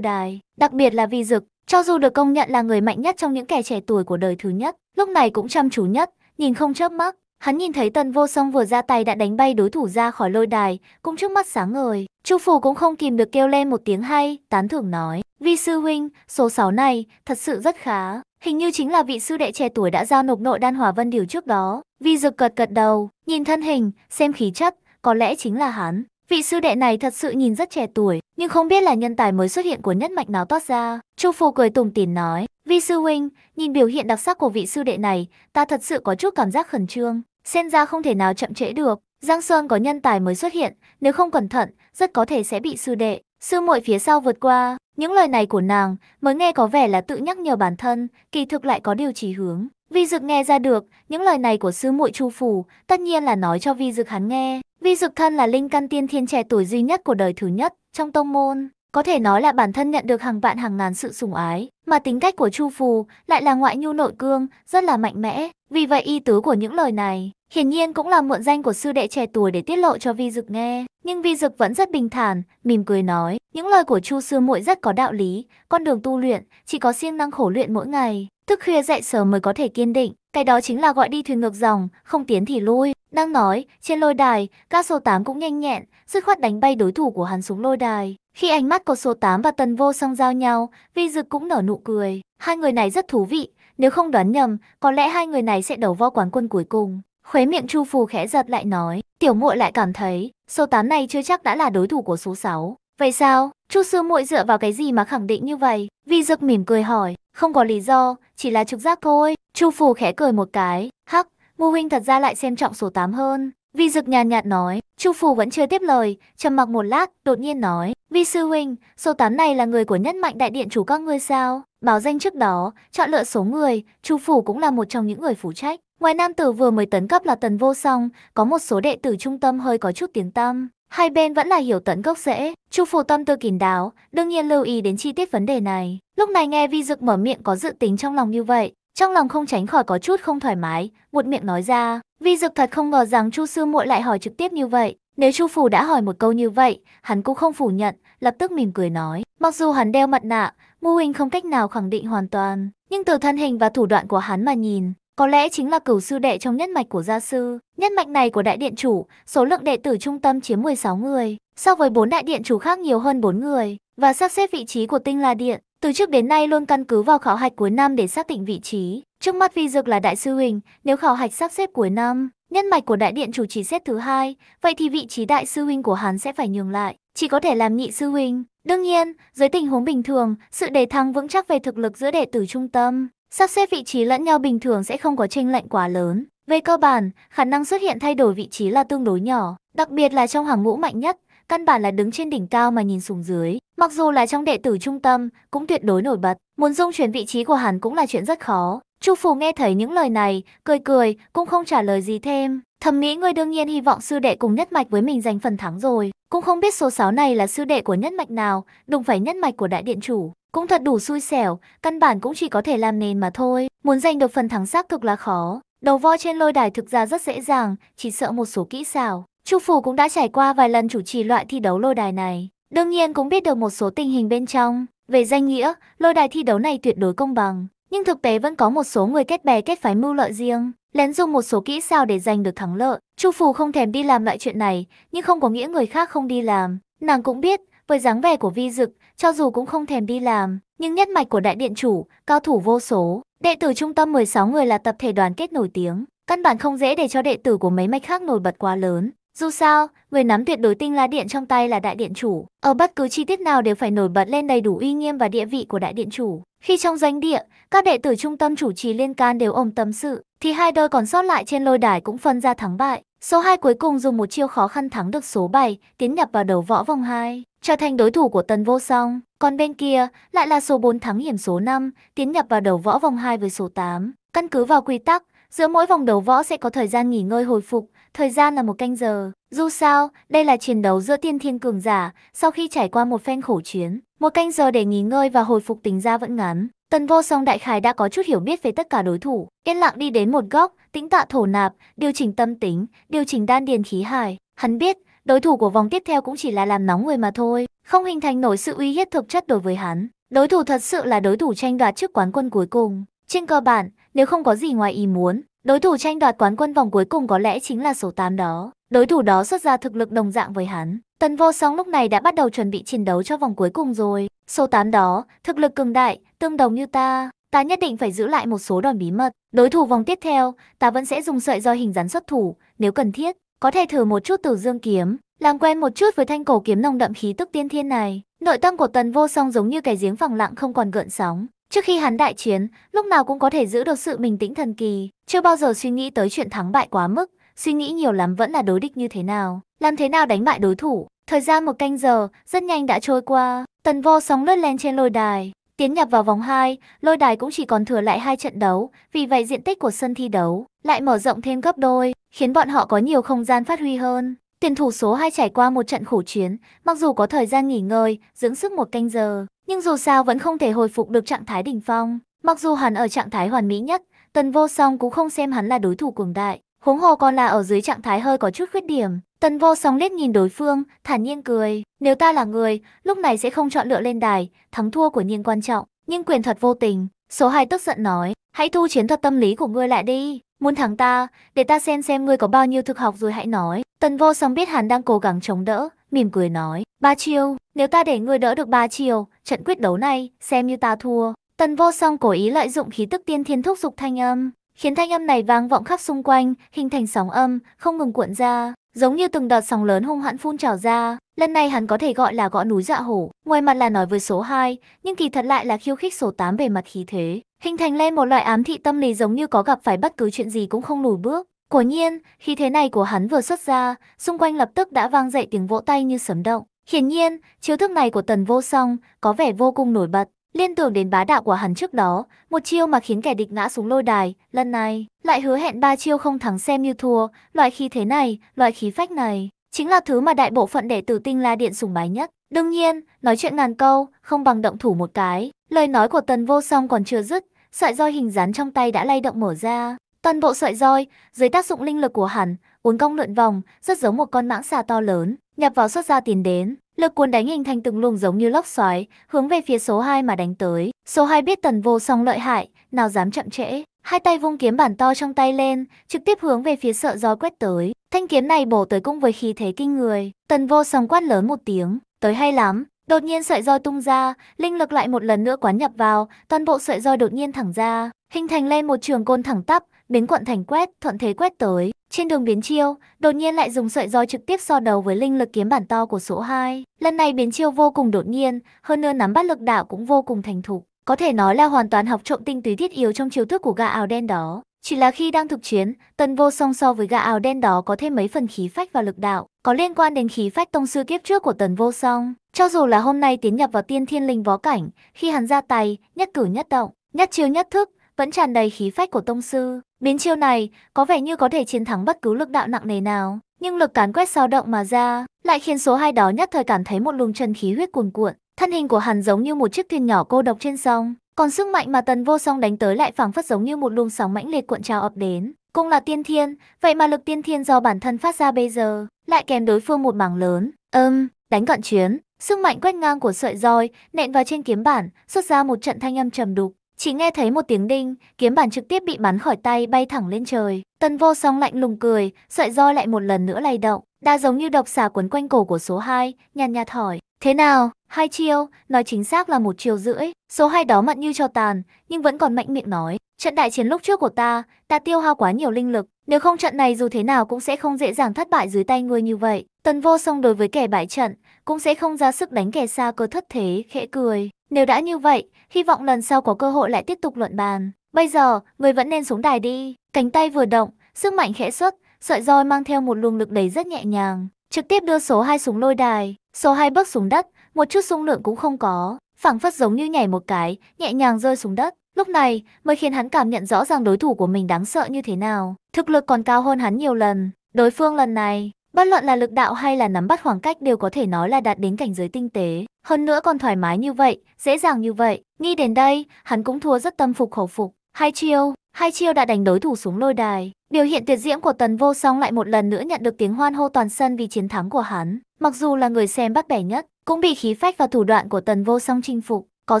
đài, đặc biệt là Vi Dực, cho dù được công nhận là người mạnh nhất trong những kẻ trẻ tuổi của đời thứ nhất, lúc này cũng chăm chú nhất, Nhìn không chớp mắt, hắn nhìn thấy Tần Vô Song vừa ra tay đã đánh bay đối thủ ra khỏi lôi đài, cũng trước mắt sáng ngời. Chu Phủ cũng không kìm được kêu lên một tiếng hay, tán thưởng nói. Vi sư huynh, số 6 này, thật sự rất khá. Hình như chính là vị sư đệ trẻ tuổi đã giao nộp nội đan hỏa vân điều trước đó. Vi dực cật cật đầu, nhìn thân hình, xem khí chất, có lẽ chính là hắn. Vị sư đệ này thật sự nhìn rất trẻ tuổi, nhưng không biết là nhân tài mới xuất hiện của nhất mạch nào toát ra. Chu Phù cười tùng tỉn nói, Vi sư huynh, nhìn biểu hiện đặc sắc của vị sư đệ này, ta thật sự có chút cảm giác khẩn trương. Xem ra không thể nào chậm trễ được. Giang Sơn có nhân tài mới xuất hiện, nếu không cẩn thận, rất có thể sẽ bị sư đệ, sư muội phía sau vượt qua. Những lời này của nàng mới nghe có vẻ là tự nhắc nhở bản thân, kỳ thực lại có điều chỉ hướng. Vi Dực nghe ra được, những lời này của sư muội Chu phủ, tất nhiên là nói cho Vi Dực hắn nghe. Vi Dực thân là linh căn tiên thiên trẻ tuổi duy nhất của đời thứ nhất trong tông môn, có thể nói là bản thân nhận được hàng vạn hàng ngàn sự sùng ái, mà tính cách của Chu Phù lại là ngoại nhu nội cương, rất là mạnh mẽ. Vì vậy y tứ của những lời này, hiển nhiên cũng là mượn danh của sư đệ trẻ tuổi để tiết lộ cho Vi Dực nghe. Nhưng Vi Dực vẫn rất bình thản, mỉm cười nói, những lời của Chu sư muội rất có đạo lý, con đường tu luyện chỉ có siêng năng khổ luyện mỗi ngày, thức khuya dậy sớm mới có thể kiên định, cái đó chính là gọi đi thuyền ngược dòng, không tiến thì lui. Đang nói, trên lôi đài, ca số 8 cũng nhanh nhẹn, dứt khoát đánh bay đối thủ của hắn xuống lôi đài. Khi ánh mắt của số 8 và tần vô song giao nhau, vi dực cũng nở nụ cười. Hai người này rất thú vị, nếu không đoán nhầm, có lẽ hai người này sẽ đấu võ quán quân cuối cùng. Khuế miệng Chu Phù khẽ giật lại nói, tiểu muội lại cảm thấy, số 8 này chưa chắc đã là đối thủ của số 6. Vậy sao? Chu sư muội dựa vào cái gì mà khẳng định như vậy? Vi Dực mỉm cười hỏi, không có lý do, chỉ là trực giác thôi. Chu Phù khẽ cười một cái, hắc, ngu huynh thật ra lại xem trọng số 8 hơn. Vi Dực nhàn nhạt nói, Chu Phù vẫn chưa tiếp lời, trầm mặc một lát, đột nhiên nói, Vi sư huynh, số 8 này là người của nhất mạnh đại điện chủ các ngươi sao? Báo danh trước đó, chọn lựa số người, chu phủ cũng là một trong những người phụ trách. Ngoài nam tử vừa mới tấn cấp là tần vô song, có một số đệ tử trung tâm hơi có chút tiếng tâm, Hai bên vẫn là hiểu tận gốc rễ, chu phủ tâm tư kín đáo, đương nhiên lưu ý đến chi tiết vấn đề này. Lúc này nghe vi dực mở miệng có dự tính trong lòng như vậy, trong lòng không tránh khỏi có chút không thoải mái, buột miệng nói ra. Vi dực thật không ngờ rằng chu sư muội lại hỏi trực tiếp như vậy, nếu Chu Phủ đã hỏi một câu như vậy, hắn cũng không phủ nhận, lập tức mỉm cười nói. Mặc dù hắn đeo mặt nạ, mô hình không cách nào khẳng định hoàn toàn, nhưng từ thân hình và thủ đoạn của hắn mà nhìn, có lẽ chính là cửu sư đệ trong nhất mạch của gia sư. Nhất mạch này của đại điện chủ, số lượng đệ tử trung tâm chiếm 16 người, so với bốn đại điện chủ khác nhiều hơn 4 người, và sắp xếp vị trí của tinh la điện. Từ trước đến nay luôn căn cứ vào khảo hạch cuối năm để xác định vị trí. Trước mắt vi dược là đại sư huynh, nếu khảo hạch sắp xếp cuối năm, Nhân mạch của đại điện chủ chỉ xếp thứ hai, vậy thì vị trí đại sư huynh của hắn sẽ phải nhường lại, chỉ có thể làm nhị sư huynh. Đương nhiên, dưới tình huống bình thường, sự đề thăng vững chắc về thực lực giữa đệ tử trung tâm, sắp xếp vị trí lẫn nhau bình thường sẽ không có tranh lệnh quá lớn. Về cơ bản, khả năng xuất hiện thay đổi vị trí là tương đối nhỏ, đặc biệt là trong hàng ngũ mạnh nhất, căn bản là đứng trên đỉnh cao mà nhìn xuống dưới. Mặc dù là trong đệ tử trung tâm, cũng tuyệt đối nổi bật, muốn dung chuyển vị trí của hắn cũng là chuyện rất khó. Chu Phù nghe thấy những lời này, cười cười, cũng không trả lời gì thêm. Thầm nghĩ ngươi đương nhiên hy vọng sư đệ cùng nhất mạch với mình giành phần thắng rồi. Cũng không biết số 6 này là sư đệ của nhất mạch nào, đụng phải nhất mạch của đại điện chủ. Cũng thật đủ xui xẻo, căn bản cũng chỉ có thể làm nền mà thôi. Muốn giành được phần thắng xác thực là khó. Đầu voi trên lôi đài thực ra rất dễ dàng, chỉ sợ một số kỹ xảo. Chu Phù cũng đã trải qua vài lần chủ trì loại thi đấu lôi đài này. Đương nhiên cũng biết được một số tình hình bên trong. Về danh nghĩa, lôi đài thi đấu này tuyệt đối công bằng nhưng thực tế vẫn có một số người kết bè kết phái mưu lợi riêng, lén dùng một số kỹ xảo để giành được thắng lợi. Chu Phù không thèm đi làm loại chuyện này, nhưng không có nghĩa người khác không đi làm. Nàng cũng biết, với dáng vẻ của Vi Dực, cho dù cũng không thèm đi làm, nhưng nhất mạch của đại điện chủ, cao thủ vô số, đệ tử trung tâm 16 người là tập thể đoàn kết nổi tiếng, căn bản không dễ để cho đệ tử của mấy mạch khác nổi bật quá lớn. Dù sao, người nắm tuyệt đối tinh la điện trong tay là đại điện chủ. Ở bất cứ chi tiết nào đều phải nổi bật lên đầy đủ uy nghiêm và địa vị của đại điện chủ. Khi trong danh địa, các đệ tử trung tâm chủ trì liên can đều ôm tâm sự, thì hai đôi còn sót lại trên lôi đài cũng phân ra thắng bại. Số 2 cuối cùng dùng một chiêu khó khăn thắng được số 7, tiến nhập vào đầu võ vòng 2, trở thành đối thủ của Tần Vô Song. Còn bên kia, lại là số 4 thắng hiểm số 5, tiến nhập vào đầu võ vòng 2 với số 8. Căn cứ vào quy tắc, giữa mỗi vòng đầu võ sẽ có thời gian nghỉ ngơi hồi phục, thời gian là một canh giờ. Dù sao, đây là chiến đấu giữa tiên thiên cường giả, sau khi trải qua một phen khổ chiến, một canh giờ để nghỉ ngơi và hồi phục tính ra vẫn ngắn. Tần vô song đại khái đã có chút hiểu biết về tất cả đối thủ, yên lặng đi đến một góc, tĩnh tạ thổ nạp, điều chỉnh tâm tính, điều chỉnh đan điền khí hài. Hắn biết, đối thủ của vòng tiếp theo cũng chỉ là làm nóng người mà thôi, không hình thành nổi sự uy hiếp thực chất đối với hắn. Đối thủ thật sự là đối thủ tranh đoạt chức quán quân cuối cùng. Trên cơ bản, nếu không có gì ngoài ý muốn, Đối thủ tranh đoạt quán quân vòng cuối cùng có lẽ chính là số 8 đó. Đối thủ đó xuất ra thực lực đồng dạng với hắn. Tần vô song lúc này đã bắt đầu chuẩn bị chiến đấu cho vòng cuối cùng rồi. Số 8 đó, thực lực cường đại, tương đồng như ta. Ta nhất định phải giữ lại một số đòn bí mật. Đối thủ vòng tiếp theo, ta vẫn sẽ dùng sợi roi hình rắn xuất thủ, nếu cần thiết. Có thể thử một chút từ dương kiếm, làm quen một chút với thanh cổ kiếm nồng đậm khí tức tiên thiên này. Nội tâm của tần vô song giống như cái giếng phẳng lặng không còn gợn sóng. Trước khi hắn đại chiến, lúc nào cũng có thể giữ được sự bình tĩnh thần kỳ, chưa bao giờ suy nghĩ tới chuyện thắng bại quá mức, suy nghĩ nhiều lắm vẫn là đối địch như thế nào, làm thế nào đánh bại đối thủ. Thời gian một canh giờ, rất nhanh đã trôi qua, tần vô sóng lướt lên trên lôi đài. Tiến nhập vào vòng 2, lôi đài cũng chỉ còn thừa lại hai trận đấu, vì vậy diện tích của sân thi đấu lại mở rộng thêm gấp đôi, khiến bọn họ có nhiều không gian phát huy hơn. Tiền thủ số 2 trải qua một trận khổ chiến, mặc dù có thời gian nghỉ ngơi, dưỡng sức một canh giờ, nhưng dù sao vẫn không thể hồi phục được trạng thái đỉnh phong. Mặc dù hắn ở trạng thái hoàn mỹ nhất, Tần Vô Song cũng không xem hắn là đối thủ cường đại, huống hồ còn là ở dưới trạng thái hơi có chút khuyết điểm. Tần Vô Song liếc nhìn đối phương, thản nhiên cười, nếu ta là người, lúc này sẽ không chọn lựa lên đài, thắng thua của nhiên quan trọng, nhưng quyền thuật vô tình. Số 2 tức giận nói, hãy thu chiến thuật tâm lý của ngươi lại đi, muốn thắng ta, để ta xem xem ngươi có bao nhiêu thực học rồi hãy nói. Tần Vô Song biết hắn đang cố gắng chống đỡ, mỉm cười nói, ba chiêu, nếu ta để ngươi đỡ được ba chiêu, trận quyết đấu này, xem như ta thua. Tần vô song cố ý lợi dụng khí tức tiên thiên thúc dục thanh âm, khiến thanh âm này vang vọng khắp xung quanh, hình thành sóng âm, không ngừng cuộn ra, giống như từng đợt sóng lớn hung hãn phun trào ra. Lần này hắn có thể gọi là gõ núi dạ hổ, ngoài mặt là nói với số 2, nhưng kỳ thật lại là khiêu khích số 8 về mặt khí thế, hình thành lên một loại ám thị tâm lý giống như có gặp phải bất cứ chuyện gì cũng không lùi bước. Quả nhiên, khi thế này của hắn vừa xuất ra, xung quanh lập tức đã vang dậy tiếng vỗ tay như sấm động. Hiển nhiên, chiêu thức này của tần vô song có vẻ vô cùng nổi bật. Liên tưởng đến bá đạo của hắn trước đó, một chiêu mà khiến kẻ địch ngã xuống lôi đài, lần này lại hứa hẹn ba chiêu không thắng xem như thua, loại khí thế này, loại khí phách này, chính là thứ mà đại bộ phận đệ tử tinh la điện sùng bái nhất. Đương nhiên, nói chuyện ngàn câu, không bằng động thủ một cái. Lời nói của tần vô song còn chưa dứt, sợi roi hình rắn trong tay đã lay động mở ra, Toàn bộ sợi roi, dưới tác dụng linh lực của hắn, uốn cong lượn vòng, rất giống một con mãng xà to lớn, nhập vào xuất ra tiền đến. Lực cuốn đánh hình thành từng luồng giống như lốc xoáy, hướng về phía số 2 mà đánh tới. Số 2 biết tần vô song lợi hại, nào dám chậm trễ. Hai tay vung kiếm bản to trong tay lên, trực tiếp hướng về phía sợ gió quét tới. Thanh kiếm này bổ tới cung với khí thế kinh người. Tần vô song quát lớn một tiếng, tới hay lắm. Đột nhiên sợi roi tung ra, linh lực lại một lần nữa quán nhập vào, toàn bộ sợi roi đột nhiên thẳng ra, hình thành lên một trường côn thẳng tắp, biến quận thành quét, thuận thế quét tới. Trên đường biến chiêu, đột nhiên lại dùng sợi roi trực tiếp so đầu với linh lực kiếm bản to của số 2. Lần này biến chiêu vô cùng đột nhiên, hơn nữa nắm bắt lực đạo cũng vô cùng thành thục. Có thể nói là hoàn toàn học trộm tinh túy thiết yếu trong chiêu thức của gà áo đen đó. Chỉ là khi đang thực chiến, tần vô song so với gà áo đen đó có thêm mấy phần khí phách và lực đạo, có liên quan đến khí phách tông sư kiếp trước của tần vô song. Cho dù là hôm nay tiến nhập vào tiên thiên linh võ cảnh, khi hắn ra tay, nhất cử nhất động, nhất chiêu nhất thức, vẫn tràn đầy khí phách của tông sư. Biến chiêu này có vẻ như có thể chiến thắng bất cứ lực đạo nặng nề nào, nhưng lực cán quét sao động mà ra, lại khiến số hai đó nhất thời cảm thấy một luồng chân khí huyết cuồn cuộn. Thân hình của hắn giống như một chiếc thuyền nhỏ cô độc trên sông, còn sức mạnh mà Tần Vô Song đánh tới lại phảng phất giống như một luồng sóng mãnh liệt cuộn trào ập đến. Cũng là tiên thiên, vậy mà lực tiên thiên do bản thân phát ra bây giờ, lại kèm đối phương một mảng lớn. Ơm, đánh cận chuyến, sức mạnh quét ngang của sợi roi, nện vào trên kiếm bản, xuất ra một trận thanh âm trầm đục. Chỉ nghe thấy một tiếng đinh, kiếm bản trực tiếp bị bắn khỏi tay bay thẳng lên trời. Tần vô song lạnh lùng cười, sợi roi lại một lần nữa lay động. Đã giống như độc xà quấn quanh cổ của số 2, nhàn nhạt hỏi. Thế nào, hai chiêu, nói chính xác là một chiêu rưỡi. Số 2 đó mặn như cho tàn, nhưng vẫn còn mạnh miệng nói. Trận đại chiến lúc trước của ta, ta tiêu hao quá nhiều linh lực. Nếu không trận này dù thế nào cũng sẽ không dễ dàng thất bại dưới tay ngươi như vậy. Tần vô song đối với kẻ bại trận, cũng sẽ không ra sức đánh kẻ xa cơ thất thế, khẽ cười. Nếu đã như vậy, hy vọng lần sau có cơ hội lại tiếp tục luận bàn. Bây giờ, người vẫn nên xuống đài đi. Cánh tay vừa động, sức mạnh khẽ xuất, sợi roi mang theo một luồng lực đầy rất nhẹ nhàng. Trực tiếp đưa số 2 xuống lôi đài, số 2 bước xuống đất, một chút xung lượng cũng không có. phẳng phất giống như nhảy một cái, nhẹ nhàng rơi xuống đất. Lúc này mới khiến hắn cảm nhận rõ ràng đối thủ của mình đáng sợ như thế nào. Thực lực còn cao hơn hắn nhiều lần. Đối phương lần này Bất luận là lực đạo hay là nắm bắt khoảng cách đều có thể nói là đạt đến cảnh giới tinh tế, hơn nữa còn thoải mái như vậy, dễ dàng như vậy. Nghĩ đến đây, hắn cũng thua rất tâm phục khẩu phục. Hai chiêu, hai chiêu đã đánh đối thủ xuống lôi đài. Biểu hiện tuyệt diễm của Tần Vô Song lại một lần nữa nhận được tiếng hoan hô toàn sân vì chiến thắng của hắn. Mặc dù là người xem bắt bẻ nhất, cũng bị khí phách và thủ đoạn của Tần Vô Song chinh phục. Có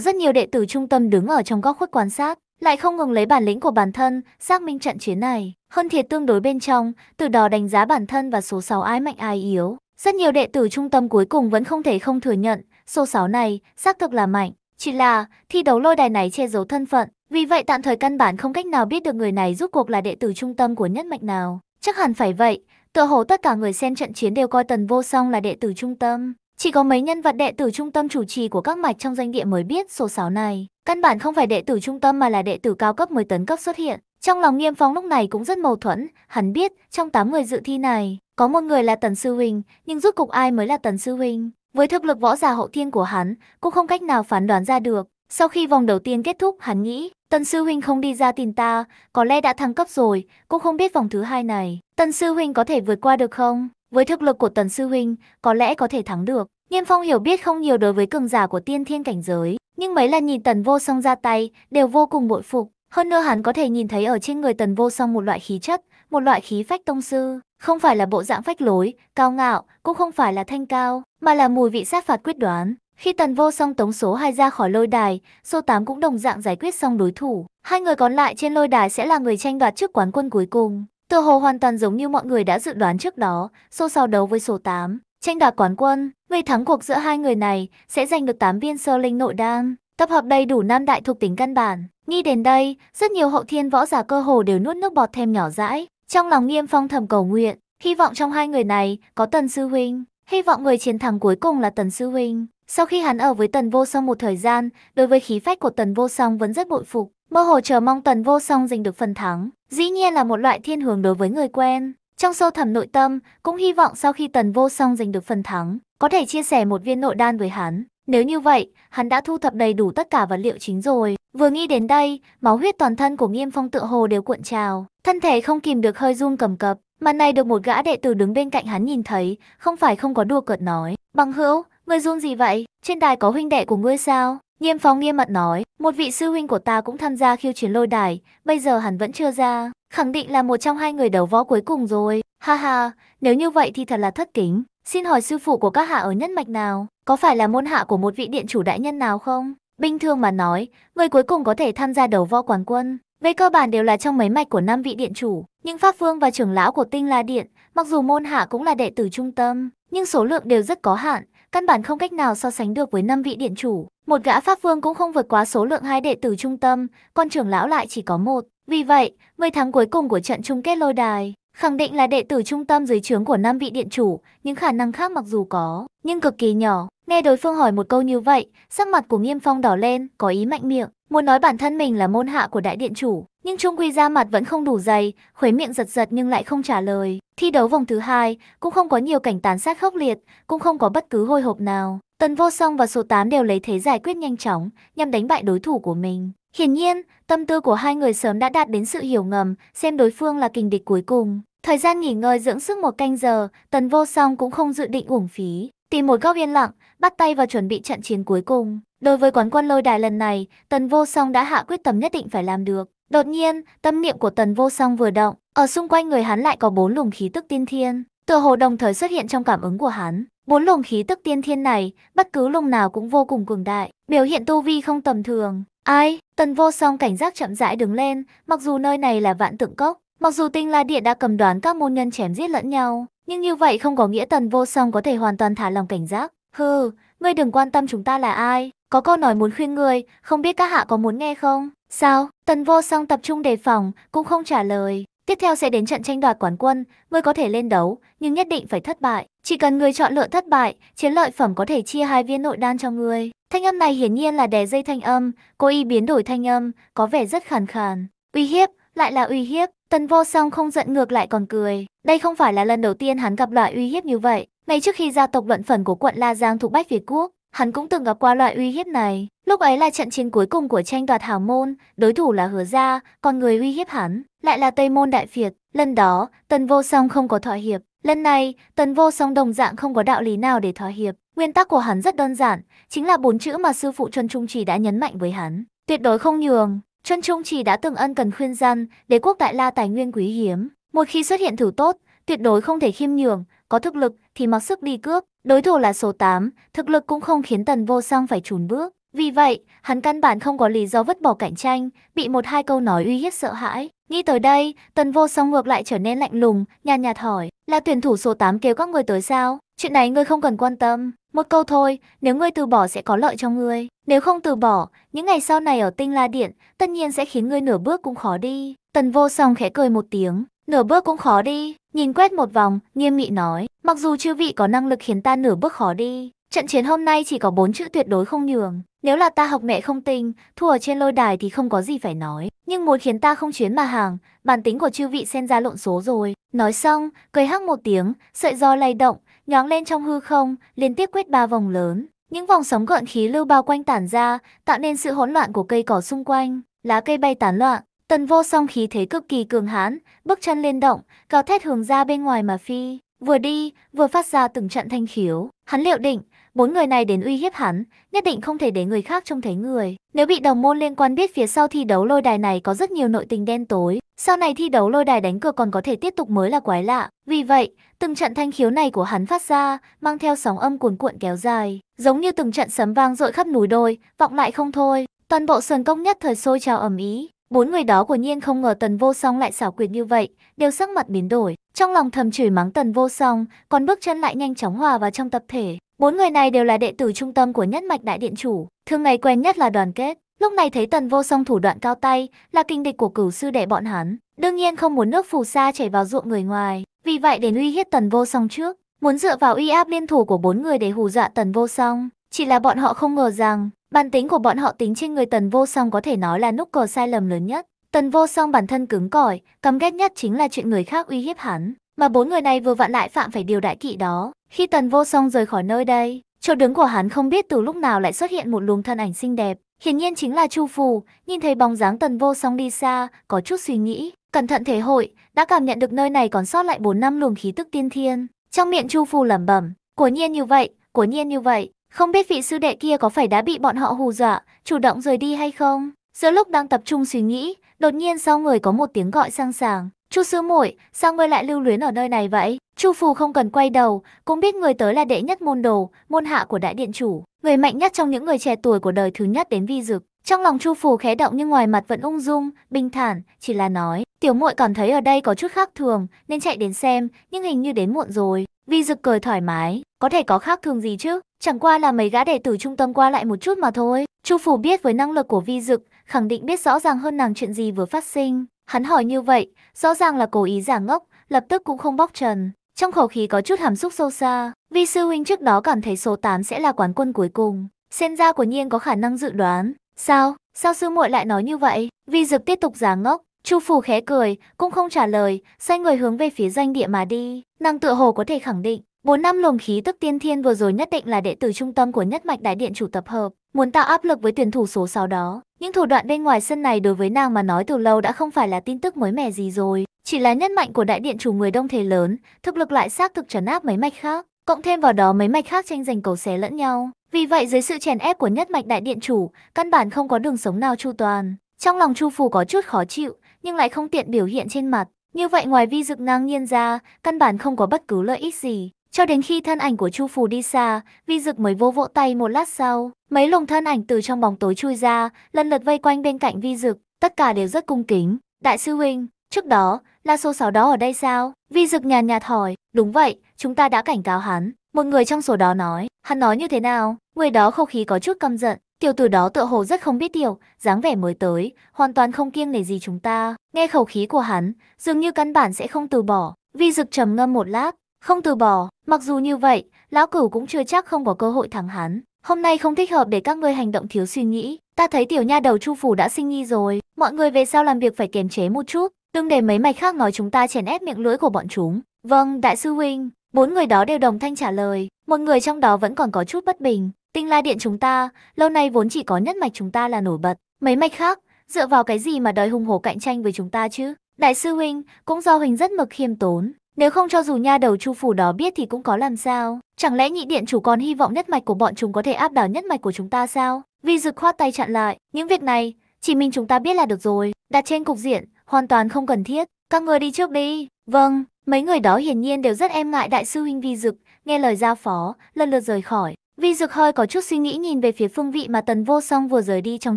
rất nhiều đệ tử trung tâm đứng ở trong góc khuất quan sát, lại không ngừng lấy bản lĩnh của bản thân, xác minh trận chiến này. Hơn thiệt tương đối bên trong, từ đó đánh giá bản thân và số 6 ai mạnh ai yếu. Rất nhiều đệ tử trung tâm cuối cùng vẫn không thể không thừa nhận, số 6 này xác thực là mạnh. Chỉ là, thi đấu lôi đài này che giấu thân phận, vì vậy tạm thời căn bản không cách nào biết được người này rút cuộc là đệ tử trung tâm của nhất mạch nào. Chắc hẳn phải vậy, tựa hồ tất cả người xem trận chiến đều coi tần vô song là đệ tử trung tâm. Chỉ có mấy nhân vật đệ tử trung tâm chủ trì của các mạch trong danh địa mới biết số 6 này. Căn bản không phải đệ tử trung tâm mà là đệ tử cao cấp mới tấn cấp xuất hiện. Trong lòng nghiêm phóng lúc này cũng rất mâu thuẫn, hắn biết trong 8 người dự thi này, có một người là Tần Sư Huynh, nhưng rốt cục ai mới là Tần Sư Huynh. Với thực lực võ giả hậu thiên của hắn, cũng không cách nào phán đoán ra được. Sau khi vòng đầu tiên kết thúc, hắn nghĩ, Tần Sư Huynh không đi ra tìm ta, có lẽ đã thăng cấp rồi, cũng không biết vòng thứ hai này, Tần Sư Huynh có thể vượt qua được không? Với thực lực của Tần Sư Huynh, có lẽ có thể thắng được. Nghiêm Phong hiểu biết không nhiều đối với cường giả của tiên thiên cảnh giới, nhưng mấy lần nhìn Tần Vô Song ra tay, đều vô cùng bội phục. Hơn nữa hắn có thể nhìn thấy ở trên người Tần Vô Song một loại khí chất, một loại khí phách tông sư, không phải là bộ dạng phách lối, cao ngạo, cũng không phải là thanh cao, mà là mùi vị sát phạt quyết đoán. Khi Tần Vô Song tống số hai ra khỏi lôi đài, số 8 cũng đồng dạng giải quyết xong đối thủ. Hai người còn lại trên lôi đài sẽ là người tranh đoạt chức quán quân cuối cùng. Tựa hồ hoàn toàn giống như mọi người đã dự đoán trước đó, số 6 đấu với số 8, tranh đoạt quán quân, người thắng cuộc giữa hai người này sẽ giành được 8 viên sơ linh nội đan, tập hợp đầy đủ nam đại thuộc tính căn bản. Nghĩ đến đây, rất nhiều hậu thiên võ giả cơ hồ đều nuốt nước bọt thêm nhỏ dãi, trong lòng Nghiêm Phong thầm cầu nguyện, hy vọng trong hai người này có Tần sư huynh, hy vọng người chiến thắng cuối cùng là Tần sư huynh. Sau khi hắn ở với Tần Vô Song một thời gian, đối với khí phách của Tần Vô Song vẫn rất bội phục. Mơ hồ chờ mong tần vô song giành được phần thắng, dĩ nhiên là một loại thiên hướng đối với người quen. Trong sâu thẳm nội tâm, cũng hy vọng sau khi tần vô song giành được phần thắng, có thể chia sẻ một viên nội đan với hắn. Nếu như vậy, hắn đã thu thập đầy đủ tất cả vật liệu chính rồi. Vừa nghĩ đến đây, máu huyết toàn thân của nghiêm phong tựa hồ đều cuộn trào. Thân thể không kìm được hơi run cầm cập. Màn này được một gã đệ tử đứng bên cạnh hắn nhìn thấy, không phải không có đùa cợt nói. Bằng hữu, ngươi run gì vậy? Trên đài có huynh đệ của ngươi sao? Nghiêm phóng nghiêm mặt nói, một vị sư huynh của ta cũng tham gia khiêu chiến lôi đài, bây giờ hắn vẫn chưa ra, khẳng định là một trong hai người đầu võ cuối cùng rồi. Ha ha, nếu như vậy thì thật là thất kính. Xin hỏi sư phụ của các hạ ở nhất mạch nào, có phải là môn hạ của một vị điện chủ đại nhân nào không? Bình thường mà nói, người cuối cùng có thể tham gia đầu võ quán quân. Về cơ bản đều là trong mấy mạch của năm vị điện chủ, nhưng Pháp Vương và trưởng lão của Tinh La Điện, mặc dù môn hạ cũng là đệ tử trung tâm, nhưng số lượng đều rất có hạn, căn bản không cách nào so sánh được với năm vị điện chủ. Một gã pháp vương cũng không vượt quá số lượng hai đệ tử trung tâm, còn trưởng lão lại chỉ có một. Vì vậy, người thắng cuối cùng của trận chung kết lôi đài khẳng định là đệ tử trung tâm dưới trướng của năm vị điện chủ, những khả năng khác mặc dù có, nhưng cực kỳ nhỏ. Nghe đối phương hỏi một câu như vậy, sắc mặt của Nghiêm Phong đỏ lên, có ý mạnh miệng, muốn nói bản thân mình là môn hạ của đại điện chủ, nhưng Trung Quy ra mặt vẫn không đủ dày, khuấy miệng giật giật nhưng lại không trả lời. Thi đấu vòng thứ hai cũng không có nhiều cảnh tán sát khốc liệt, cũng không có bất cứ hồi hộp nào. Tần Vô Song và số 8 đều lấy thế giải quyết nhanh chóng, nhằm đánh bại đối thủ của mình. Hiển nhiên, tâm tư của hai người sớm đã đạt đến sự hiểu ngầm, xem đối phương là kình địch cuối cùng. Thời gian nghỉ ngơi dưỡng sức một canh giờ, Tần Vô Song cũng không dự định uổng phí. Tìm một góc yên lặng, bắt tay vào chuẩn bị trận chiến cuối cùng. Đối với quán quân lôi đài lần này, Tần Vô Song đã hạ quyết tâm nhất định phải làm được. Đột nhiên, tâm niệm của tần vô song vừa động, ở xung quanh người hắn lại có bốn luồng khí tức tiên thiên, tựa hồ đồng thời xuất hiện trong cảm ứng của hắn. Bốn luồng khí tức tiên thiên này, bất cứ luồng nào cũng vô cùng cường đại, biểu hiện tu vi không tầm thường. Ai, tần vô song cảnh giác chậm rãi đứng lên, mặc dù nơi này là vạn tượng cốc, mặc dù tinh la địa đã cầm đoán các môn nhân chém giết lẫn nhau, nhưng như vậy không có nghĩa tần vô song có thể hoàn toàn thả lòng cảnh giác. Hừ, ngươi đừng quan tâm chúng ta là ai, có câu nói muốn khuyên ngươi, không biết các hạ có muốn nghe không? Sao? Tần vô song tập trung đề phòng, cũng không trả lời. Tiếp theo sẽ đến trận tranh đoạt quán quân, ngươi có thể lên đấu, nhưng nhất định phải thất bại. Chỉ cần người chọn lựa thất bại, chiến lợi phẩm có thể chia hai viên nội đan cho ngươi. Thanh âm này hiển nhiên là đè dây thanh âm, cô y biến đổi thanh âm, có vẻ rất khàn khàn. Uy hiếp, lại là uy hiếp. Tần vô song không giận ngược lại còn cười. Đây không phải là lần đầu tiên hắn gặp loại uy hiếp như vậy. Ngay trước khi gia tộc luận phần của quận La Giang thuộc Bách Việt Quốc, Hắn cũng từng gặp qua loại uy hiếp này. Lúc ấy là trận chiến cuối cùng của tranh đoạt hào môn, đối thủ là hứa gia, còn người uy hiếp hắn lại là Tây Môn Đại Việt. Lần đó, Tần Vô Song không có thỏa hiệp. Lần này, Tần Vô Song đồng dạng không có đạo lý nào để thỏa hiệp. Nguyên tắc của hắn rất đơn giản, chính là bốn chữ mà sư phụ chân Trung Chỉ đã nhấn mạnh với hắn. Tuyệt đối không nhường. chân Trung Chỉ đã từng ân cần khuyên răn, đế quốc đại la tài nguyên quý hiếm. Một khi xuất hiện thử tốt, tuyệt đối không thể khiêm nhường, có thực lực thì mặc sức đi cướp. Đối thủ là số 8, thực lực cũng không khiến Tần Vô Song phải trùn bước. Vì vậy, hắn căn bản không có lý do vứt bỏ cạnh tranh, bị một hai câu nói uy hiếp sợ hãi. Nghĩ tới đây, Tần Vô Song ngược lại trở nên lạnh lùng, nhàn nhạt hỏi, là tuyển thủ số 8 kêu các người tới sao? Chuyện này ngươi không cần quan tâm. Một câu thôi, nếu ngươi từ bỏ sẽ có lợi cho ngươi. Nếu không từ bỏ, những ngày sau này ở Tinh La Điện, tất nhiên sẽ khiến ngươi nửa bước cũng khó đi. Tần Vô Song khẽ cười một tiếng, nửa bước cũng khó đi. Nhìn quét một vòng, nghiêm nghị nói, mặc dù chư vị có năng lực khiến ta nửa bước khó đi. Trận chiến hôm nay chỉ có bốn chữ tuyệt đối không nhường. Nếu là ta học mẹ không tinh, thua ở trên lôi đài thì không có gì phải nói. Nhưng muốn khiến ta không chuyến mà hàng, bản tính của chư vị xen ra lộn số rồi. Nói xong, cười hắc một tiếng, sợi do lay động, nhóng lên trong hư không, liên tiếp quét ba vòng lớn. Những vòng sóng gợn khí lưu bao quanh tản ra, tạo nên sự hỗn loạn của cây cỏ xung quanh. Lá cây bay tán loạn, Tần vô song khí thế cực kỳ cường hãn, bước chân liên động, cao thét hướng ra bên ngoài mà phi. Vừa đi, vừa phát ra từng trận thanh khiếu. Hắn liệu định, bốn người này đến uy hiếp hắn, nhất định không thể để người khác trông thấy người. Nếu bị đồng môn liên quan biết phía sau thi đấu lôi đài này có rất nhiều nội tình đen tối, sau này thi đấu lôi đài đánh cược còn có thể tiếp tục mới là quái lạ. Vì vậy, từng trận thanh khiếu này của hắn phát ra, mang theo sóng âm cuồn cuộn kéo dài, giống như từng trận sấm vang dội khắp núi đồi, vọng lại không thôi. Toàn bộ sườn công nhất thời sôi trào ầm ĩ, Bốn người đó của nhiên không ngờ tần vô song lại xảo quyệt như vậy, đều sắc mặt biến đổi. Trong lòng thầm chửi mắng tần vô song, còn bước chân lại nhanh chóng hòa vào trong tập thể. Bốn người này đều là đệ tử trung tâm của nhất mạch đại điện chủ, thường ngày quen nhất là đoàn kết. Lúc này thấy tần vô song thủ đoạn cao tay, là kinh địch của cửu sư đệ bọn hắn. Đương nhiên không muốn nước phù sa chảy vào ruộng người ngoài, vì vậy đến uy hiếp tần vô song trước. Muốn dựa vào uy áp liên thủ của bốn người để hù dọa tần vô song. Chỉ là bọn họ không ngờ rằng, Bản tính của bọn họ tính trên người tần vô song có thể nói là nút cờ sai lầm lớn nhất. Tần vô song bản thân cứng cỏi, căm ghét nhất chính là chuyện người khác uy hiếp hắn. Mà bốn người này vừa vặn lại phạm phải điều đại kỵ đó. Khi tần vô song rời khỏi nơi đây, chỗ đứng của hắn không biết từ lúc nào lại xuất hiện một luồng thân ảnh xinh đẹp. Hiển nhiên chính là Chu Phù, nhìn thấy bóng dáng tần vô song đi xa, có chút suy nghĩ, cẩn thận thể hội, đã cảm nhận được nơi này còn sót lại 4 năm luồng khí tức tiên thiên. Trong miệng Chu Phù lẩm bẩm, của nhiên như vậy, của nhiên như vậy, không biết vị sư đệ kia có phải đã bị bọn họ hù dọa, chủ động rời đi hay không? Giữa lúc đang tập trung suy nghĩ, đột nhiên sau người có một tiếng gọi sang sàng. Chu sư muội, sao ngươi lại lưu luyến ở nơi này vậy? Chu phù không cần quay đầu, cũng biết người tới là đệ nhất môn đồ, môn hạ của đại điện chủ, người mạnh nhất trong những người trẻ tuổi của đời thứ nhất đến vi dực. Trong lòng Chu phù khẽ động nhưng ngoài mặt vẫn ung dung, bình thản, chỉ là nói, tiểu muội cảm thấy ở đây có chút khác thường, nên chạy đến xem, nhưng hình như đến muộn rồi. Vi dực cười thoải mái, có thể có khác thường gì chứ? Chẳng qua là mấy gã đệ tử trung tâm qua lại một chút mà thôi. Chu Phủ biết với năng lực của vi dực, khẳng định biết rõ ràng hơn nàng chuyện gì vừa phát sinh. Hắn hỏi như vậy, rõ ràng là cố ý giả ngốc, lập tức cũng không bóc trần. Trong khẩu khí có chút hàm xúc sâu xa, vi sư huynh trước đó cảm thấy số 8 sẽ là quán quân cuối cùng. Xem ra của nhiên có khả năng dự đoán. Sao? Sao sư muội lại nói như vậy? Vi dực tiếp tục giả ngốc. Chu Phủ khẽ cười, cũng không trả lời, xoay người hướng về phía danh địa mà đi. Nàng tựa hồ có thể khẳng định, Bốn năm luồng khí tức tiên thiên vừa rồi nhất định là đệ tử trung tâm của nhất mạch đại điện chủ tập hợp, muốn tạo áp lực với tuyển thủ số 6 đó. Những thủ đoạn bên ngoài sân này đối với nàng mà nói từ lâu đã không phải là tin tức mới mẻ gì rồi, chỉ là nhất mạnh của đại điện chủ người đông thế lớn, thực lực lại xác thực trấn áp mấy mạch khác, cộng thêm vào đó mấy mạch khác tranh giành cầu xé lẫn nhau. Vì vậy dưới sự chèn ép của nhất mạch đại điện chủ, căn bản không có đường sống nào chu toàn. Trong lòng Chu Phù có chút khó chịu, nhưng lại không tiện biểu hiện trên mặt. Như vậy ngoài vi dực ngang nhiên ra, căn bản không có bất cứ lợi ích gì. Cho đến khi thân ảnh của Chu Phù đi xa, Vi Dực mới vô vỗ tay một lát sau. Mấy lồng thân ảnh từ trong bóng tối chui ra, lần lượt vây quanh bên cạnh Vi Dực, tất cả đều rất cung kính. Đại sư huynh, trước đó, là số 6 đó ở đây sao? Vi Dực nhàn nhạt hỏi, đúng vậy, chúng ta đã cảnh cáo hắn. Một người trong số đó nói, hắn nói như thế nào? Người đó không khí có chút căm giận, Tiểu tử đó tựa hồ rất không biết điều, dáng vẻ mới tới, hoàn toàn không kiêng nể gì chúng ta. Nghe khẩu khí của hắn, dường như căn bản sẽ không từ bỏ. Vi Dực trầm ngâm một lát, không từ bỏ, mặc dù như vậy, lão cửu cũng chưa chắc không có cơ hội thắng hắn. Hôm nay không thích hợp để các ngươi hành động thiếu suy nghĩ. Ta thấy tiểu nha đầu chu phủ đã sinh nghi rồi, mọi người về sau làm việc phải kiềm chế một chút, đừng để mấy mạch khác nói chúng ta chèn ép miệng lưỡi của bọn chúng. Vâng, đại sư huynh, bốn người đó đều đồng thanh trả lời, một người trong đó vẫn còn có chút bất bình. Tinh la điện chúng ta, lâu nay vốn chỉ có nhất mạch chúng ta là nổi bật, mấy mạch khác, dựa vào cái gì mà đòi hung hổ cạnh tranh với chúng ta chứ? Đại sư huynh, cũng do huynh rất mực khiêm tốn, nếu không cho dù nha đầu chu phủ đó biết thì cũng có làm sao. Chẳng lẽ nhị điện chủ còn hy vọng nhất mạch của bọn chúng có thể áp đảo nhất mạch của chúng ta sao? Vi Dực khoát tay chặn lại. Những việc này, chỉ mình chúng ta biết là được rồi. Đặt trên cục diện, hoàn toàn không cần thiết. Các người đi trước đi. Vâng, mấy người đó hiển nhiên đều rất em ngại đại sư huynh Vi Dực. Nghe lời giao phó, lần lượt rời khỏi. Vi Dực hơi có chút suy nghĩ nhìn về phía phương vị mà Tần Vô Song vừa rời đi trong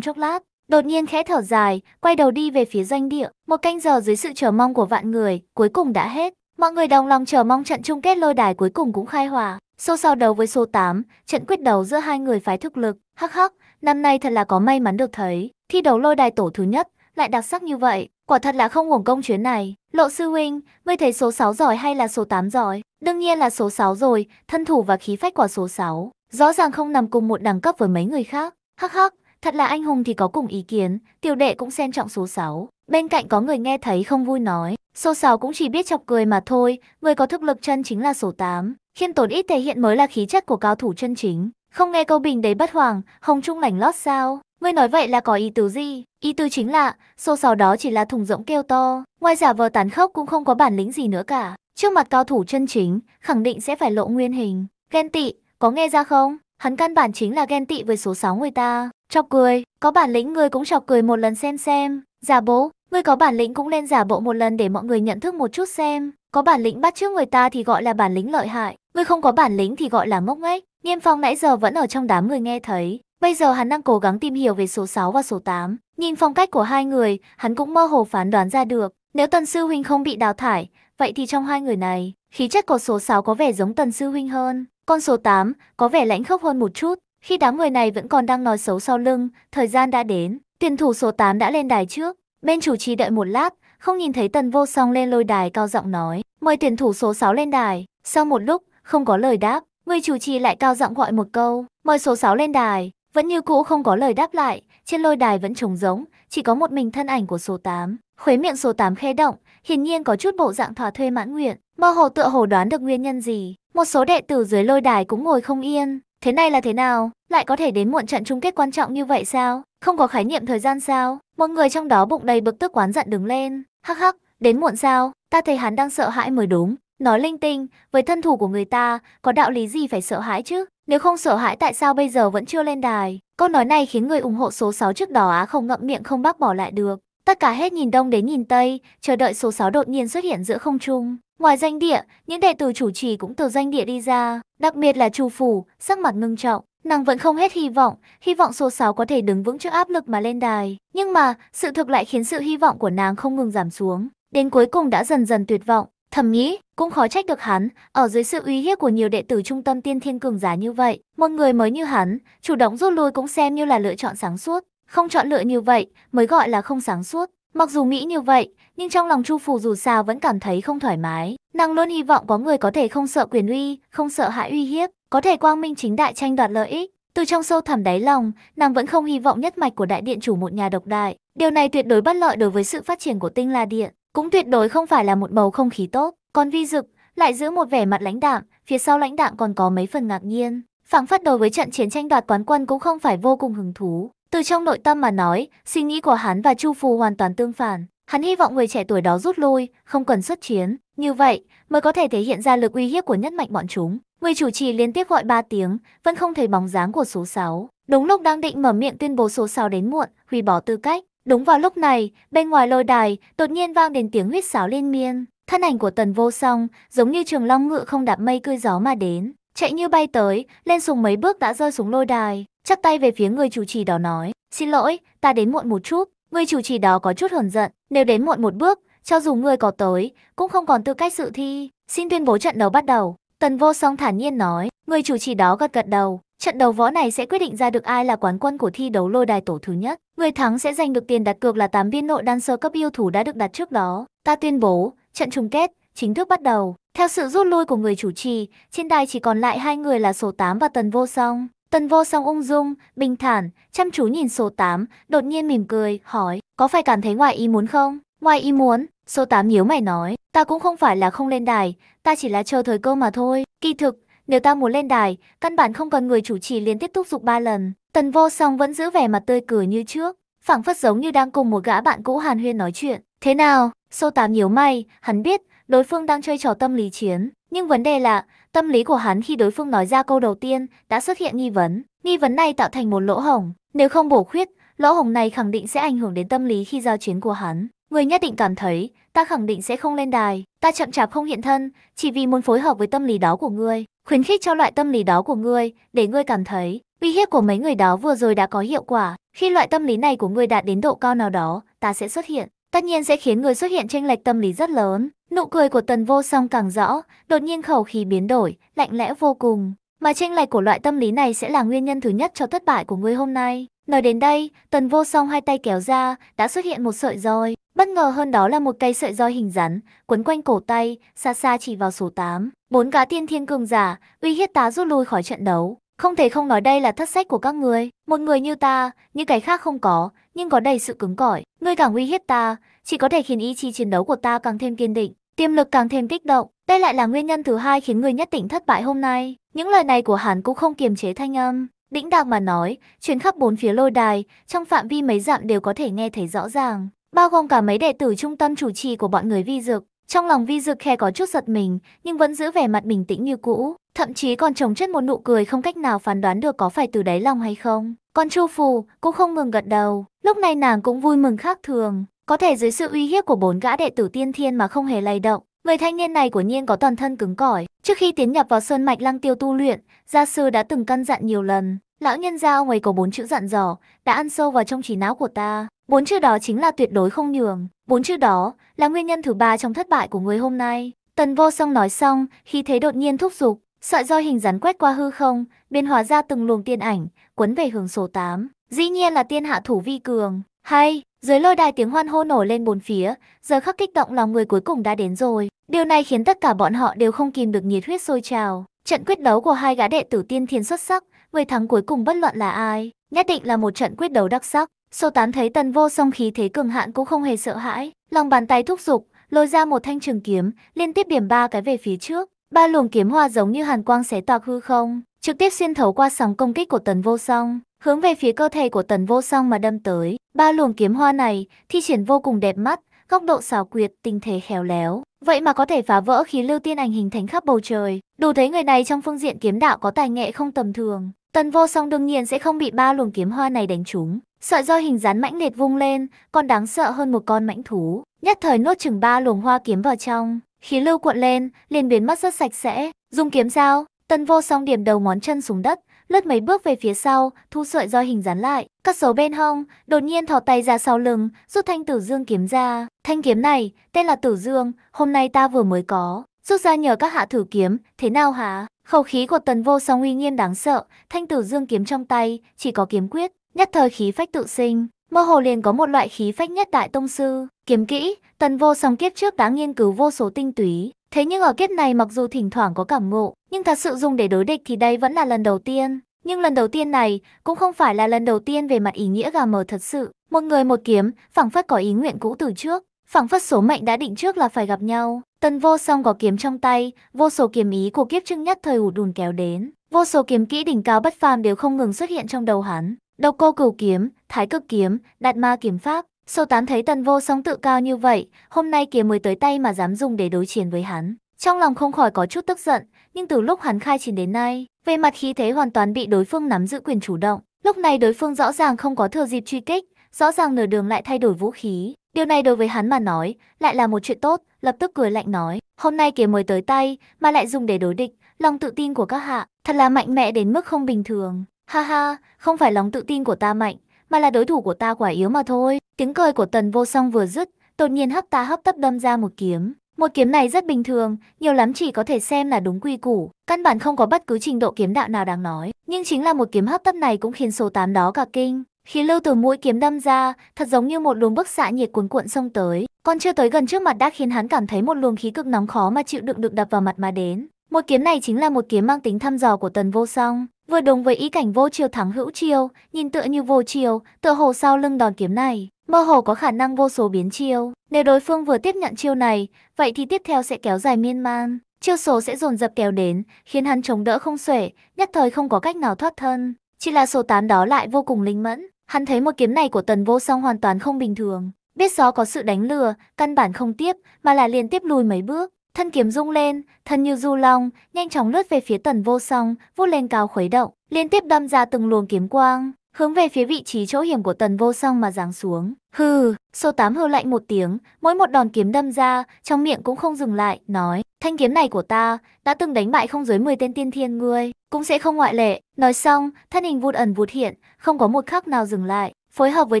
chốc lát. Đột nhiên khẽ thở dài, quay đầu đi về phía doanh địa. Một canh giờ dưới sự chờ mong của vạn người, cuối cùng đã hết. Mọi người đồng lòng chờ mong trận chung kết lôi đài cuối cùng cũng khai hòa Số sau đấu với số 8, trận quyết đấu giữa hai người phái thực lực. Hắc hắc, năm nay thật là có may mắn được thấy. Thi đấu lôi đài tổ thứ nhất, lại đặc sắc như vậy. Quả thật là không uổng công chuyến này. Lộ sư huynh, ngươi thấy số 6 giỏi hay là số 8 giỏi? Đương nhiên là số 6 rồi, thân thủ và khí phách của số 6. Rõ ràng không nằm cùng một đẳng cấp với mấy người khác. Hắc hắc, Thật là anh hùng thì có cùng ý kiến, tiểu đệ cũng xem trọng số 6. Bên cạnh có người nghe thấy không vui nói, số 6 cũng chỉ biết chọc cười mà thôi, người có thực lực chân chính là số 8. khiên tốn ít thể hiện mới là khí chất của cao thủ chân chính. Không nghe câu bình đấy bất hoàng, hồng trung lành lót sao? Ngươi nói vậy là có ý tứ gì? Ý tứ chính là, số 6 đó chỉ là thùng rỗng kêu to, ngoài giả vờ tán khóc cũng không có bản lĩnh gì nữa cả. Trước mặt cao thủ chân chính, khẳng định sẽ phải lộ nguyên hình. Ghen tị, có nghe ra không? Hắn căn bản chính là ghen tị với số 6 người ta. Chọc cười, có bản lĩnh ngươi cũng chọc cười một lần xem xem. Giả bộ, ngươi có bản lĩnh cũng nên giả bộ một lần để mọi người nhận thức một chút xem. Có bản lĩnh bắt trước người ta thì gọi là bản lĩnh lợi hại. Ngươi không có bản lĩnh thì gọi là ngốc nghếch. Nghiêm Phong nãy giờ vẫn ở trong đám người nghe thấy. Bây giờ hắn đang cố gắng tìm hiểu về số 6 và số 8. Nhìn phong cách của hai người, hắn cũng mơ hồ phán đoán ra được. Nếu Tần Sư Huynh không bị đào thải, vậy thì trong hai người này, khí chất của số 6 có vẻ giống Tần Sư Huynh hơn. Con số 8 có vẻ lãnh khốc hơn một chút, khi đám người này vẫn còn đang nói xấu sau lưng, thời gian đã đến, tuyển thủ số 8 đã lên đài trước. Bên chủ trì đợi một lát, không nhìn thấy tần vô song lên lôi đài cao giọng nói, mời tuyển thủ số 6 lên đài. Sau một lúc, không có lời đáp, người chủ trì lại cao giọng gọi một câu, mời số 6 lên đài. Vẫn như cũ không có lời đáp lại, trên lôi đài vẫn trống rỗng, chỉ có một mình thân ảnh của số 8. Khuế miệng số 8 khẽ động, hiển nhiên có chút bộ dạng thỏa thuê mãn nguyện, mơ hồ tựa hồ đoán được nguyên nhân gì. Một số đệ tử dưới lôi đài cũng ngồi không yên, Thế này là thế nào? Lại có thể đến muộn trận chung kết quan trọng như vậy sao? Không có khái niệm thời gian sao? Một người trong đó bụng đầy bực tức quán giận đứng lên. Hắc hắc, đến muộn sao? Ta thấy hắn đang sợ hãi mới đúng. Nói linh tinh, với thân thủ của người ta, có đạo lý gì phải sợ hãi chứ? Nếu không sợ hãi tại sao bây giờ vẫn chưa lên đài? Câu nói này khiến người ủng hộ số 6 trước đó á không ngậm miệng không bác bỏ lại được. Tất cả hết nhìn đông đến nhìn tây, chờ đợi số 6 đột nhiên xuất hiện giữa không trung. Ngoài danh địa, những đệ tử chủ trì cũng từ danh địa đi ra, đặc biệt là Chu phủ, sắc mặt ngưng trọng. Nàng vẫn không hết hy vọng, hy vọng số 6 có thể đứng vững trước áp lực mà lên đài. Nhưng mà, sự thực lại khiến sự hy vọng của nàng không ngừng giảm xuống. Đến cuối cùng đã dần dần tuyệt vọng. Thầm nghĩ, cũng khó trách được hắn, ở dưới sự uy hiếp của nhiều đệ tử trung tâm tiên thiên cường giá như vậy. Một người mới như hắn, chủ động rút lui cũng xem như là lựa chọn sáng suốt. Không chọn lựa như vậy, mới gọi là không sáng suốt. Mặc dù nghĩ như vậy, nhưng trong lòng Chu Phù dù sao vẫn cảm thấy không thoải mái. Nàng luôn hy vọng có người có thể không sợ quyền uy, không sợ hãi uy hiếp, có thể quang minh chính đại tranh đoạt lợi ích. Từ trong sâu thẳm đáy lòng, nàng vẫn không hy vọng nhất mạch của đại điện chủ một nhà độc đại. Điều này tuyệt đối bất lợi đối với sự phát triển của tinh la điện, cũng tuyệt đối không phải là một bầu không khí tốt. Còn vi dực lại giữ một vẻ mặt lãnh đạm, phía sau lãnh đạm còn có mấy phần ngạc nhiên. Phảng phất đối với trận chiến tranh đoạt quán quân cũng không phải vô cùng hứng thú. Từ trong nội tâm mà nói, suy nghĩ của hắn và Chu Phù hoàn toàn tương phản. Hắn hy vọng người trẻ tuổi đó rút lui, không cần xuất chiến, như vậy mới có thể thể hiện ra lực uy hiếp của nhất mạnh bọn chúng. Người chủ trì liên tiếp gọi 3 tiếng, vẫn không thấy bóng dáng của số 6. Đúng lúc đang định mở miệng tuyên bố số 6 đến muộn, hủy bỏ tư cách. Đúng vào lúc này, bên ngoài lôi đài, đột nhiên vang đến tiếng huyết sáo liên miên. Thân ảnh của tần vô song, giống như trường long ngựa không đạp mây cưỡi gió mà đến. Chạy như bay tới, lên sùng mấy bước đã rơi xuống lôi đài. chắc tay về phía người chủ trì đó nói, xin lỗi, ta đến muộn một chút. Người chủ trì đó có chút hờn giận, nếu đến muộn một bước, cho dù ngươi có tới, cũng không còn tư cách sự thi. Xin tuyên bố trận đấu bắt đầu. Tần vô song thản nhiên nói, người chủ trì đó gật gật đầu. Trận đấu võ này sẽ quyết định ra được ai là quán quân của thi đấu lôi đài tổ thứ nhất. Người thắng sẽ giành được tiền đặt cược là 8 viên nội đan sơ cấp yêu thủ đã được đặt trước đó. Ta tuyên bố, trận chung kết, chính thức bắt đầu. Theo sự rút lui của người chủ trì, trên đài chỉ còn lại hai người là số 8 và tần vô song. Tần vô song ung dung, bình thản, chăm chú nhìn số 8, đột nhiên mỉm cười, hỏi, có phải cảm thấy ngoài ý muốn không? Ngoài ý muốn, số 8 nhíu mày nói, ta cũng không phải là không lên đài, ta chỉ là chờ thời cơ mà thôi. Kỳ thực, nếu ta muốn lên đài, căn bản không cần người chủ trì liên tiếp thúc dục ba lần. Tần vô song vẫn giữ vẻ mặt tươi cười như trước, phảng phất giống như đang cùng một gã bạn cũ hàn huyên nói chuyện. Thế nào? Số tám nhíu mày, hắn biết đối phương đang chơi trò tâm lý chiến. Nhưng vấn đề là, tâm lý của hắn khi đối phương nói ra câu đầu tiên đã xuất hiện nghi vấn. Nghi vấn này tạo thành một lỗ hổng. Nếu không bổ khuyết, lỗ hổng này khẳng định sẽ ảnh hưởng đến tâm lý khi giao chiến của hắn. Người nhất định cảm thấy, ta khẳng định sẽ không lên đài, ta chậm chạp không hiện thân, chỉ vì muốn phối hợp với tâm lý đó của ngươi, khuyến khích cho loại tâm lý đó của ngươi, để ngươi cảm thấy, uy hiếp của mấy người đó vừa rồi đã có hiệu quả, khi loại tâm lý này của ngươi đạt đến độ cao nào đó, ta sẽ xuất hiện, tất nhiên sẽ khiến người xuất hiện chênh lệch tâm lý rất lớn. Nụ cười của Tần Vô Song càng rõ, đột nhiên khẩu khí biến đổi, lạnh lẽ vô cùng, mà chênh lệch của loại tâm lý này sẽ là nguyên nhân thứ nhất cho thất bại của ngươi hôm nay. Nói đến đây, tần vô song hai tay kéo ra, đã xuất hiện một sợi roi. Bất ngờ hơn đó là một cây sợi roi hình rắn, quấn quanh cổ tay, xa xa chỉ vào số 8. Bốn gã tiên thiên cường giả, uy hiếp tá rút lui khỏi trận đấu. Không thể không nói đây là thất sách của các người. Một người như ta, những cái khác không có, nhưng có đầy sự cứng cỏi. Ngươi càng uy hiếp ta, chỉ có thể khiến ý chí chiến đấu của ta càng thêm kiên định, tiềm lực càng thêm kích động. Đây lại là nguyên nhân thứ hai khiến người nhất tỉnh thất bại hôm nay. Những lời này của hắn cũng không kiềm chế thanh âm, Đĩnh đạc mà nói, truyền khắp bốn phía lôi đài, trong phạm vi mấy dặm đều có thể nghe thấy rõ ràng, bao gồm cả mấy đệ tử trung tâm chủ trì của bọn người vi dược Trong lòng vi dược khe có chút giật mình, nhưng vẫn giữ vẻ mặt bình tĩnh như cũ, thậm chí còn trồng chất một nụ cười không cách nào phán đoán được có phải từ đáy lòng hay không. Còn Chu Phù cũng không ngừng gật đầu, lúc này nàng cũng vui mừng khác thường, có thể dưới sự uy hiếp của bốn gã đệ tử tiên thiên mà không hề lay động, người thanh niên này của nhiên có toàn thân cứng cỏi, Trước khi tiến nhập vào sơn mạch lăng tiêu tu luyện, gia sư đã từng căn dặn nhiều lần. Lão nhân gia ngoài có bốn chữ dặn dò, đã ăn sâu vào trong trí não của ta. Bốn chữ đó chính là tuyệt đối không nhường. Bốn chữ đó là nguyên nhân thứ ba trong thất bại của người hôm nay. Tần vô song nói xong, khi thế đột nhiên thúc giục, sợi roi hình rắn quét qua hư không, biến hóa ra từng luồng tiên ảnh, quấn về hướng số 8. Dĩ nhiên là tiên hạ thủ vi cường. Hay, dưới lôi đài tiếng hoan hô nổ lên bốn phía, giờ khắc kích động lòng người cuối cùng đã đến rồi. Điều này khiến tất cả bọn họ đều không kìm được nhiệt huyết sôi trào. Trận quyết đấu của hai gã đệ tử tiên thiên xuất sắc, người thắng cuối cùng bất luận là ai, nhất định là một trận quyết đấu đặc sắc. Sô tán thấy tần vô song khí thế cường hạn cũng không hề sợ hãi, lòng bàn tay thúc giục, lôi ra một thanh trường kiếm, liên tiếp điểm ba cái về phía trước. Ba luồng kiếm hoa giống như hàn quang xé toạc hư không, trực tiếp xuyên thấu qua sóng công kích của Tần Vô Song, hướng về phía cơ thể của Tần Vô Song mà đâm tới. Ba luồng kiếm hoa này thi triển vô cùng đẹp mắt, góc độ xảo quyệt, tinh thể khéo léo, vậy mà có thể phá vỡ khí lưu tiên ảnh hình thành khắp bầu trời. Đủ thấy người này trong phương diện kiếm đạo có tài nghệ không tầm thường. Tần Vô Song đương nhiên sẽ không bị ba luồng kiếm hoa này đánh trúng. Sợi do hình dán mãnh liệt vung lên, còn đáng sợ hơn một con mãnh thú, nhất thời nuốt chừng ba luồng hoa kiếm vào trong, khí lưu cuộn lên, liền biến mất rất sạch sẽ. Dùng kiếm sao? Tần vô song điểm đầu ngón chân xuống đất, lướt mấy bước về phía sau, thu sợi roi hình dán lại, cất số bên hông, đột nhiên thò tay ra sau lưng, rút thanh tử dương kiếm ra. Thanh kiếm này, tên là tử dương, hôm nay ta vừa mới có, rút ra nhờ các hạ thử kiếm, thế nào hả? Khẩu khí của tần vô song uy nghiêm đáng sợ, thanh tử dương kiếm trong tay, chỉ có kiếm quyết, nhất thời khí phách tự sinh. Mơ hồ liền có một loại khí phách nhất đại tông sư, kiếm kỹ, tần vô song kiếp trước đã nghiên cứu vô số tinh túy, thế nhưng ở kiếp này mặc dù thỉnh thoảng có cảm ngộ, nhưng thật sự dùng để đối địch thì đây vẫn là lần đầu tiên. Nhưng lần đầu tiên này cũng không phải là lần đầu tiên về mặt ý nghĩa gà mờ thật sự, một người một kiếm, phảng phất có ý nguyện cũ từ trước, phảng phất số mệnh đã định trước là phải gặp nhau. Tần vô song có kiếm trong tay, vô số kiếm ý của kiếp trước nhất thời ủ đùn kéo đến, vô số kiếm kỹ đỉnh cao bất phàm đều không ngừng xuất hiện trong đầu hắn. Độc cô cửu kiếm, thái cực kiếm, đạt ma kiếm pháp. Sâu tán thấy tần vô song tự cao như vậy, hôm nay kiếm mới tới tay mà dám dùng để đối chiến với hắn. Trong lòng không khỏi có chút tức giận, nhưng từ lúc hắn khai chiến đến nay, về mặt khí thế hoàn toàn bị đối phương nắm giữ quyền chủ động. Lúc này đối phương rõ ràng không có thừa dịp truy kích, rõ ràng nửa đường lại thay đổi vũ khí. Điều này đối với hắn mà nói, lại là một chuyện tốt, lập tức cười lạnh nói, hôm nay kiếm mới tới tay, mà lại dùng để đối địch, lòng tự tin của các hạ, thật là mạnh mẽ đến mức không bình thường. Ha ha, không phải lòng tự tin của ta mạnh, mà là đối thủ của ta quả yếu mà thôi. Tiếng cười của tần vô song vừa dứt, đột nhiên hấp ta hấp tấp đâm ra một kiếm. Một kiếm này rất bình thường, nhiều lắm chỉ có thể xem là đúng quy củ, căn bản không có bất cứ trình độ kiếm đạo nào đáng nói. Nhưng chính là một kiếm hấp tấp này cũng khiến số 8 đó cả kinh. Khí lưu từ mũi kiếm đâm ra, thật giống như một luồng bức xạ nhiệt cuốn cuộn xông tới. Còn chưa tới gần trước mặt đã khiến hắn cảm thấy một luồng khí cực nóng khó mà chịu đựng được đập vào mặt mà đến. Một kiếm này chính là một kiếm mang tính thăm dò của Tần Vô Song, vừa đúng với ý cảnh vô chiêu thắng hữu chiêu, nhìn tựa như vô chiêu, tựa hồ sau lưng đòn kiếm này, mơ hồ có khả năng vô số biến chiêu. Nếu đối phương vừa tiếp nhận chiêu này, vậy thì tiếp theo sẽ kéo dài miên man, chiêu số sẽ dồn dập kéo đến, khiến hắn chống đỡ không xuể, nhất thời không có cách nào thoát thân. Chỉ là số 8 đó lại vô cùng linh mẫn, hắn thấy một kiếm này của Tần Vô Song hoàn toàn không bình thường, biết rõ có sự đánh lừa, căn bản không tiếp, mà là liền tiếp lùi mấy bước, Thân kiếm rung lên, thân như du long, nhanh chóng lướt về phía tần vô song, vút lên cao khuấy động, liên tiếp đâm ra từng luồng kiếm quang, hướng về phía vị trí chỗ hiểm của tần vô song mà giáng xuống. Hừ, số 8 hừ lạnh một tiếng, mỗi một đòn kiếm đâm ra, trong miệng cũng không dừng lại, nói, thanh kiếm này của ta, đã từng đánh bại không dưới 10 tên tiên thiên ngươi, cũng sẽ không ngoại lệ. Nói xong, thân hình vụt ẩn vụt hiện, không có một khắc nào dừng lại, phối hợp với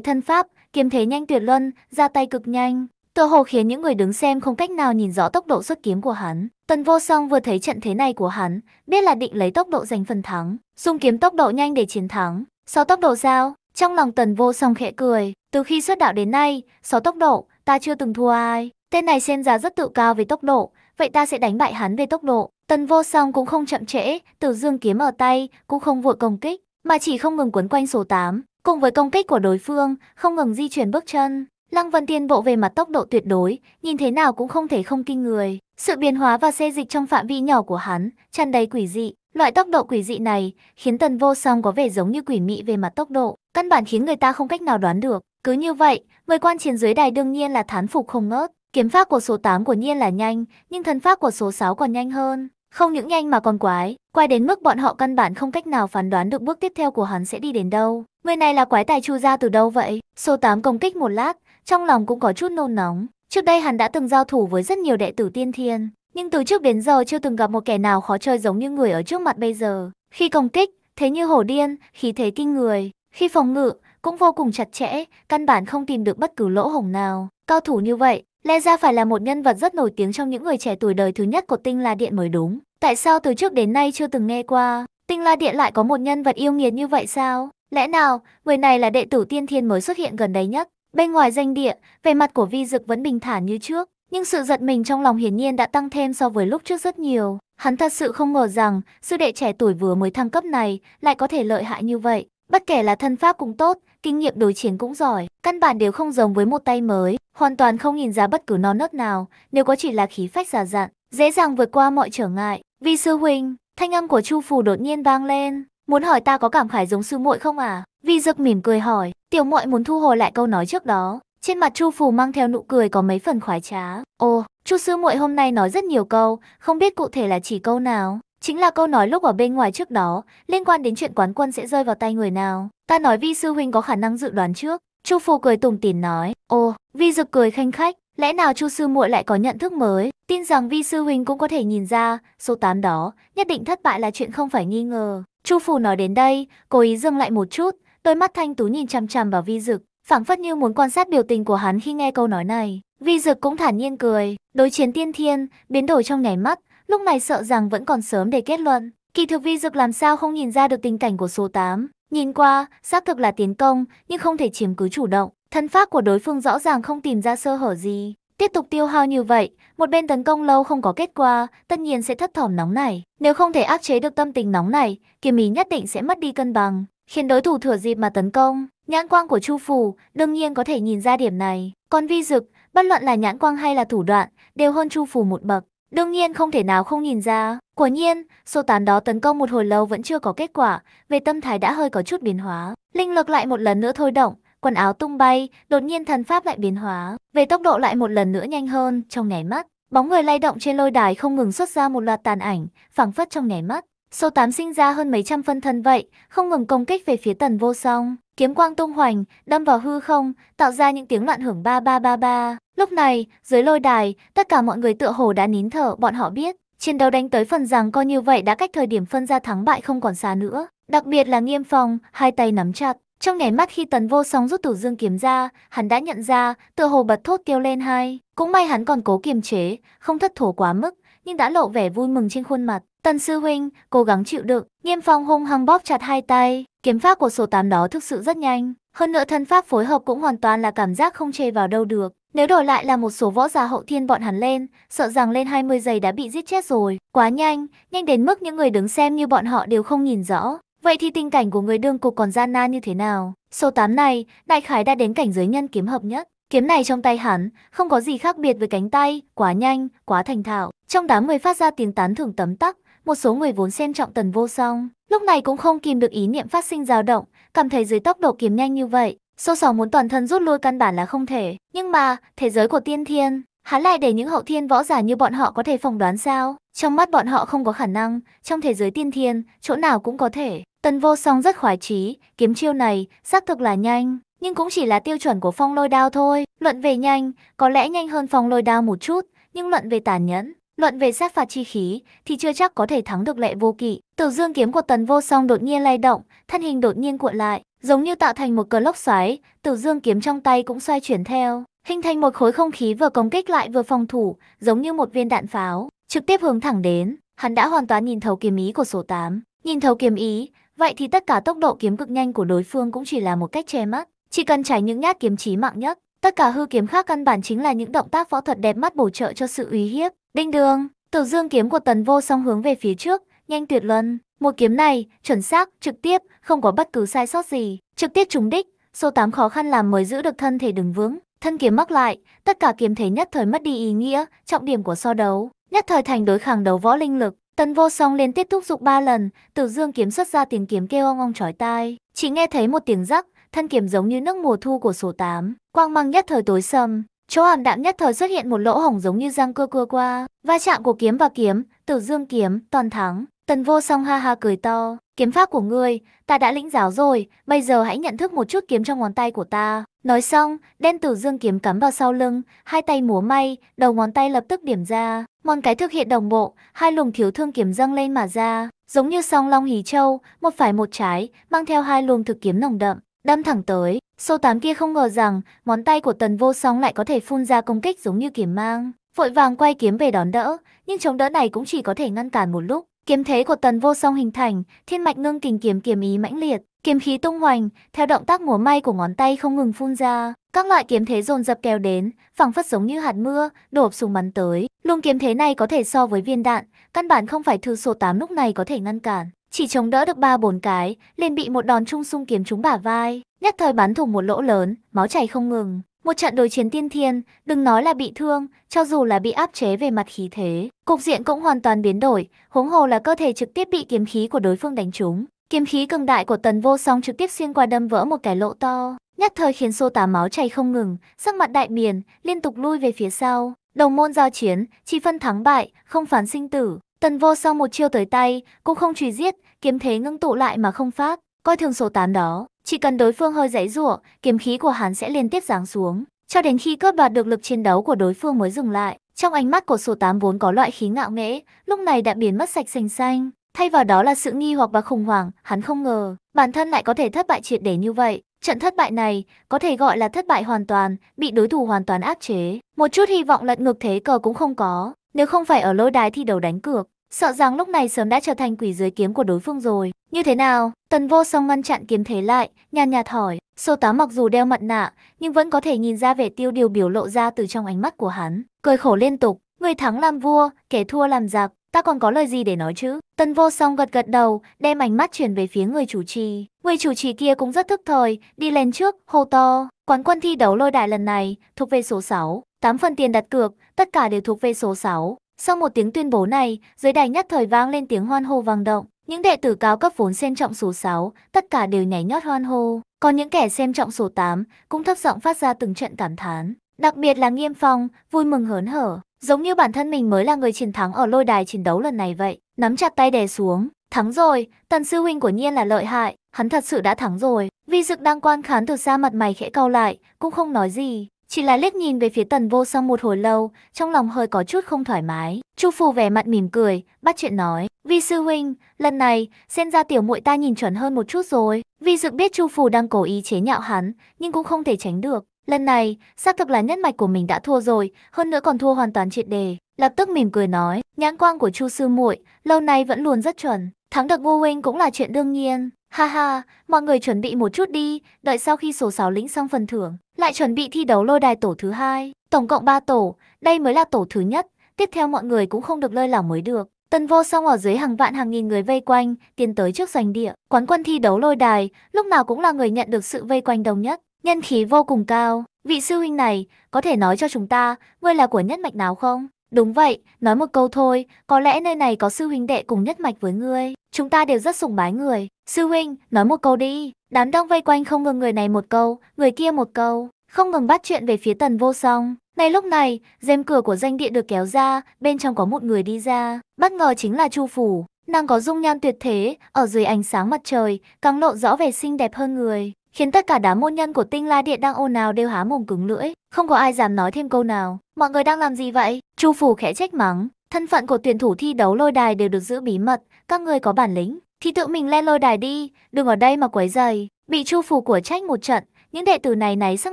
thân pháp, kiếm thế nhanh tuyệt luân, ra tay cực nhanh, tựa hồ khiến những người đứng xem không cách nào nhìn rõ tốc độ xuất kiếm của hắn. Tần Vô Song vừa thấy trận thế này của hắn, biết là định lấy tốc độ giành phần thắng, dùng kiếm tốc độ nhanh để chiến thắng. sáu tốc độ giao, trong lòng Tần Vô Song khẽ cười, từ khi xuất đạo đến nay, sáu tốc độ, ta chưa từng thua ai. Tên này xem ra rất tự cao về tốc độ, vậy ta sẽ đánh bại hắn về tốc độ. Tần Vô Song cũng không chậm trễ, từ dương kiếm ở tay, cũng không vội công kích, mà chỉ không ngừng quấn quanh số 8, cùng với công kích của đối phương, không ngừng di chuyển bước chân. Lăng Vân Tiên Bộ về mặt tốc độ tuyệt đối, nhìn thế nào cũng không thể không kinh người. Sự biến hóa và xê dịch trong phạm vi nhỏ của hắn, tràn đầy quỷ dị. Loại tốc độ quỷ dị này khiến Tần Vô Song có vẻ giống như quỷ mị về mặt tốc độ, căn bản khiến người ta không cách nào đoán được. Cứ như vậy, người quan chiến dưới đài đương nhiên là thán phục không ngớt. Kiếm pháp của số 8 của nhiên là nhanh, nhưng thần pháp của số 6 còn nhanh hơn. Không những nhanh mà còn quái, Quay đến mức bọn họ căn bản không cách nào phán đoán được bước tiếp theo của hắn sẽ đi đến đâu. Người này là quái tài chu ra từ đâu vậy? Số 8 công kích một lát, trong lòng cũng có chút nôn nóng. Trước đây hắn đã từng giao thủ với rất nhiều đệ tử tiên thiên, nhưng từ trước đến giờ chưa từng gặp một kẻ nào khó chơi giống như người ở trước mặt bây giờ. Khi công kích, thế như hổ điên, khí thế kinh người, khi phòng ngự, cũng vô cùng chặt chẽ, căn bản không tìm được bất cứ lỗ hổng nào. Cao thủ như vậy, lẽ ra phải là một nhân vật rất nổi tiếng trong những người trẻ tuổi đời thứ nhất của tinh la điện mới đúng. Tại sao từ trước đến nay chưa từng nghe qua, tinh la điện lại có một nhân vật yêu nghiệt như vậy sao? Lẽ nào, người này là đệ tử tiên thiên mới xuất hiện gần đây nhất? Bên ngoài danh địa, về mặt của vi dực vẫn bình thản như trước, nhưng sự giật mình trong lòng hiển nhiên đã tăng thêm so với lúc trước rất nhiều. Hắn thật sự không ngờ rằng, sư đệ trẻ tuổi vừa mới thăng cấp này lại có thể lợi hại như vậy. Bất kể là thân pháp cũng tốt, kinh nghiệm đối chiến cũng giỏi, căn bản đều không giống với một tay mới, hoàn toàn không nhìn ra bất cứ non nớt nào, nếu có chỉ là khí phách giả dặn, dễ dàng vượt qua mọi trở ngại. Vi sư huynh, thanh âm của Chu Phù đột nhiên vang lên, muốn hỏi ta có cảm khái giống sư muội không à? Vi Dực mỉm cười hỏi, tiểu muội muốn thu hồi lại câu nói trước đó. Trên mặt Chu Phù mang theo nụ cười có mấy phần khoái trá. Ồ, Chu sư muội hôm nay nói rất nhiều câu, không biết cụ thể là chỉ câu nào. Chính là câu nói lúc ở bên ngoài trước đó, liên quan đến chuyện quán quân sẽ rơi vào tay người nào. Ta nói Vi sư huynh có khả năng dự đoán trước. Chu Phù cười tủm tỉm nói, "Ồ." Vi Dực cười khanh khách, lẽ nào Chu sư muội lại có nhận thức mới, tin rằng Vi sư huynh cũng có thể nhìn ra, số 8 đó nhất định thất bại là chuyện không phải nghi ngờ. Chu Phù nói đến đây, cố ý dừng lại một chút, Đôi mắt thanh tú nhìn chằm chằm vào vi dực, phảng phất như muốn quan sát biểu tình của hắn khi nghe câu nói này. Vi dực cũng thản nhiên cười, đối chiến tiên thiên, biến đổi trong nháy mắt, lúc này sợ rằng vẫn còn sớm để kết luận. Kỳ thực vi dực làm sao không nhìn ra được tình cảnh của số 8. Nhìn qua, xác thực là tiến công, nhưng không thể chiếm cứ chủ động. Thân pháp của đối phương rõ ràng không tìm ra sơ hở gì. Tiếp tục tiêu hao như vậy, một bên tấn công lâu không có kết quả, tất nhiên sẽ thất thỏm nóng này. Nếu không thể áp chế được tâm tình nóng này, kiếm ý nhất định sẽ mất đi cân bằng khiến đối thủ thừa dịp mà tấn công. Nhãn quang của Chu Phủ đương nhiên có thể nhìn ra điểm này. Còn Vi Dực, bất luận là nhãn quang hay là thủ đoạn, đều hơn Chu Phủ một bậc. Đương nhiên không thể nào không nhìn ra. Quả nhiên, số 8 đó tấn công một hồi lâu vẫn chưa có kết quả, về tâm thái đã hơi có chút biến hóa. Linh lực lại một lần nữa thôi động, quần áo tung bay, đột nhiên thần pháp lại biến hóa, về tốc độ lại một lần nữa nhanh hơn trong nháy mắt. Bóng người lay động trên lôi đài không ngừng xuất ra một loạt tàn ảnh, phảng phất trong nháy mắt, Sâu tám sinh ra hơn mấy trăm phân thân vậy, không ngừng công kích về phía tần vô song. Kiếm quang tung hoành, đâm vào hư không, tạo ra những tiếng loạn hưởng ba ba ba ba. Lúc này, dưới lôi đài, tất cả mọi người tựa hồ đã nín thở, bọn họ biết. Chiến đấu đánh tới phần rằng coi như vậy đã cách thời điểm phân ra thắng bại không còn xa nữa. Đặc biệt là nghiêm phòng, hai tay nắm chặt. Trong nháy mắt khi tần vô song rút tủ dương kiếm ra, hắn đã nhận ra, tựa hồ bật thốt kêu lên hai. Cũng may hắn còn cố kiềm chế, không thất thổ quá mức, nhưng đã lộ vẻ vui mừng trên khuôn mặt. Tần sư huynh, cố gắng chịu đựng, nghiêm phong hung hăng bóp chặt hai tay, kiếm pháp của số 8 đó thực sự rất nhanh. Hơn nữa thân pháp phối hợp cũng hoàn toàn là cảm giác không chê vào đâu được. Nếu đổi lại là một số võ giả hậu thiên bọn hắn lên, sợ rằng lên 20 giây đã bị giết chết rồi. Quá nhanh, nhanh đến mức những người đứng xem như bọn họ đều không nhìn rõ. Vậy thì tình cảnh của người đương cục còn gian nan như thế nào? Số 8 này, đại khái đã đến cảnh giới nhân kiếm hợp nhất. Kiếm này trong tay hắn, không có gì khác biệt với cánh tay, quá nhanh, quá thành thạo. Trong đám người phát ra tiếng tán thưởng tấm tắc, một số người vốn xem trọng tần vô song, lúc này cũng không kìm được ý niệm phát sinh dao động, cảm thấy dưới tốc độ kiếm nhanh như vậy, sô sò muốn toàn thân rút lui căn bản là không thể. Nhưng mà, thế giới của tiên thiên, hắn lại để những hậu thiên võ giả như bọn họ có thể phỏng đoán sao? Trong mắt bọn họ không có khả năng, trong thế giới tiên thiên, chỗ nào cũng có thể. Tần vô song rất khoái trí kiếm chiêu này, xác thực là nhanh, nhưng cũng chỉ là tiêu chuẩn của phong lôi đao thôi. Luận về nhanh, có lẽ nhanh hơn phong lôi đao một chút, nhưng luận về tàn nhẫn, Luận về sát phạt chi khí thì chưa chắc có thể thắng được lệ vô kỵ. Tử dương kiếm của tần vô song đột nhiên lay động, thân hình đột nhiên cuộn lại, giống như tạo thành một cơn lốc xoáy, tử dương kiếm trong tay cũng xoay chuyển theo, hình thành một khối không khí vừa công kích lại vừa phòng thủ, giống như một viên đạn pháo, trực tiếp hướng thẳng đến. Hắn đã hoàn toàn nhìn thấu kiếm ý của số 8. Nhìn thấu kiếm ý, vậy thì tất cả tốc độ kiếm cực nhanh của đối phương cũng chỉ là một cách che mắt. Chỉ cần tránh những nhát kiếm chí mạng nhất, tất cả hư kiếm khác căn bản chính là những động tác võ thuật đẹp mắt bổ trợ cho sự uy hiếp. Đinh đường, Tử Dương kiếm của Tần Vô Song hướng về phía trước, nhanh tuyệt luân, một kiếm này chuẩn xác, trực tiếp, không có bất cứ sai sót gì, trực tiếp trúng đích, số 8 khó khăn làm mới giữ được thân thể đứng vững, thân kiếm mắc lại, tất cả kiếm thế nhất thời mất đi ý nghĩa, trọng điểm của so đấu, nhất thời thành đối kháng đấu võ linh lực. Tần Vô Song liên tiếp thúc giục ba lần, Tử Dương kiếm xuất ra tiếng kiếm kêu ong ong chói tai, chỉ nghe thấy một tiếng rắc, thân kiếm giống như nước mùa thu của số 8, quang mang nhất thời tối sầm, Chỗ ảm đạm nhất thời xuất hiện một lỗ hổng giống như răng cưa cưa qua, va chạm của kiếm và kiếm, tử dương kiếm, toàn thắng. Tần vô song ha ha cười to, kiếm pháp của ngươi, ta đã lĩnh giáo rồi, bây giờ hãy nhận thức một chút kiếm trong ngón tay của ta. Nói xong, đen tử dương kiếm cắm vào sau lưng, hai tay múa may, đầu ngón tay lập tức điểm ra. một cái thực hiện đồng bộ, hai luồng thiếu thương kiếm dâng lên mà ra, giống như song long hí châu, một phải một trái, mang theo hai luồng thực kiếm nồng đậm, đâm thẳng tới. Sâu tám kia không ngờ rằng, món tay của tần vô song lại có thể phun ra công kích giống như kiếm mang. Vội vàng quay kiếm về đón đỡ, nhưng chống đỡ này cũng chỉ có thể ngăn cản một lúc. Kiếm thế của tần vô song hình thành, thiên mạch ngưng kình kiếm kiếm ý mãnh liệt, kiếm khí tung hoành, theo động tác múa may của ngón tay không ngừng phun ra. Các loại kiếm thế dồn dập kéo đến, phẳng phất giống như hạt mưa, đổ súng bắn tới. Luồng kiếm thế này có thể so với viên đạn, căn bản không phải thư số 8 lúc này có thể ngăn cản. Chỉ chống đỡ được 3-4 cái, liền bị một đòn trung sung kiếm trúng bả vai nhất thời bắn thủng một lỗ lớn, máu chảy không ngừng. Một trận đối chiến tiên thiên, đừng nói là bị thương, cho dù là bị áp chế về mặt khí thế, cục diện cũng hoàn toàn biến đổi, huống hồ là cơ thể trực tiếp bị kiếm khí của đối phương đánh trúng. Kiếm khí cường đại của Tần Vô Song trực tiếp xuyên qua đâm vỡ một cái lỗ to, nhất thời khiến Sô Tá máu chảy không ngừng, sắc mặt đại miền, liên tục lui về phía sau. Đồng môn giao chiến, chỉ phân thắng bại, không phán sinh tử. Tần Vô Song một chiêu tới tay, cũng không truy giết, kiếm thế ngưng tụ lại mà không phát, coi thường số 8 đó. Chỉ cần đối phương hơi giãy giụa, kiếm khí của hắn sẽ liên tiếp giáng xuống, cho đến khi cướp đoạt được lực chiến đấu của đối phương mới dừng lại. Trong ánh mắt của số 8 vốn có loại khí ngạo nghễ, lúc này đã biến mất sạch sành xanh, thay vào đó là sự nghi hoặc và khủng hoảng, hắn không ngờ bản thân lại có thể thất bại triệt để như vậy. Trận thất bại này có thể gọi là thất bại hoàn toàn, bị đối thủ hoàn toàn áp chế, một chút hy vọng lật ngược thế cờ cũng không có, nếu không phải ở lôi đài thi đấu đánh cược, sợ rằng lúc này sớm đã trở thành quỷ dưới kiếm của đối phương rồi. Như thế nào? Tần vô song ngăn chặn kiếm thế lại, nhàn nhạt hỏi. Sô tá mặc dù đeo mặt nạ, nhưng vẫn có thể nhìn ra vẻ tiêu điều biểu lộ ra từ trong ánh mắt của hắn. Cười khổ liên tục, người thắng làm vua, kẻ thua làm giặc, ta còn có lời gì để nói chứ? Tần vô song gật gật đầu, đem ánh mắt chuyển về phía người chủ trì. Người chủ trì kia cũng rất thức thời, đi lên trước, hô to. Quán quân thi đấu lôi đại lần này, thuộc về số 6. 8 phần tiền đặt cược, tất cả đều thuộc về số 6. Sau một tiếng tuyên bố này, dưới đài nhất thời vang lên tiếng hoan hô vang động. Những đệ tử cao cấp vốn xem trọng số 6, tất cả đều nhảy nhót hoan hô. Còn những kẻ xem trọng số 8 cũng thấp giọng phát ra từng trận cảm thán. Đặc biệt là Nghiêm Phong, vui mừng hớn hở, giống như bản thân mình mới là người chiến thắng ở lôi đài chiến đấu lần này vậy. Nắm chặt tay đè xuống, thắng rồi, tần sư huynh của nhiên là lợi hại, hắn thật sự đã thắng rồi. Vi dực đang quan khán từ xa mặt mày khẽ cau lại, cũng không nói gì chỉ là liếc nhìn về phía tần vô song một hồi lâu, trong lòng hơi có chút không thoải mái. Chu phù vẻ mặt mỉm cười, bắt chuyện nói, vi sư huynh, lần này, xem ra tiểu muội ta nhìn chuẩn hơn một chút rồi. Vi dực biết chu phù đang cố ý chế nhạo hắn, nhưng cũng không thể tránh được. Lần này, xác thực là nhất mạch của mình đã thua rồi, hơn nữa còn thua hoàn toàn triệt đề. Lập tức mỉm cười nói, nhãn quang của chu sư muội lâu nay vẫn luôn rất chuẩn. Thắng được vô huynh cũng là chuyện đương nhiên. Ha ha, mọi người chuẩn bị một chút đi, đợi sau khi số 6 lĩnh xong phần thưởng, lại chuẩn bị thi đấu lôi đài tổ thứ hai, tổng cộng 3 tổ, đây mới là tổ thứ nhất, tiếp theo mọi người cũng không được lơi lỏng mới được. Tần vô song ở dưới hàng vạn hàng nghìn người vây quanh, tiến tới trước giành địa, quán quân thi đấu lôi đài, lúc nào cũng là người nhận được sự vây quanh đông nhất, nhân khí vô cùng cao. Vị sư huynh này, có thể nói cho chúng ta, ngươi là của nhất mạch nào không? Đúng vậy, nói một câu thôi, có lẽ nơi này có sư huynh đệ cùng nhất mạch với ngươi. Chúng ta đều rất sùng bái người. Sư huynh, nói một câu đi. Đám đông vây quanh không ngừng người này một câu, người kia một câu. Không ngừng bắt chuyện về phía tần vô song. Ngay lúc này, rèm cửa của danh địa được kéo ra, bên trong có một người đi ra. Bất ngờ chính là Chu Phủ. Nàng có dung nhan tuyệt thế, ở dưới ánh sáng mặt trời, càng lộ rõ vẻ xinh đẹp hơn người. Khiến tất cả đám môn nhân của tinh la điện đang ồn ào đều há mồm cứng lưỡi. Không có ai dám nói thêm câu nào. Mọi người đang làm gì vậy? Chu Phủ khẽ trách mắng, thân phận của tuyển thủ thi đấu lôi đài đều được giữ bí mật, các người có bản lĩnh, thì tự mình lên lôi đài đi, đừng ở đây mà quấy rầy. Bị Chu Phủ của trách một trận, những đệ tử này náy sắc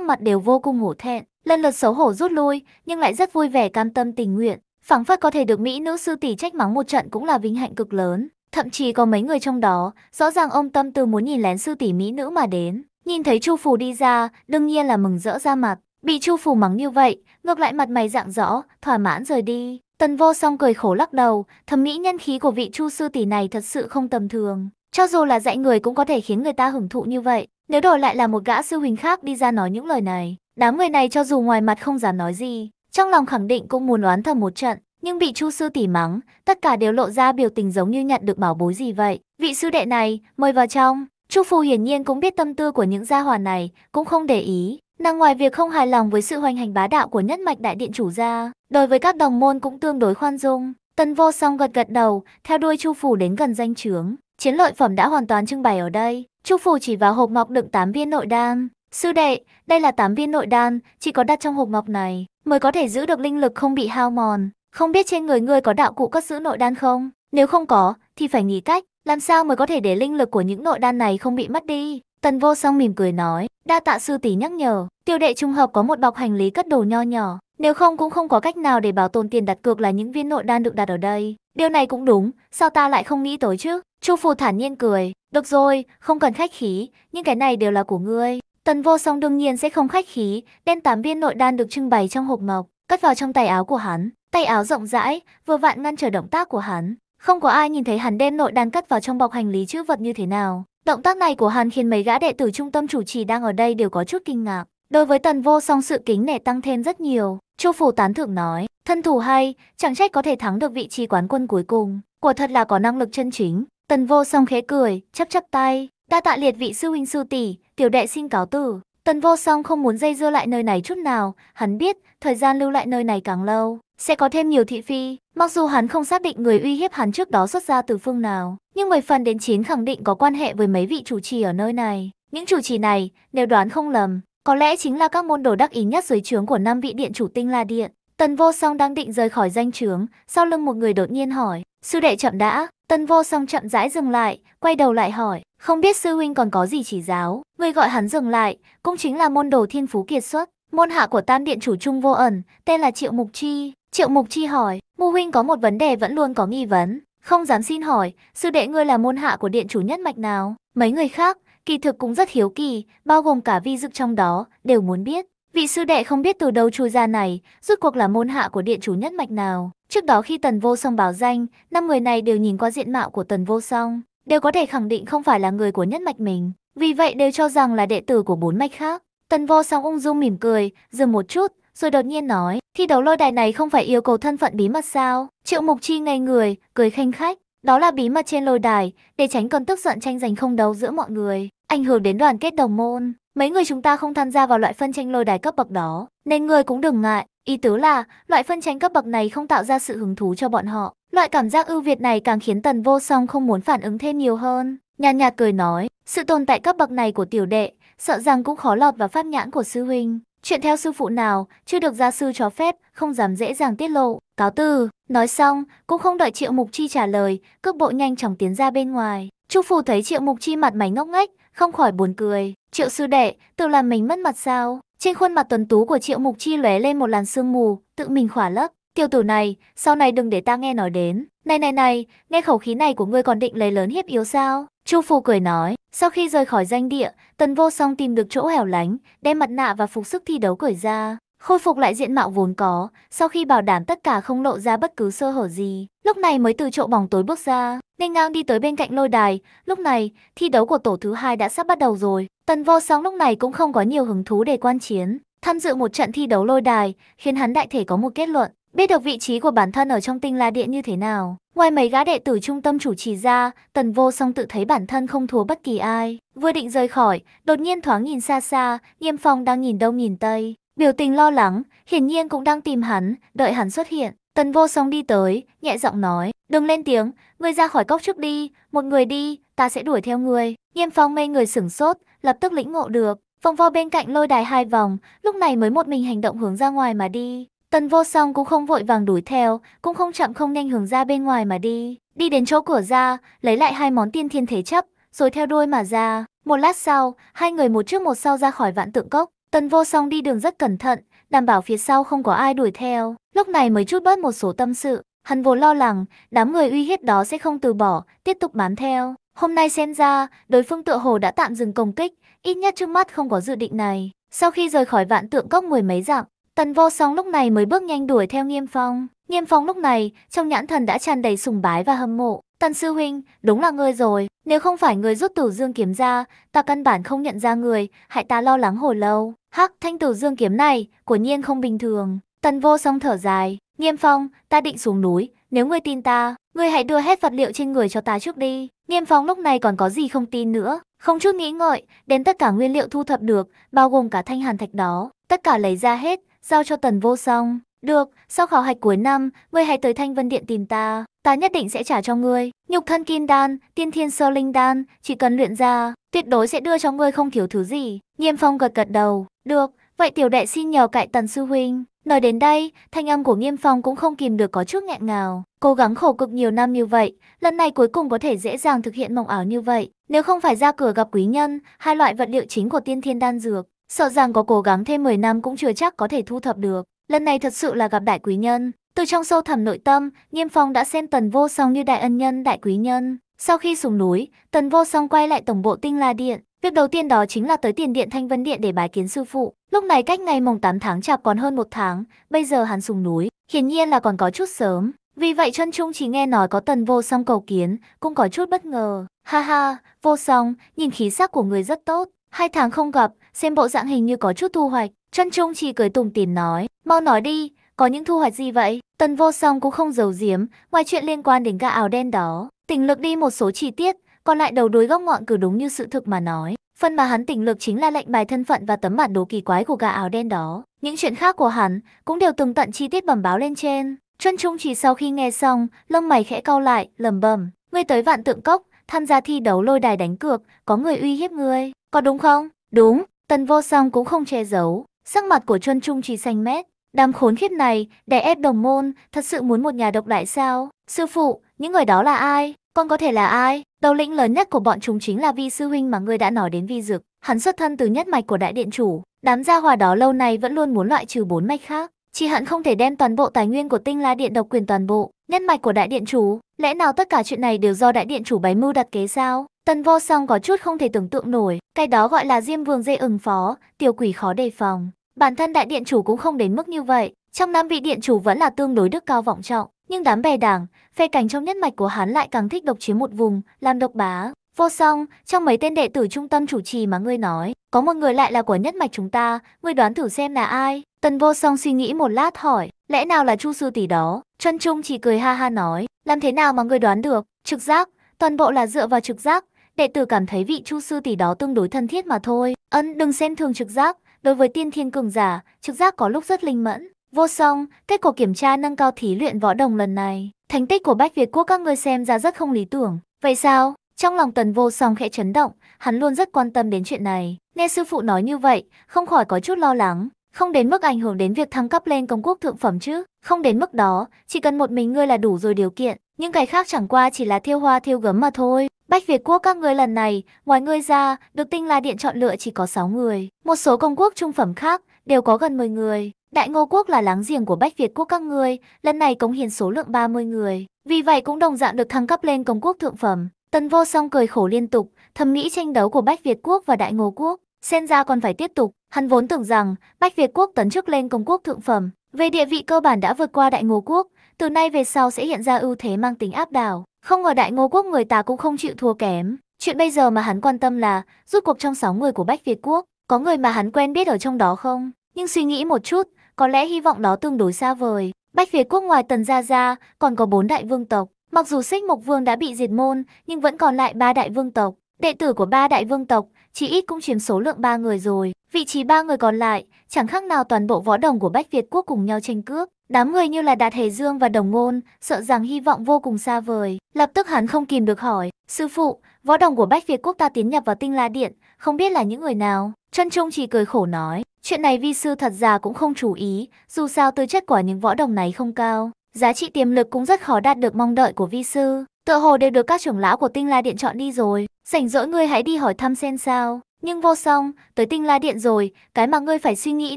mặt đều vô cùng hổ thẹn, lần lượt xấu hổ rút lui, nhưng lại rất vui vẻ cam tâm tình nguyện. Phảng phất có thể được mỹ nữ sư tỷ trách mắng một trận cũng là vinh hạnh cực lớn. Thậm chí có mấy người trong đó, rõ ràng ông tâm tư muốn nhìn lén sư tỷ mỹ nữ mà đến. Nhìn thấy Chu Phù đi ra, đương nhiên là mừng rỡ ra mặt. Bị Chu Phù mắng như vậy, ngược lại mặt mày dạng rõ, thỏa mãn rời đi. Tần vô song cười khổ lắc đầu, thầm nghĩ nhân khí của vị chu sư tỷ này thật sự không tầm thường. Cho dù là dạy người cũng có thể khiến người ta hưởng thụ như vậy. Nếu đổi lại là một gã sư huynh khác đi ra nói những lời này, đám người này cho dù ngoài mặt không dám nói gì, trong lòng khẳng định cũng muốn oán thầm một trận. Nhưng bị chu sư tỷ mắng, tất cả đều lộ ra biểu tình giống như nhận được bảo bối gì vậy. Vị sư đệ này, mời vào trong. Chu Phù hiển nhiên cũng biết tâm tư của những gia hòa này, cũng không để ý, Nàng ngoài việc không hài lòng với sự hoành hành bá đạo của nhất mạch đại điện chủ gia, đối với các đồng môn cũng tương đối khoan dung. Tần vô song gật gật đầu, theo đuôi Chu Phủ đến gần danh trướng. Chiến lợi phẩm đã hoàn toàn trưng bày ở đây. Chu Phủ chỉ vào hộp ngọc đựng 8 viên nội đan. Sư đệ, đây là 8 viên nội đan, chỉ có đặt trong hộp ngọc này mới có thể giữ được linh lực không bị hao mòn. Không biết trên người ngươi có đạo cụ cất giữ nội đan không? Nếu không có, thì phải nghĩ cách, làm sao mới có thể để linh lực của những nội đan này không bị mất đi. Tần vô song mỉm cười nói, đa tạ sư tỷ nhắc nhở, tiêu đệ trung hợp có một bọc hành lý cất đồ nho nhỏ, nếu không cũng không có cách nào để bảo tồn tiền đặt cược là những viên nội đan được đặt ở đây. Điều này cũng đúng, sao ta lại không nghĩ tới chứ? Chu phù thản nhiên cười, được rồi, không cần khách khí, những cái này đều là của ngươi. Tần vô song đương nhiên sẽ không khách khí, đem tám viên nội đan được trưng bày trong hộp mộc, cất vào trong tay áo của hắn. Tay áo rộng rãi, vừa vặn ngăn trở động tác của hắn. Không có ai nhìn thấy hắn đem nội đan cất vào trong bọc hành lý chữ vật như thế nào. Động tác này của hắn khiến mấy gã đệ tử trung tâm chủ trì đang ở đây đều có chút kinh ngạc. Đối với tần vô song sự kính nể tăng thêm rất nhiều, Chu phủ tán thưởng nói, thân thủ hay, chẳng trách có thể thắng được vị trí quán quân cuối cùng, quả thật là có năng lực chân chính. Tần vô song khẽ cười, chắp chắp tay, đa tạ liệt vị sư huynh sư tỷ, tiểu đệ xin cáo tử. Tần vô song không muốn dây dưa lại nơi này chút nào, hắn biết, thời gian lưu lại nơi này càng lâu, sẽ có thêm nhiều thị phi. Mặc dù hắn không xác định người uy hiếp hắn trước đó xuất ra từ phương nào, nhưng 10 phần đến 9 khẳng định có quan hệ với mấy vị chủ trì ở nơi này. Những chủ trì này, nếu đoán không lầm, có lẽ chính là các môn đồ đắc ý nhất dưới trướng của năm vị điện chủ tinh la điện. Tần vô song đang định rời khỏi danh trướng, sau lưng một người đột nhiên hỏi, sư đệ chậm đã, tần vô song chậm rãi dừng lại, quay đầu lại hỏi, không biết sư huynh còn có gì chỉ giáo, người gọi hắn dừng lại, cũng chính là môn đồ thiên phú kiệt xuất, môn hạ của tam điện chủ trung vô ẩn, tên là Triệu Mục Chi, Triệu Mục Chi hỏi, Mu Huynh có một vấn đề vẫn luôn có nghi vấn. Không dám xin hỏi, sư đệ ngươi là môn hạ của điện chủ nhất mạch nào? Mấy người khác, kỳ thực cũng rất hiếu kỳ, bao gồm cả vi dực trong đó, đều muốn biết. Vị sư đệ không biết từ đâu chui ra này, rốt cuộc là môn hạ của điện chủ nhất mạch nào. Trước đó khi Tần Vô Song báo danh, năm người này đều nhìn qua diện mạo của Tần Vô Song, đều có thể khẳng định không phải là người của nhất mạch mình. Vì vậy đều cho rằng là đệ tử của bốn mạch khác. Tần Vô Song ung dung mỉm cười, dừng một chút, rồi đột nhiên nói, thi đấu lôi đài này không phải yêu cầu thân phận bí mật sao? Triệu Mục Chi ngây người, cười khanh khách, đó là bí mật trên lôi đài, để tránh cơn tức giận tranh giành không đấu giữa mọi người, ảnh hưởng đến đoàn kết đồng môn. Mấy người chúng ta không tham gia vào loại phân tranh lôi đài cấp bậc đó, nên người cũng đừng ngại. Ý tứ là, loại phân tranh cấp bậc này không tạo ra sự hứng thú cho bọn họ. Loại cảm giác ưu việt này càng khiến tần vô song không muốn phản ứng thêm nhiều hơn. Nhàn nhạt cười nói, sự tồn tại cấp bậc này của tiểu đệ, sợ rằng cũng khó lọt vào pháp nhãn của sư huynh. Chuyện theo sư phụ nào, chưa được gia sư cho phép, không dám dễ dàng tiết lộ. Cáo từ, nói xong, cũng không đợi Triệu Mục Chi trả lời, cước bộ nhanh chóng tiến ra bên ngoài. chu Phù thấy Triệu Mục Chi mặt mày ngốc nghếch, không khỏi buồn cười. Triệu sư đệ, tự làm mình mất mặt sao? Trên khuôn mặt tuấn tú của Triệu Mục Chi lóe lên một làn sương mù, tự mình khỏa lấp. Tiểu tử này, sau này đừng để ta nghe nói đến. Này này này, nghe khẩu khí này của ngươi còn định lấy lớn hiếp yếu sao? Chu Phù cười nói, sau khi rời khỏi danh địa, Tần Vô Song tìm được chỗ hẻo lánh, đem mặt nạ và phục sức thi đấu cởi ra, khôi phục lại diện mạo vốn có, sau khi bảo đảm tất cả không lộ ra bất cứ sơ hở gì, lúc này mới từ chỗ bóng tối bước ra, nhanh ngang đi tới bên cạnh lôi đài, lúc này, thi đấu của tổ thứ hai đã sắp bắt đầu rồi, Tần Vô Song lúc này cũng không có nhiều hứng thú để quan chiến, tham dự một trận thi đấu lôi đài, khiến hắn đại thể có một kết luận, Biết được vị trí của bản thân ở trong tinh la điện như thế nào, ngoài mấy gã đệ tử trung tâm chủ trì ra, tần vô song tự thấy bản thân không thua bất kỳ ai. Vừa định rời khỏi, đột nhiên thoáng nhìn xa xa, nghiêm phong đang nhìn đông nhìn tây, biểu tình lo lắng, hiển nhiên cũng đang tìm hắn, đợi hắn xuất hiện. Tần vô song đi tới, nhẹ giọng nói, đừng lên tiếng, ngươi ra khỏi cốc trước đi, một người đi, ta sẽ đuổi theo ngươi. Nghiêm phong mê người sửng sốt, lập tức lĩnh ngộ được, vòng vo bên cạnh lôi đài hai vòng, lúc này mới một mình hành động hướng ra ngoài mà đi. Tần vô song cũng không vội vàng đuổi theo, cũng không chậm không nhanh hướng ra bên ngoài mà đi. Đi đến chỗ cửa ra, lấy lại hai món tiên thiên thế chấp, rồi theo đuôi mà ra. Một lát sau, hai người một trước một sau ra khỏi vạn tượng cốc. Tần vô song đi đường rất cẩn thận, đảm bảo phía sau không có ai đuổi theo. Lúc này mới chút bớt một số tâm sự. Hắn vô lo lắng, đám người uy hiếp đó sẽ không từ bỏ, tiếp tục bám theo. Hôm nay xem ra, đối phương tựa hồ đã tạm dừng công kích, ít nhất trước mắt không có dự định này. Sau khi rời khỏi vạn tượng cốc mười mấy dặm, Tần vô song lúc này mới bước nhanh đuổi theo nghiêm phong. Nghiêm phong lúc này, trong nhãn thần đã tràn đầy sùng bái và hâm mộ. Tần sư huynh, đúng là ngươi rồi, nếu không phải ngươi rút tử dương kiếm ra, ta căn bản không nhận ra người, hại ta lo lắng hồi lâu. Hắc, thanh tử dương kiếm này, của nhiên không bình thường. Tần vô song thở dài, nghiêm phong, ta định xuống núi, nếu ngươi tin ta, ngươi hãy đưa hết vật liệu trên người cho ta trước đi. Nghiêm phong lúc này còn có gì không tin nữa, không chút nghĩ ngợi, đến tất cả nguyên liệu thu thập được, bao gồm cả thanh hàn thạch đó, tất cả lấy ra hết, giao cho tần vô song. Được, sau khảo hạch cuối năm, ngươi hãy tới Thanh Vân Điện tìm ta, ta nhất định sẽ trả cho ngươi. Nhục thân kim đan, tiên thiên sơ linh đan, chỉ cần luyện ra, tuyệt đối sẽ đưa cho ngươi không thiếu thứ gì. Nghiêm phong gật gật đầu, được, vậy tiểu đệ xin nhờ cậy tần sư huynh. Nói đến đây, thanh âm của nghiêm phong cũng không kìm được có chút nghẹn ngào. Cố gắng khổ cực nhiều năm như vậy, lần này cuối cùng có thể dễ dàng thực hiện mộng ảo như vậy. Nếu không phải ra cửa gặp quý nhân, hai loại vật liệu chính của tiên thiên đan dược, Sợ rằng có cố gắng thêm 10 năm cũng chưa chắc có thể thu thập được. Lần này thật sự là gặp đại quý nhân. Từ trong sâu thẳm nội tâm, Nghiêm Phong đã xem Tần Vô Song như đại ân nhân, đại quý nhân. Sau khi xuống núi, Tần Vô Song quay lại tổng bộ Tinh La Điện. Việc đầu tiên đó chính là tới tiền điện Thanh Vân Điện để bái kiến sư phụ. Lúc này cách ngày mùng 8 tháng chạp còn hơn một tháng, bây giờ hắn xuống núi, hiển nhiên là còn có chút sớm. Vì vậy Trân trung chỉ nghe nói có tần vô song cầu kiến, cũng có chút bất ngờ. Ha ha, vô song, nhìn khí sắc của người rất tốt, Hai tháng không gặp, xem bộ dạng hình như có chút thu hoạch. Chân Trung chỉ cười tùng tỉm nói, mau nói đi, có những thu hoạch gì vậy? Tần vô song cũng không giấu giếm, ngoài chuyện liên quan đến gã áo đen đó. Tỉnh lực đi một số chi tiết, còn lại đầu đuối góc ngọn cứ đúng như sự thực mà nói. Phần mà hắn tỉnh lực chính là lệnh bài thân phận và tấm bản đồ kỳ quái của gã áo đen đó. Những chuyện khác của hắn cũng đều từng tận chi tiết bẩm báo lên trên. Chân Trung chỉ sau khi nghe xong, lông mày khẽ cau lại, lầm bầm. Ngươi tới vạn tượng cốc, tham gia thi đấu lôi đài đánh cược, có người uy hiếp ngươi, có đúng không? Đúng, tần vô song cũng không che giấu, sắc mặt của Chuân Trung chỉ xanh mét. Đám khốn khiếp này, đè ép đồng môn, thật sự muốn một nhà độc đại sao? Sư phụ, những người đó là ai? Con có thể là ai? Đầu lĩnh lớn nhất của bọn chúng chính là vi sư huynh mà ngươi đã nói đến vi dực. Hắn xuất thân từ nhất mạch của đại điện chủ. Đám gia hòa đó lâu nay vẫn luôn muốn loại trừ bốn mạch khác. Chỉ hận không thể đem toàn bộ tài nguyên của tinh la điện độc quyền toàn bộ. Nhân mạch của đại điện chủ, lẽ nào tất cả chuyện này đều do đại điện chủ bày mưu đặt kế sao? Tần vô song có chút không thể tưởng tượng nổi, cái đó gọi là diêm vương dê ứng phó, tiểu quỷ khó đề phòng. Bản thân đại điện chủ cũng không đến mức như vậy, trong năm vị điện chủ vẫn là tương đối đức cao vọng trọng, nhưng đám bè đảng, phe cảnh trong nhất mạch của hắn lại càng thích độc chiếm một vùng, làm độc bá. Vô song, trong mấy tên đệ tử trung tâm chủ trì mà ngươi nói, có một người lại là của nhất mạch chúng ta, ngươi đoán thử xem là ai? Tần vô song suy nghĩ một lát hỏi, lẽ nào là chu sư tỷ đó? Chân Trung chỉ cười ha ha nói, làm thế nào mà ngươi đoán được? Trực giác, toàn bộ là dựa vào trực giác. Đệ tử cảm thấy vị chu sư tỷ đó tương đối thân thiết mà thôi. Ân, đừng xem thường trực giác, đối với tiên thiên cường giả, trực giác có lúc rất linh mẫn. Vô song, kết quả kiểm tra nâng cao thí luyện võ đồng lần này, thành tích của Bách Việt Quốc các ngươi xem ra rất không lý tưởng. Vậy sao? Trong lòng tần vô song khẽ chấn động, hắn luôn rất quan tâm đến chuyện này. Nghe sư phụ nói như vậy, không khỏi có chút lo lắng. Không đến mức ảnh hưởng đến việc thăng cấp lên công quốc thượng phẩm chứ. Không đến mức đó, chỉ cần một mình ngươi là đủ rồi điều kiện. Những cái khác chẳng qua chỉ là thiêu hoa thiêu gấm mà thôi. Bách Việt quốc các ngươi lần này, ngoài ngươi ra, được tinh là điện chọn lựa chỉ có 6 người. Một số công quốc trung phẩm khác đều có gần 10 người. Đại Ngô quốc là láng giềng của Bách Việt quốc các ngươi, lần này cống hiến số lượng 30 người. Vì vậy cũng đồng dạng được thăng cấp lên công quốc thượng phẩm. Tần Vô Song cười khổ liên tục, thầm nghĩ tranh đấu của Bách Việt quốc và Đại Ngô quốc, xen ra còn phải tiếp tục. Hắn vốn tưởng rằng Bách Việt quốc tấn chức lên công quốc thượng phẩm, về địa vị cơ bản đã vượt qua Đại Ngô quốc, từ nay về sau sẽ hiện ra ưu thế mang tính áp đảo. Không ngờ Đại Ngô quốc người ta cũng không chịu thua kém. Chuyện bây giờ mà hắn quan tâm là, rút cuộc trong sáu người của Bách Việt quốc, có người mà hắn quen biết ở trong đó không? Nhưng suy nghĩ một chút, có lẽ hy vọng đó tương đối xa vời. Bách Việt quốc ngoài Tần Gia Gia, còn có bốn đại vương tộc. Mặc dù Xích Mộc Vương đã bị diệt môn, nhưng vẫn còn lại ba đại vương tộc. Đệ tử của ba đại vương tộc chỉ ít cũng chiếm số lượng 3 người rồi. Vị trí 3 người còn lại, chẳng khác nào toàn bộ võ đồng của Bách Việt quốc cùng nhau tranh cướp. Đám người như là Đạt Hề Dương và Đồng Ngôn, sợ rằng hy vọng vô cùng xa vời. Lập tức hắn không kìm được hỏi, sư phụ, võ đồng của Bách Việt quốc ta tiến nhập vào tinh la điện, không biết là những người nào. Trân Trung chỉ cười khổ nói, chuyện này vi sư thật ra cũng không chú ý, dù sao tư chất của những võ đồng này không cao. Giá trị tiềm lực cũng rất khó đạt được mong đợi của vi sư tựa hồ đều được các trưởng lão của tinh la điện chọn đi rồi. Rảnh rỗi ngươi hãy đi hỏi thăm xem sao. Nhưng vô song, tới tinh la điện rồi, cái mà ngươi phải suy nghĩ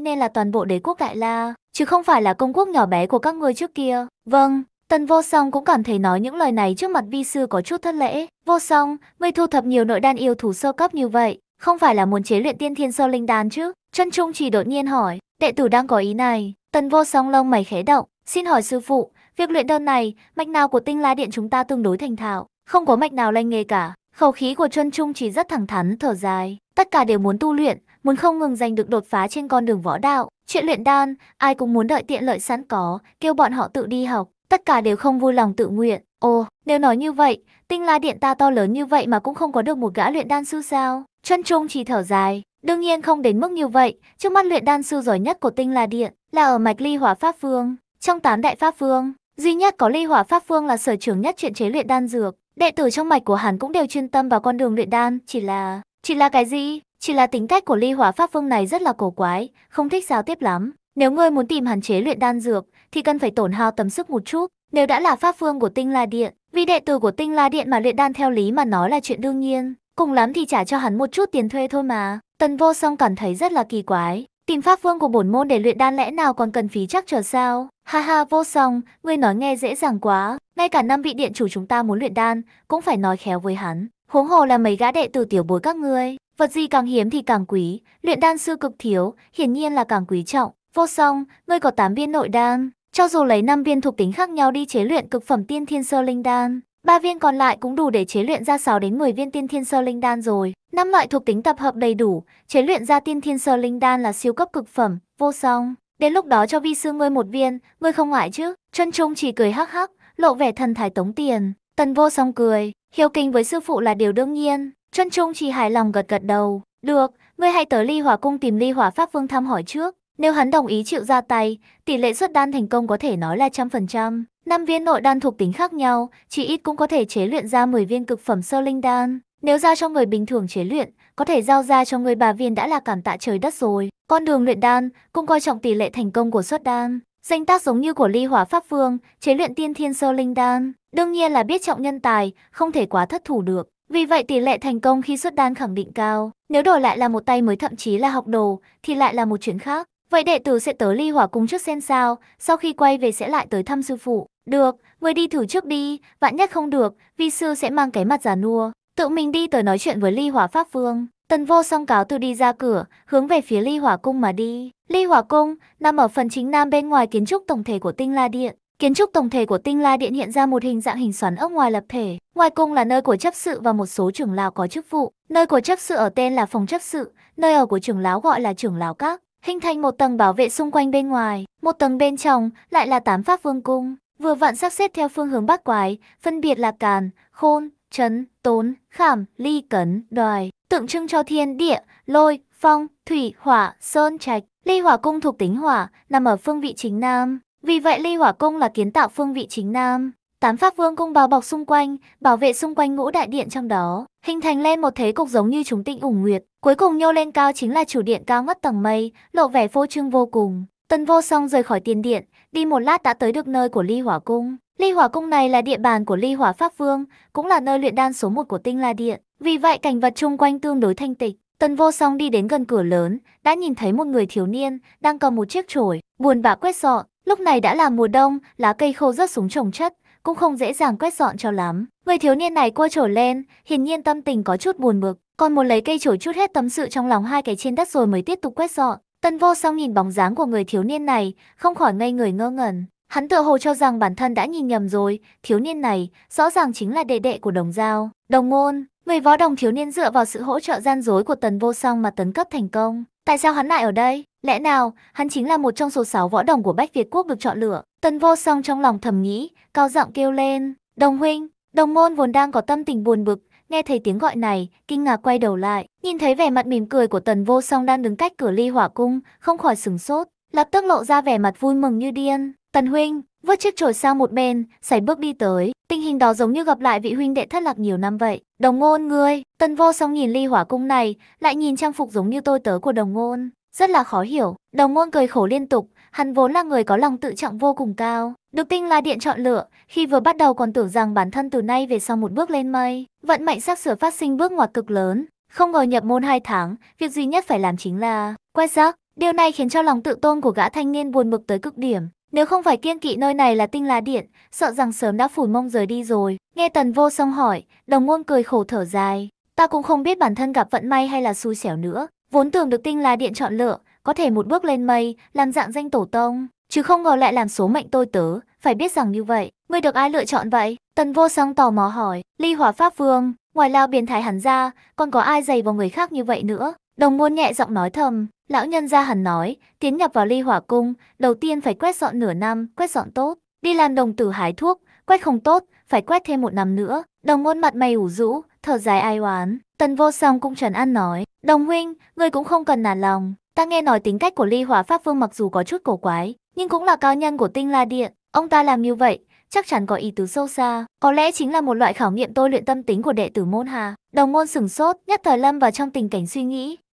nên là toàn bộ đế quốc đại la, chứ không phải là công quốc nhỏ bé của các ngươi trước kia. Vâng, Tần vô song cũng cảm thấy nói những lời này trước mặt vi sư có chút thất lễ. Vô song, ngươi thu thập nhiều nội đan yêu thủ sơ cấp như vậy, không phải là muốn chế luyện tiên thiên sơ linh đan chứ? Chân trung chỉ đột nhiên hỏi, đệ tử đang có ý này. Tần vô song lông mày khẽ động, xin hỏi sư phụ, Việc luyện đơn này, mạch nào của tinh la điện chúng ta tương đối thành thạo, không có mạch nào lanh nghề cả. Khẩu khí của Chuân Trung chỉ rất thẳng thắn thở dài, tất cả đều muốn tu luyện, muốn không ngừng giành được đột phá trên con đường võ đạo. Chuyện luyện đan, ai cũng muốn đợi tiện lợi sẵn có, kêu bọn họ tự đi học, tất cả đều không vui lòng tự nguyện. Ồ, nếu nói như vậy, tinh la điện ta to lớn như vậy mà cũng không có được một gã luyện đan sư sao? Chuân Trung chỉ thở dài, đương nhiên không đến mức như vậy, trước mắt luyện đan sư giỏi nhất của tinh la điện là ở mạch ly hỏa pháp phương. Trong tám đại pháp phương, Duy nhất có ly hỏa pháp phương là sở trường nhất chuyện chế luyện đan dược. Đệ tử trong mạch của hắn cũng đều chuyên tâm vào con đường luyện đan, chỉ là... Chỉ là cái gì? Chỉ là tính cách của ly hỏa pháp phương này rất là cổ quái, không thích giao tiếp lắm. Nếu ngươi muốn tìm hạn chế luyện đan dược, thì cần phải tổn hao tâm sức một chút. Nếu đã là pháp phương của tinh la điện, vì đệ tử của tinh la điện mà luyện đan theo lý mà nói là chuyện đương nhiên. Cùng lắm thì trả cho hắn một chút tiền thuê thôi mà. Tần vô song cảm thấy rất là kỳ quái. Tìm pháp vương của bổn môn để luyện đan lẽ nào còn cần phí chắc chờ sao? Ha ha vô song, ngươi nói nghe dễ dàng quá. Ngay cả năm vị điện chủ chúng ta muốn luyện đan, cũng phải nói khéo với hắn. Huống hồ là mấy gã đệ tử tiểu bối các ngươi. Vật gì càng hiếm thì càng quý, luyện đan sư cực thiếu, hiển nhiên là càng quý trọng. Vô song, ngươi có 8 viên nội đan. Cho dù lấy 5 viên thuộc tính khác nhau đi chế luyện cực phẩm tiên thiên sơ linh đan, Ba viên còn lại cũng đủ để chế luyện ra 6 đến 10 viên tiên thiên sơ linh đan rồi. Năm loại thuộc tính tập hợp đầy đủ, chế luyện ra tiên thiên sơ linh đan là siêu cấp cực phẩm, vô song. Đến lúc đó cho vi sư ngươi một viên, ngươi không ngại chứ? Chân Trung chỉ cười hắc hắc, lộ vẻ thần thái tống tiền. Tần vô song cười, hiếu kính với sư phụ là điều đương nhiên. Chân Trung chỉ hài lòng gật gật đầu. Được, ngươi hãy tới ly hỏa cung tìm ly hỏa pháp vương thăm hỏi trước. Nếu hắn đồng ý chịu ra tay, tỷ lệ xuất đan thành công có thể nói là trăm phần trăm năm viên nội đan thuộc tính khác nhau, chỉ ít cũng có thể chế luyện ra 10 viên cực phẩm sơ linh đan. Nếu ra cho người bình thường chế luyện, có thể giao ra cho người bà viên đã là cảm tạ trời đất rồi. Con đường luyện đan cũng coi trọng tỷ lệ thành công của xuất đan. Danh tác giống như của ly hỏa pháp vương, chế luyện tiên thiên sơ linh đan. Đương nhiên là biết trọng nhân tài, không thể quá thất thủ được. Vì vậy tỷ lệ thành công khi xuất đan khẳng định cao. Nếu đổi lại là một tay mới thậm chí là học đồ, thì lại là một chuyện khác. Vậy đệ tử sẽ tới ly hỏa cung trước xem sao, sau khi quay về sẽ lại tới thăm sư phụ. Được, người đi thử trước đi, vạn nhất không được, vi sư sẽ mang cái mặt giả nua. Tự mình đi tới nói chuyện với ly hỏa pháp vương. Tần vô song cáo từ đi ra cửa, hướng về phía ly hỏa cung mà đi. Ly hỏa cung nằm ở phần chính nam bên ngoài kiến trúc tổng thể của tinh la điện. Kiến trúc tổng thể của Tinh La Điện hiện ra một hình dạng hình xoắn ốc ngoài lập thể. Ngoài cung là nơi của chấp sự và một số trưởng lão có chức vụ. Nơi của chấp sự ở tên là phòng chấp sự, nơi ở của trưởng lão gọi là trưởng lão các. Hình thành một tầng bảo vệ xung quanh bên ngoài, một tầng bên trong lại là tám pháp vương cung. Vừa vặn sắp xếp theo phương hướng bắc quái, phân biệt là càn, khôn, chấn, tốn, khảm, ly cấn, đoài, tượng trưng cho thiên địa, lôi, phong, thủy, hỏa, sơn trạch. Ly hỏa cung thuộc tính hỏa, nằm ở phương vị chính nam. Vì vậy ly hỏa cung là kiến tạo phương vị chính nam. Tám pháp vương cung bao bọc xung quanh, bảo vệ xung quanh ngũ đại điện trong đó, hình thành lên một thế cục giống như chúng tinh ủng nguyệt. Cuối cùng nhô lên cao chính là chủ điện cao ngất tầng mây, lộ vẻ phô trương vô cùng. Tần vô song rời khỏi tiền điện, đi một lát đã tới được nơi của Ly Hỏa Cung. Ly Hỏa Cung này là địa bàn của Ly Hỏa Pháp Vương, cũng là nơi luyện đan số 1 của Tinh La Điện. Vì vậy cảnh vật chung quanh tương đối thanh tịch. Tần Vô Song đi đến gần cửa lớn, đã nhìn thấy một người thiếu niên đang cầm một chiếc chổi, buồn bã quét dọn. Lúc này đã là mùa đông, lá cây khô rớt xuống trồng chất, cũng không dễ dàng quét dọn cho lắm. Người thiếu niên này quơ chổi lên, hiển nhiên tâm tình có chút buồn bực, còn muốn lấy cây chổi chút hết tâm sự trong lòng hai cái trên đất rồi mới tiếp tục quét dọn. Tân vô song nhìn bóng dáng của người thiếu niên này, không khỏi ngây người ngơ ngẩn. Hắn tự hồ cho rằng bản thân đã nhìn nhầm rồi, thiếu niên này rõ ràng chính là đệ đệ của đồng giao, đồng môn. Người võ đồng thiếu niên dựa vào sự hỗ trợ gian dối của tần vô song mà tấn cấp thành công. Tại sao hắn lại ở đây? Lẽ nào, hắn chính là một trong số 6 võ đồng của Bách Việt Quốc được chọn lựa? Tần vô song trong lòng thầm nghĩ, cao giọng kêu lên. Đồng huynh, đồng môn vốn đang có tâm tình buồn bực, nghe thấy tiếng gọi này, kinh ngạc quay đầu lại, nhìn thấy vẻ mặt mỉm cười của tần vô song đang đứng cách cửa ly hỏa cung, không khỏi sửng sốt, lập tức lộ ra vẻ mặt vui mừng như điên. Tần huynh, vứt chiếc chổi sang một bên, sải bước đi tới, tình hình đó giống như gặp lại vị huynh đệ thất lạc nhiều năm vậy. Đồng ngôn ngươi, tần vô song nhìn ly hỏa cung này, lại nhìn trang phục giống như tôi tớ của đồng ngôn, rất là khó hiểu. Đồng ngôn cười khổ liên tục, hắn vốn là người có lòng tự trọng vô cùng cao, được tinh la điện chọn lựa, khi vừa bắt đầu còn tưởng rằng bản thân từ nay về sau một bước lên mây, vận mệnh sắp sửa phát sinh bước ngoặt cực lớn. Không ngờ nhập môn 2 tháng, việc duy nhất phải làm chính là quét rác. Điều này khiến cho lòng tự tôn của gã thanh niên buồn bực tới cực điểm. Nếu không phải kiên kỵ nơi này là tinh lá điện, sợ rằng sớm đã phủ mông rời đi rồi. Nghe tần vô song hỏi, đồng ngôn cười khổ thở dài. Ta cũng không biết bản thân gặp vận may hay là xui xẻo nữa. Vốn tưởng được tinh lá điện chọn lựa, có thể một bước lên mây, làm dạng danh tổ tông. Chứ không ngờ lại làm số mệnh tôi tớ, phải biết rằng như vậy, ngươi được ai lựa chọn vậy? Tần vô song tò mò hỏi, ly hỏa pháp vương, ngoài lao biến thái hắn ra, còn có ai dày vào người khác như vậy nữa? Đồng môn nhẹ giọng nói thầm, lão nhân ra hẳn nói, tiến nhập vào ly hỏa cung, đầu tiên phải quét dọn nửa năm, quét dọn tốt, đi làm đồng tử hái thuốc, quét không tốt, phải quét thêm một năm nữa. Đồng môn mặt mày ủ rũ, thở dài ai oán, tần vô song cũng trần an nói, đồng huynh, ngươi cũng không cần nản lòng, ta nghe nói tính cách của ly hỏa pháp vương mặc dù có chút cổ quái, nhưng cũng là cao nhân của tinh la điện, Ông ta làm như vậy, chắc chắn có ý tứ sâu xa, có lẽ chính là một loại khảo nghiệm tôi luyện tâm tính của đệ tử môn hà. Đồng môn sửng sốt, nhất thời lâm vào trong tình cảnh suy nghĩ,